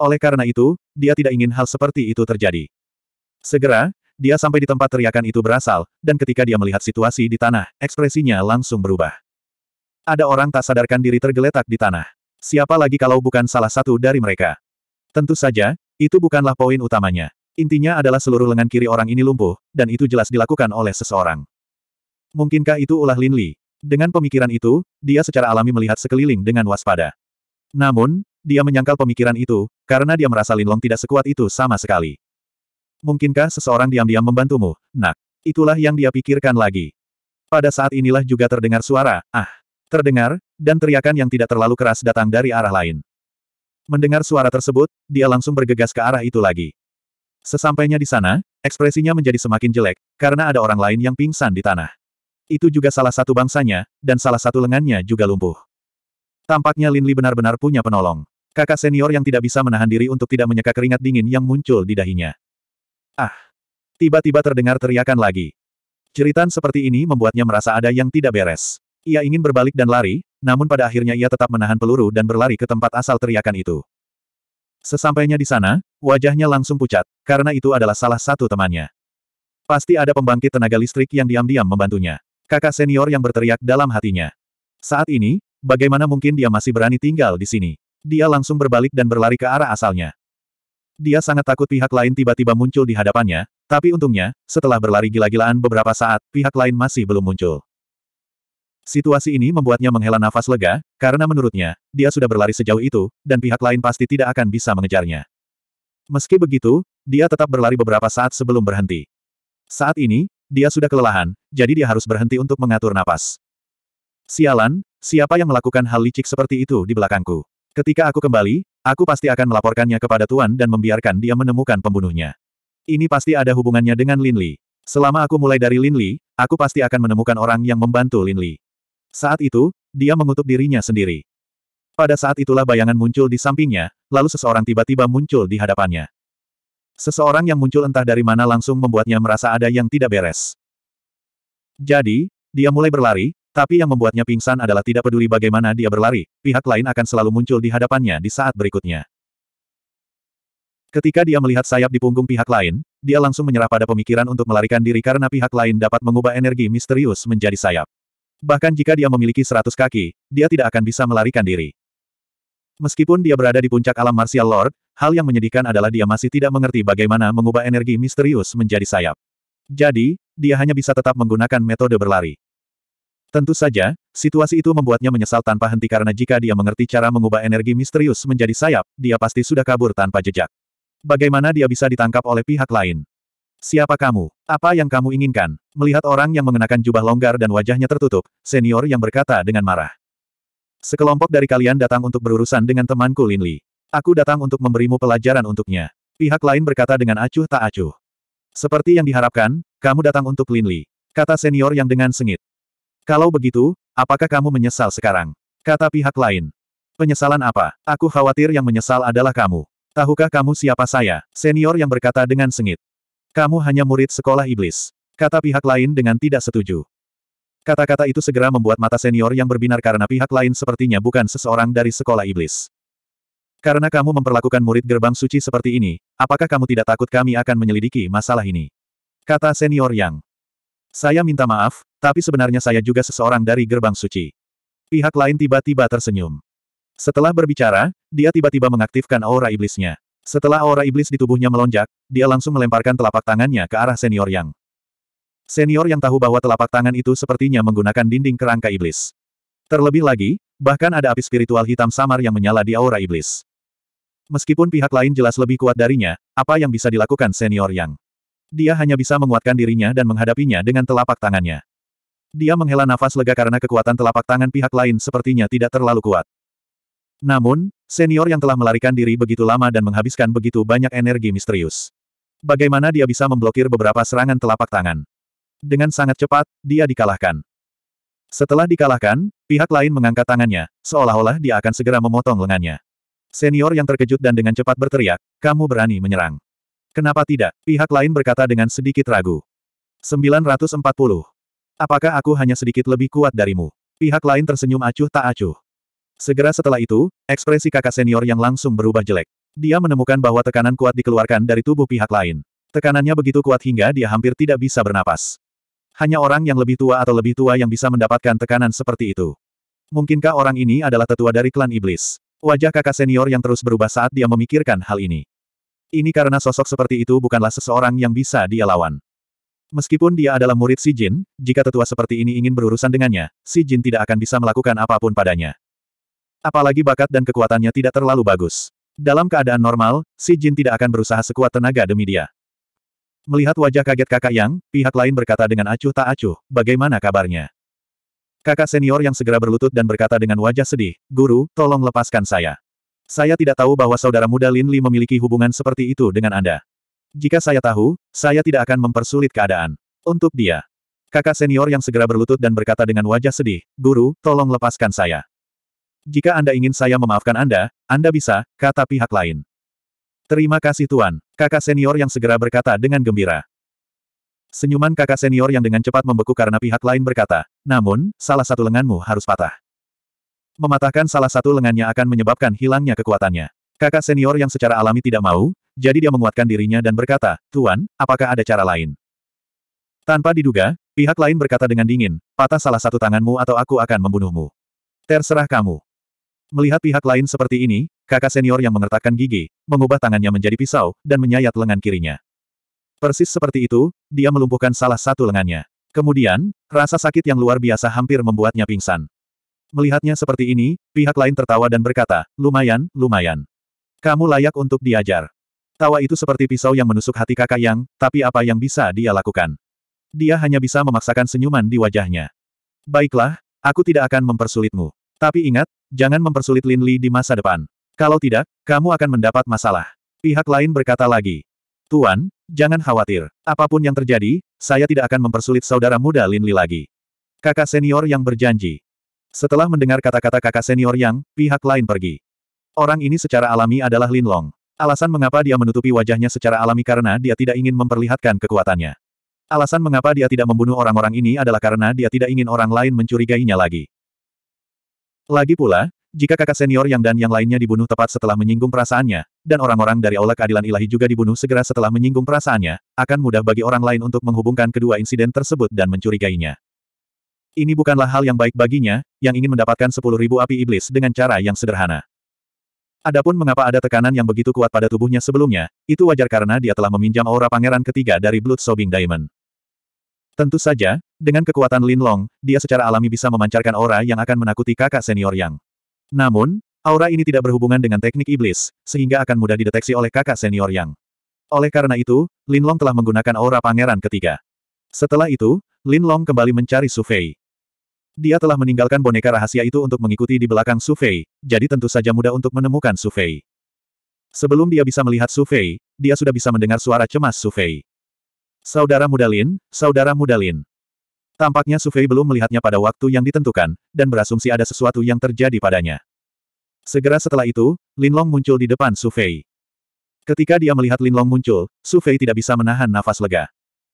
Oleh karena itu, dia tidak ingin hal seperti itu terjadi. Segera, dia sampai di tempat teriakan itu berasal, dan ketika dia melihat situasi di tanah, ekspresinya langsung berubah. Ada orang tak sadarkan diri tergeletak di tanah. Siapa lagi kalau bukan salah satu dari mereka? Tentu saja, itu bukanlah poin utamanya. Intinya adalah seluruh lengan kiri orang ini lumpuh, dan itu jelas dilakukan oleh seseorang. Mungkinkah itu ulah Lin Li? Dengan pemikiran itu, dia secara alami melihat sekeliling dengan waspada. Namun, dia menyangkal pemikiran itu, karena dia merasa Linlong tidak sekuat itu sama sekali. Mungkinkah seseorang diam-diam membantumu, nak? Itulah yang dia pikirkan lagi. Pada saat inilah juga terdengar suara, ah, terdengar, dan teriakan yang tidak terlalu keras datang dari arah lain. Mendengar suara tersebut, dia langsung bergegas ke arah itu lagi. Sesampainya di sana, ekspresinya menjadi semakin jelek, karena ada orang lain yang pingsan di tanah. Itu juga salah satu bangsanya, dan salah satu lengannya juga lumpuh. Tampaknya Lin Li benar-benar punya penolong. Kakak senior yang tidak bisa menahan diri untuk tidak menyeka keringat dingin yang muncul di dahinya. Ah! Tiba-tiba terdengar teriakan lagi. Ceritan seperti ini membuatnya merasa ada yang tidak beres. Ia ingin berbalik dan lari, namun pada akhirnya ia tetap menahan peluru dan berlari ke tempat asal teriakan itu. Sesampainya di sana, wajahnya langsung pucat, karena itu adalah salah satu temannya. Pasti ada pembangkit tenaga listrik yang diam-diam membantunya kakak senior yang berteriak dalam hatinya. Saat ini, bagaimana mungkin dia masih berani tinggal di sini? Dia langsung berbalik dan berlari ke arah asalnya. Dia sangat takut pihak lain tiba-tiba muncul di hadapannya, tapi untungnya, setelah berlari gila-gilaan beberapa saat, pihak lain masih belum muncul. Situasi ini membuatnya menghela nafas lega, karena menurutnya, dia sudah berlari sejauh itu, dan pihak lain pasti tidak akan bisa mengejarnya. Meski begitu, dia tetap berlari beberapa saat sebelum berhenti. Saat ini, dia sudah kelelahan, jadi dia harus berhenti untuk mengatur napas. Sialan, siapa yang melakukan hal licik seperti itu di belakangku? Ketika aku kembali, aku pasti akan melaporkannya kepada Tuan dan membiarkan dia menemukan pembunuhnya. Ini pasti ada hubungannya dengan Lin Li. Selama aku mulai dari Lin Li, aku pasti akan menemukan orang yang membantu Lin Li. Saat itu, dia mengutuk dirinya sendiri. Pada saat itulah bayangan muncul di sampingnya, lalu seseorang tiba-tiba muncul di hadapannya. Seseorang yang muncul entah dari mana langsung membuatnya merasa ada yang tidak beres. Jadi, dia mulai berlari, tapi yang membuatnya pingsan adalah tidak peduli bagaimana dia berlari, pihak lain akan selalu muncul di hadapannya di saat berikutnya. Ketika dia melihat sayap di punggung pihak lain, dia langsung menyerah pada pemikiran untuk melarikan diri karena pihak lain dapat mengubah energi misterius menjadi sayap. Bahkan jika dia memiliki seratus kaki, dia tidak akan bisa melarikan diri. Meskipun dia berada di puncak alam martial lord, Hal yang menyedihkan adalah dia masih tidak mengerti bagaimana mengubah energi misterius menjadi sayap. Jadi, dia hanya bisa tetap menggunakan metode berlari. Tentu saja, situasi itu membuatnya menyesal tanpa henti karena jika dia mengerti cara mengubah energi misterius menjadi sayap, dia pasti sudah kabur tanpa jejak. Bagaimana dia bisa ditangkap oleh pihak lain? Siapa kamu? Apa yang kamu inginkan? Melihat orang yang mengenakan jubah longgar dan wajahnya tertutup, senior yang berkata dengan marah. Sekelompok dari kalian datang untuk berurusan dengan temanku Lin Li. Aku datang untuk memberimu pelajaran untuknya. Pihak lain berkata dengan acuh tak acuh. Seperti yang diharapkan, kamu datang untuk Lin Li. Kata senior yang dengan sengit. Kalau begitu, apakah kamu menyesal sekarang? Kata pihak lain. Penyesalan apa? Aku khawatir yang menyesal adalah kamu. Tahukah kamu siapa saya? Senior yang berkata dengan sengit. Kamu hanya murid sekolah iblis. Kata pihak lain dengan tidak setuju. Kata-kata itu segera membuat mata senior yang berbinar karena pihak lain sepertinya bukan seseorang dari sekolah iblis. Karena kamu memperlakukan murid gerbang suci seperti ini, apakah kamu tidak takut kami akan menyelidiki masalah ini? Kata senior Yang. Saya minta maaf, tapi sebenarnya saya juga seseorang dari gerbang suci. Pihak lain tiba-tiba tersenyum. Setelah berbicara, dia tiba-tiba mengaktifkan aura iblisnya. Setelah aura iblis di tubuhnya melonjak, dia langsung melemparkan telapak tangannya ke arah senior Yang. Senior Yang tahu bahwa telapak tangan itu sepertinya menggunakan dinding kerangka iblis. Terlebih lagi, bahkan ada api spiritual hitam samar yang menyala di aura iblis. Meskipun pihak lain jelas lebih kuat darinya, apa yang bisa dilakukan senior Yang? Dia hanya bisa menguatkan dirinya dan menghadapinya dengan telapak tangannya. Dia menghela nafas lega karena kekuatan telapak tangan pihak lain sepertinya tidak terlalu kuat. Namun, senior yang telah melarikan diri begitu lama dan menghabiskan begitu banyak energi misterius. Bagaimana dia bisa memblokir beberapa serangan telapak tangan? Dengan sangat cepat, dia dikalahkan. Setelah dikalahkan, pihak lain mengangkat tangannya, seolah-olah dia akan segera memotong lengannya. Senior yang terkejut dan dengan cepat berteriak, kamu berani menyerang. Kenapa tidak? Pihak lain berkata dengan sedikit ragu. 940. Apakah aku hanya sedikit lebih kuat darimu? Pihak lain tersenyum acuh tak acuh. Segera setelah itu, ekspresi kakak senior yang langsung berubah jelek. Dia menemukan bahwa tekanan kuat dikeluarkan dari tubuh pihak lain. Tekanannya begitu kuat hingga dia hampir tidak bisa bernapas. Hanya orang yang lebih tua atau lebih tua yang bisa mendapatkan tekanan seperti itu. Mungkinkah orang ini adalah tetua dari klan iblis? Wajah kakak senior yang terus berubah saat dia memikirkan hal ini. Ini karena sosok seperti itu bukanlah seseorang yang bisa dia lawan. Meskipun dia adalah murid Si Jin, jika tetua seperti ini ingin berurusan dengannya, Si Jin tidak akan bisa melakukan apapun padanya. Apalagi bakat dan kekuatannya tidak terlalu bagus. Dalam keadaan normal, Si Jin tidak akan berusaha sekuat tenaga demi dia. Melihat wajah kaget kakak Yang, pihak lain berkata dengan acuh tak acuh, bagaimana kabarnya? Kakak senior yang segera berlutut dan berkata dengan wajah sedih, Guru, tolong lepaskan saya. Saya tidak tahu bahwa saudara muda Lin Li memiliki hubungan seperti itu dengan Anda. Jika saya tahu, saya tidak akan mempersulit keadaan. Untuk dia. Kakak senior yang segera berlutut dan berkata dengan wajah sedih, Guru, tolong lepaskan saya. Jika Anda ingin saya memaafkan Anda, Anda bisa, kata pihak lain. Terima kasih Tuan. Kakak senior yang segera berkata dengan gembira. Senyuman kakak senior yang dengan cepat membeku karena pihak lain berkata, namun, salah satu lenganmu harus patah. Mematahkan salah satu lengannya akan menyebabkan hilangnya kekuatannya. Kakak senior yang secara alami tidak mau, jadi dia menguatkan dirinya dan berkata, Tuan, apakah ada cara lain? Tanpa diduga, pihak lain berkata dengan dingin, patah salah satu tanganmu atau aku akan membunuhmu. Terserah kamu. Melihat pihak lain seperti ini, kakak senior yang mengertakkan gigi, mengubah tangannya menjadi pisau, dan menyayat lengan kirinya. Persis seperti itu, dia melumpuhkan salah satu lengannya. Kemudian, rasa sakit yang luar biasa hampir membuatnya pingsan. Melihatnya seperti ini, pihak lain tertawa dan berkata, lumayan, lumayan. Kamu layak untuk diajar. Tawa itu seperti pisau yang menusuk hati kakak yang, tapi apa yang bisa dia lakukan? Dia hanya bisa memaksakan senyuman di wajahnya. Baiklah, aku tidak akan mempersulitmu. Tapi ingat, jangan mempersulit Lin Li di masa depan. Kalau tidak, kamu akan mendapat masalah. Pihak lain berkata lagi. Tuan, Jangan khawatir. Apapun yang terjadi, saya tidak akan mempersulit saudara muda Lin Li lagi. Kakak senior yang berjanji. Setelah mendengar kata-kata kakak senior yang, pihak lain pergi. Orang ini secara alami adalah Lin Long. Alasan mengapa dia menutupi wajahnya secara alami karena dia tidak ingin memperlihatkan kekuatannya. Alasan mengapa dia tidak membunuh orang-orang ini adalah karena dia tidak ingin orang lain mencurigainya lagi. Lagi pula, jika kakak senior yang dan yang lainnya dibunuh tepat setelah menyinggung perasaannya, dan orang-orang dari Ola Keadilan Ilahi juga dibunuh segera setelah menyinggung perasaannya, akan mudah bagi orang lain untuk menghubungkan kedua insiden tersebut dan mencurigainya. Ini bukanlah hal yang baik baginya, yang ingin mendapatkan sepuluh ribu api iblis dengan cara yang sederhana. Adapun mengapa ada tekanan yang begitu kuat pada tubuhnya sebelumnya, itu wajar karena dia telah meminjam aura pangeran ketiga dari Blood Sobbing Diamond. Tentu saja, dengan kekuatan Lin Long, dia secara alami bisa memancarkan aura yang akan menakuti kakak senior Yang. Namun, aura ini tidak berhubungan dengan teknik iblis, sehingga akan mudah dideteksi oleh kakak senior Yang. Oleh karena itu, Lin Long telah menggunakan aura pangeran ketiga. Setelah itu, Lin Long kembali mencari Su Fei. Dia telah meninggalkan boneka rahasia itu untuk mengikuti di belakang Su Fei, jadi tentu saja mudah untuk menemukan Su Fei. Sebelum dia bisa melihat Su Fei, dia sudah bisa mendengar suara cemas Su Fei. Saudara muda Lin, saudara muda Lin. Tampaknya Sufei belum melihatnya pada waktu yang ditentukan, dan berasumsi ada sesuatu yang terjadi padanya. Segera setelah itu, Lin Long muncul di depan Sufei. Ketika dia melihat Lin Long muncul, Sufei tidak bisa menahan nafas lega.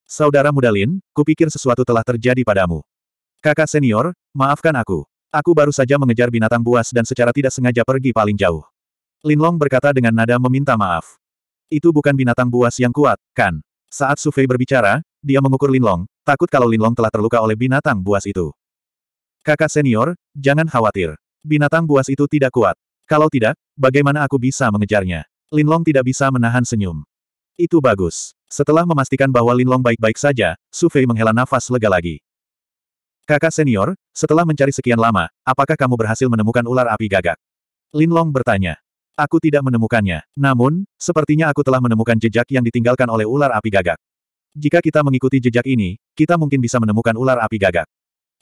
Saudara muda Lin, kupikir sesuatu telah terjadi padamu. Kakak senior, maafkan aku. Aku baru saja mengejar binatang buas dan secara tidak sengaja pergi paling jauh. Lin Long berkata dengan nada meminta maaf. Itu bukan binatang buas yang kuat, kan? Saat Sufei berbicara, dia mengukur Lin Long. Takut kalau Linlong telah terluka oleh binatang buas itu. Kakak senior, jangan khawatir. Binatang buas itu tidak kuat. Kalau tidak, bagaimana aku bisa mengejarnya? Linlong tidak bisa menahan senyum. Itu bagus. Setelah memastikan bahwa Linlong baik-baik saja, Su Fei menghela nafas lega lagi. Kakak senior, setelah mencari sekian lama, apakah kamu berhasil menemukan ular api gagak? Linlong bertanya. Aku tidak menemukannya. Namun, sepertinya aku telah menemukan jejak yang ditinggalkan oleh ular api gagak. Jika kita mengikuti jejak ini, kita mungkin bisa menemukan ular api gagak.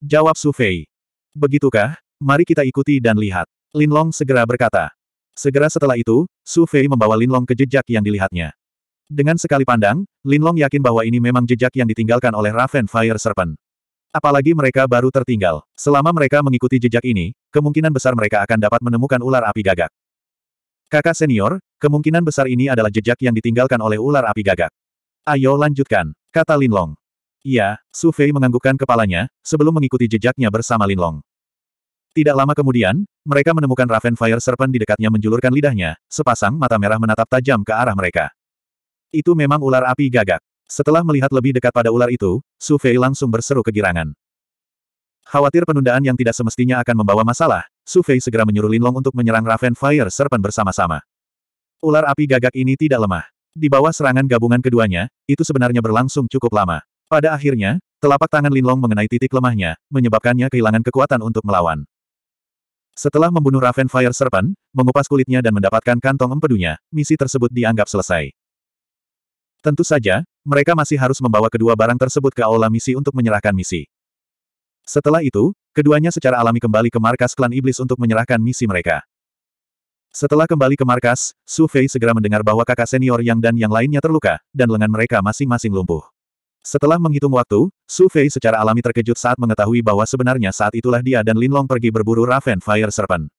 Jawab Su Fei. Begitukah? Mari kita ikuti dan lihat. Lin Long segera berkata. Segera setelah itu, Su Fei membawa Lin Long ke jejak yang dilihatnya. Dengan sekali pandang, Lin Long yakin bahwa ini memang jejak yang ditinggalkan oleh Raven Fire Serpent. Apalagi mereka baru tertinggal. Selama mereka mengikuti jejak ini, kemungkinan besar mereka akan dapat menemukan ular api gagak. Kakak senior, kemungkinan besar ini adalah jejak yang ditinggalkan oleh ular api gagak. Ayo lanjutkan, kata Linlong. "Ya," Su Fei menganggukkan kepalanya, sebelum mengikuti jejaknya bersama Linlong. Tidak lama kemudian, mereka menemukan Raven Fire Serpent di dekatnya menjulurkan lidahnya, sepasang mata merah menatap tajam ke arah mereka. Itu memang ular api gagak. Setelah melihat lebih dekat pada ular itu, Su Fei langsung berseru kegirangan. Khawatir penundaan yang tidak semestinya akan membawa masalah, Su Fei segera menyuruh Linlong untuk menyerang Raven Fire Serpent bersama-sama. Ular api gagak ini tidak lemah. Di bawah serangan gabungan keduanya, itu sebenarnya berlangsung cukup lama. Pada akhirnya, telapak tangan Linlong mengenai titik lemahnya, menyebabkannya kehilangan kekuatan untuk melawan. Setelah membunuh Raven Fire Serpent, mengupas kulitnya dan mendapatkan kantong empedunya, misi tersebut dianggap selesai. Tentu saja, mereka masih harus membawa kedua barang tersebut ke aula misi untuk menyerahkan misi. Setelah itu, keduanya secara alami kembali ke markas klan iblis untuk menyerahkan misi mereka. Setelah kembali ke markas, Su Fei segera mendengar bahwa kakak senior Yang dan yang lainnya terluka, dan lengan mereka masing-masing lumpuh. Setelah menghitung waktu, Su Fei secara alami terkejut saat mengetahui bahwa sebenarnya saat itulah dia dan Lin Long pergi berburu Raven Fire Serpent.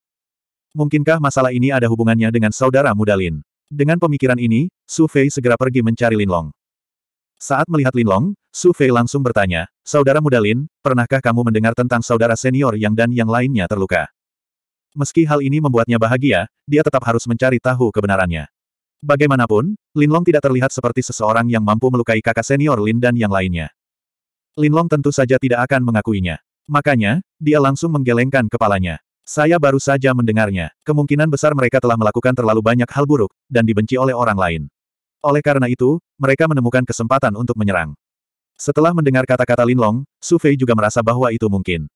Mungkinkah masalah ini ada hubungannya dengan saudara muda Lin? Dengan pemikiran ini, Su Fei segera pergi mencari Lin Long. Saat melihat Lin Long, Su Fei langsung bertanya, Saudara muda Lin, pernahkah kamu mendengar tentang saudara senior Yang dan yang lainnya terluka? Meski hal ini membuatnya bahagia, dia tetap harus mencari tahu kebenarannya. Bagaimanapun, Lin Long tidak terlihat seperti seseorang yang mampu melukai kakak senior Lin dan yang lainnya. Lin Long tentu saja tidak akan mengakuinya. Makanya, dia langsung menggelengkan kepalanya. Saya baru saja mendengarnya. Kemungkinan besar mereka telah melakukan terlalu banyak hal buruk, dan dibenci oleh orang lain. Oleh karena itu, mereka menemukan kesempatan untuk menyerang. Setelah mendengar kata-kata Lin Long, Su Fei juga merasa bahwa itu mungkin.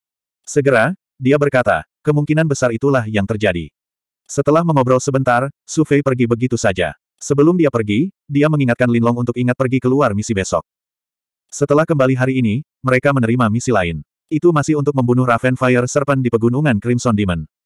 Segera, dia berkata, Kemungkinan besar itulah yang terjadi. Setelah mengobrol sebentar, Su Fei pergi begitu saja. Sebelum dia pergi, dia mengingatkan Lin Long untuk ingat pergi keluar misi besok. Setelah kembali hari ini, mereka menerima misi lain. Itu masih untuk membunuh Raven Fire Serpent di pegunungan Crimson Demon.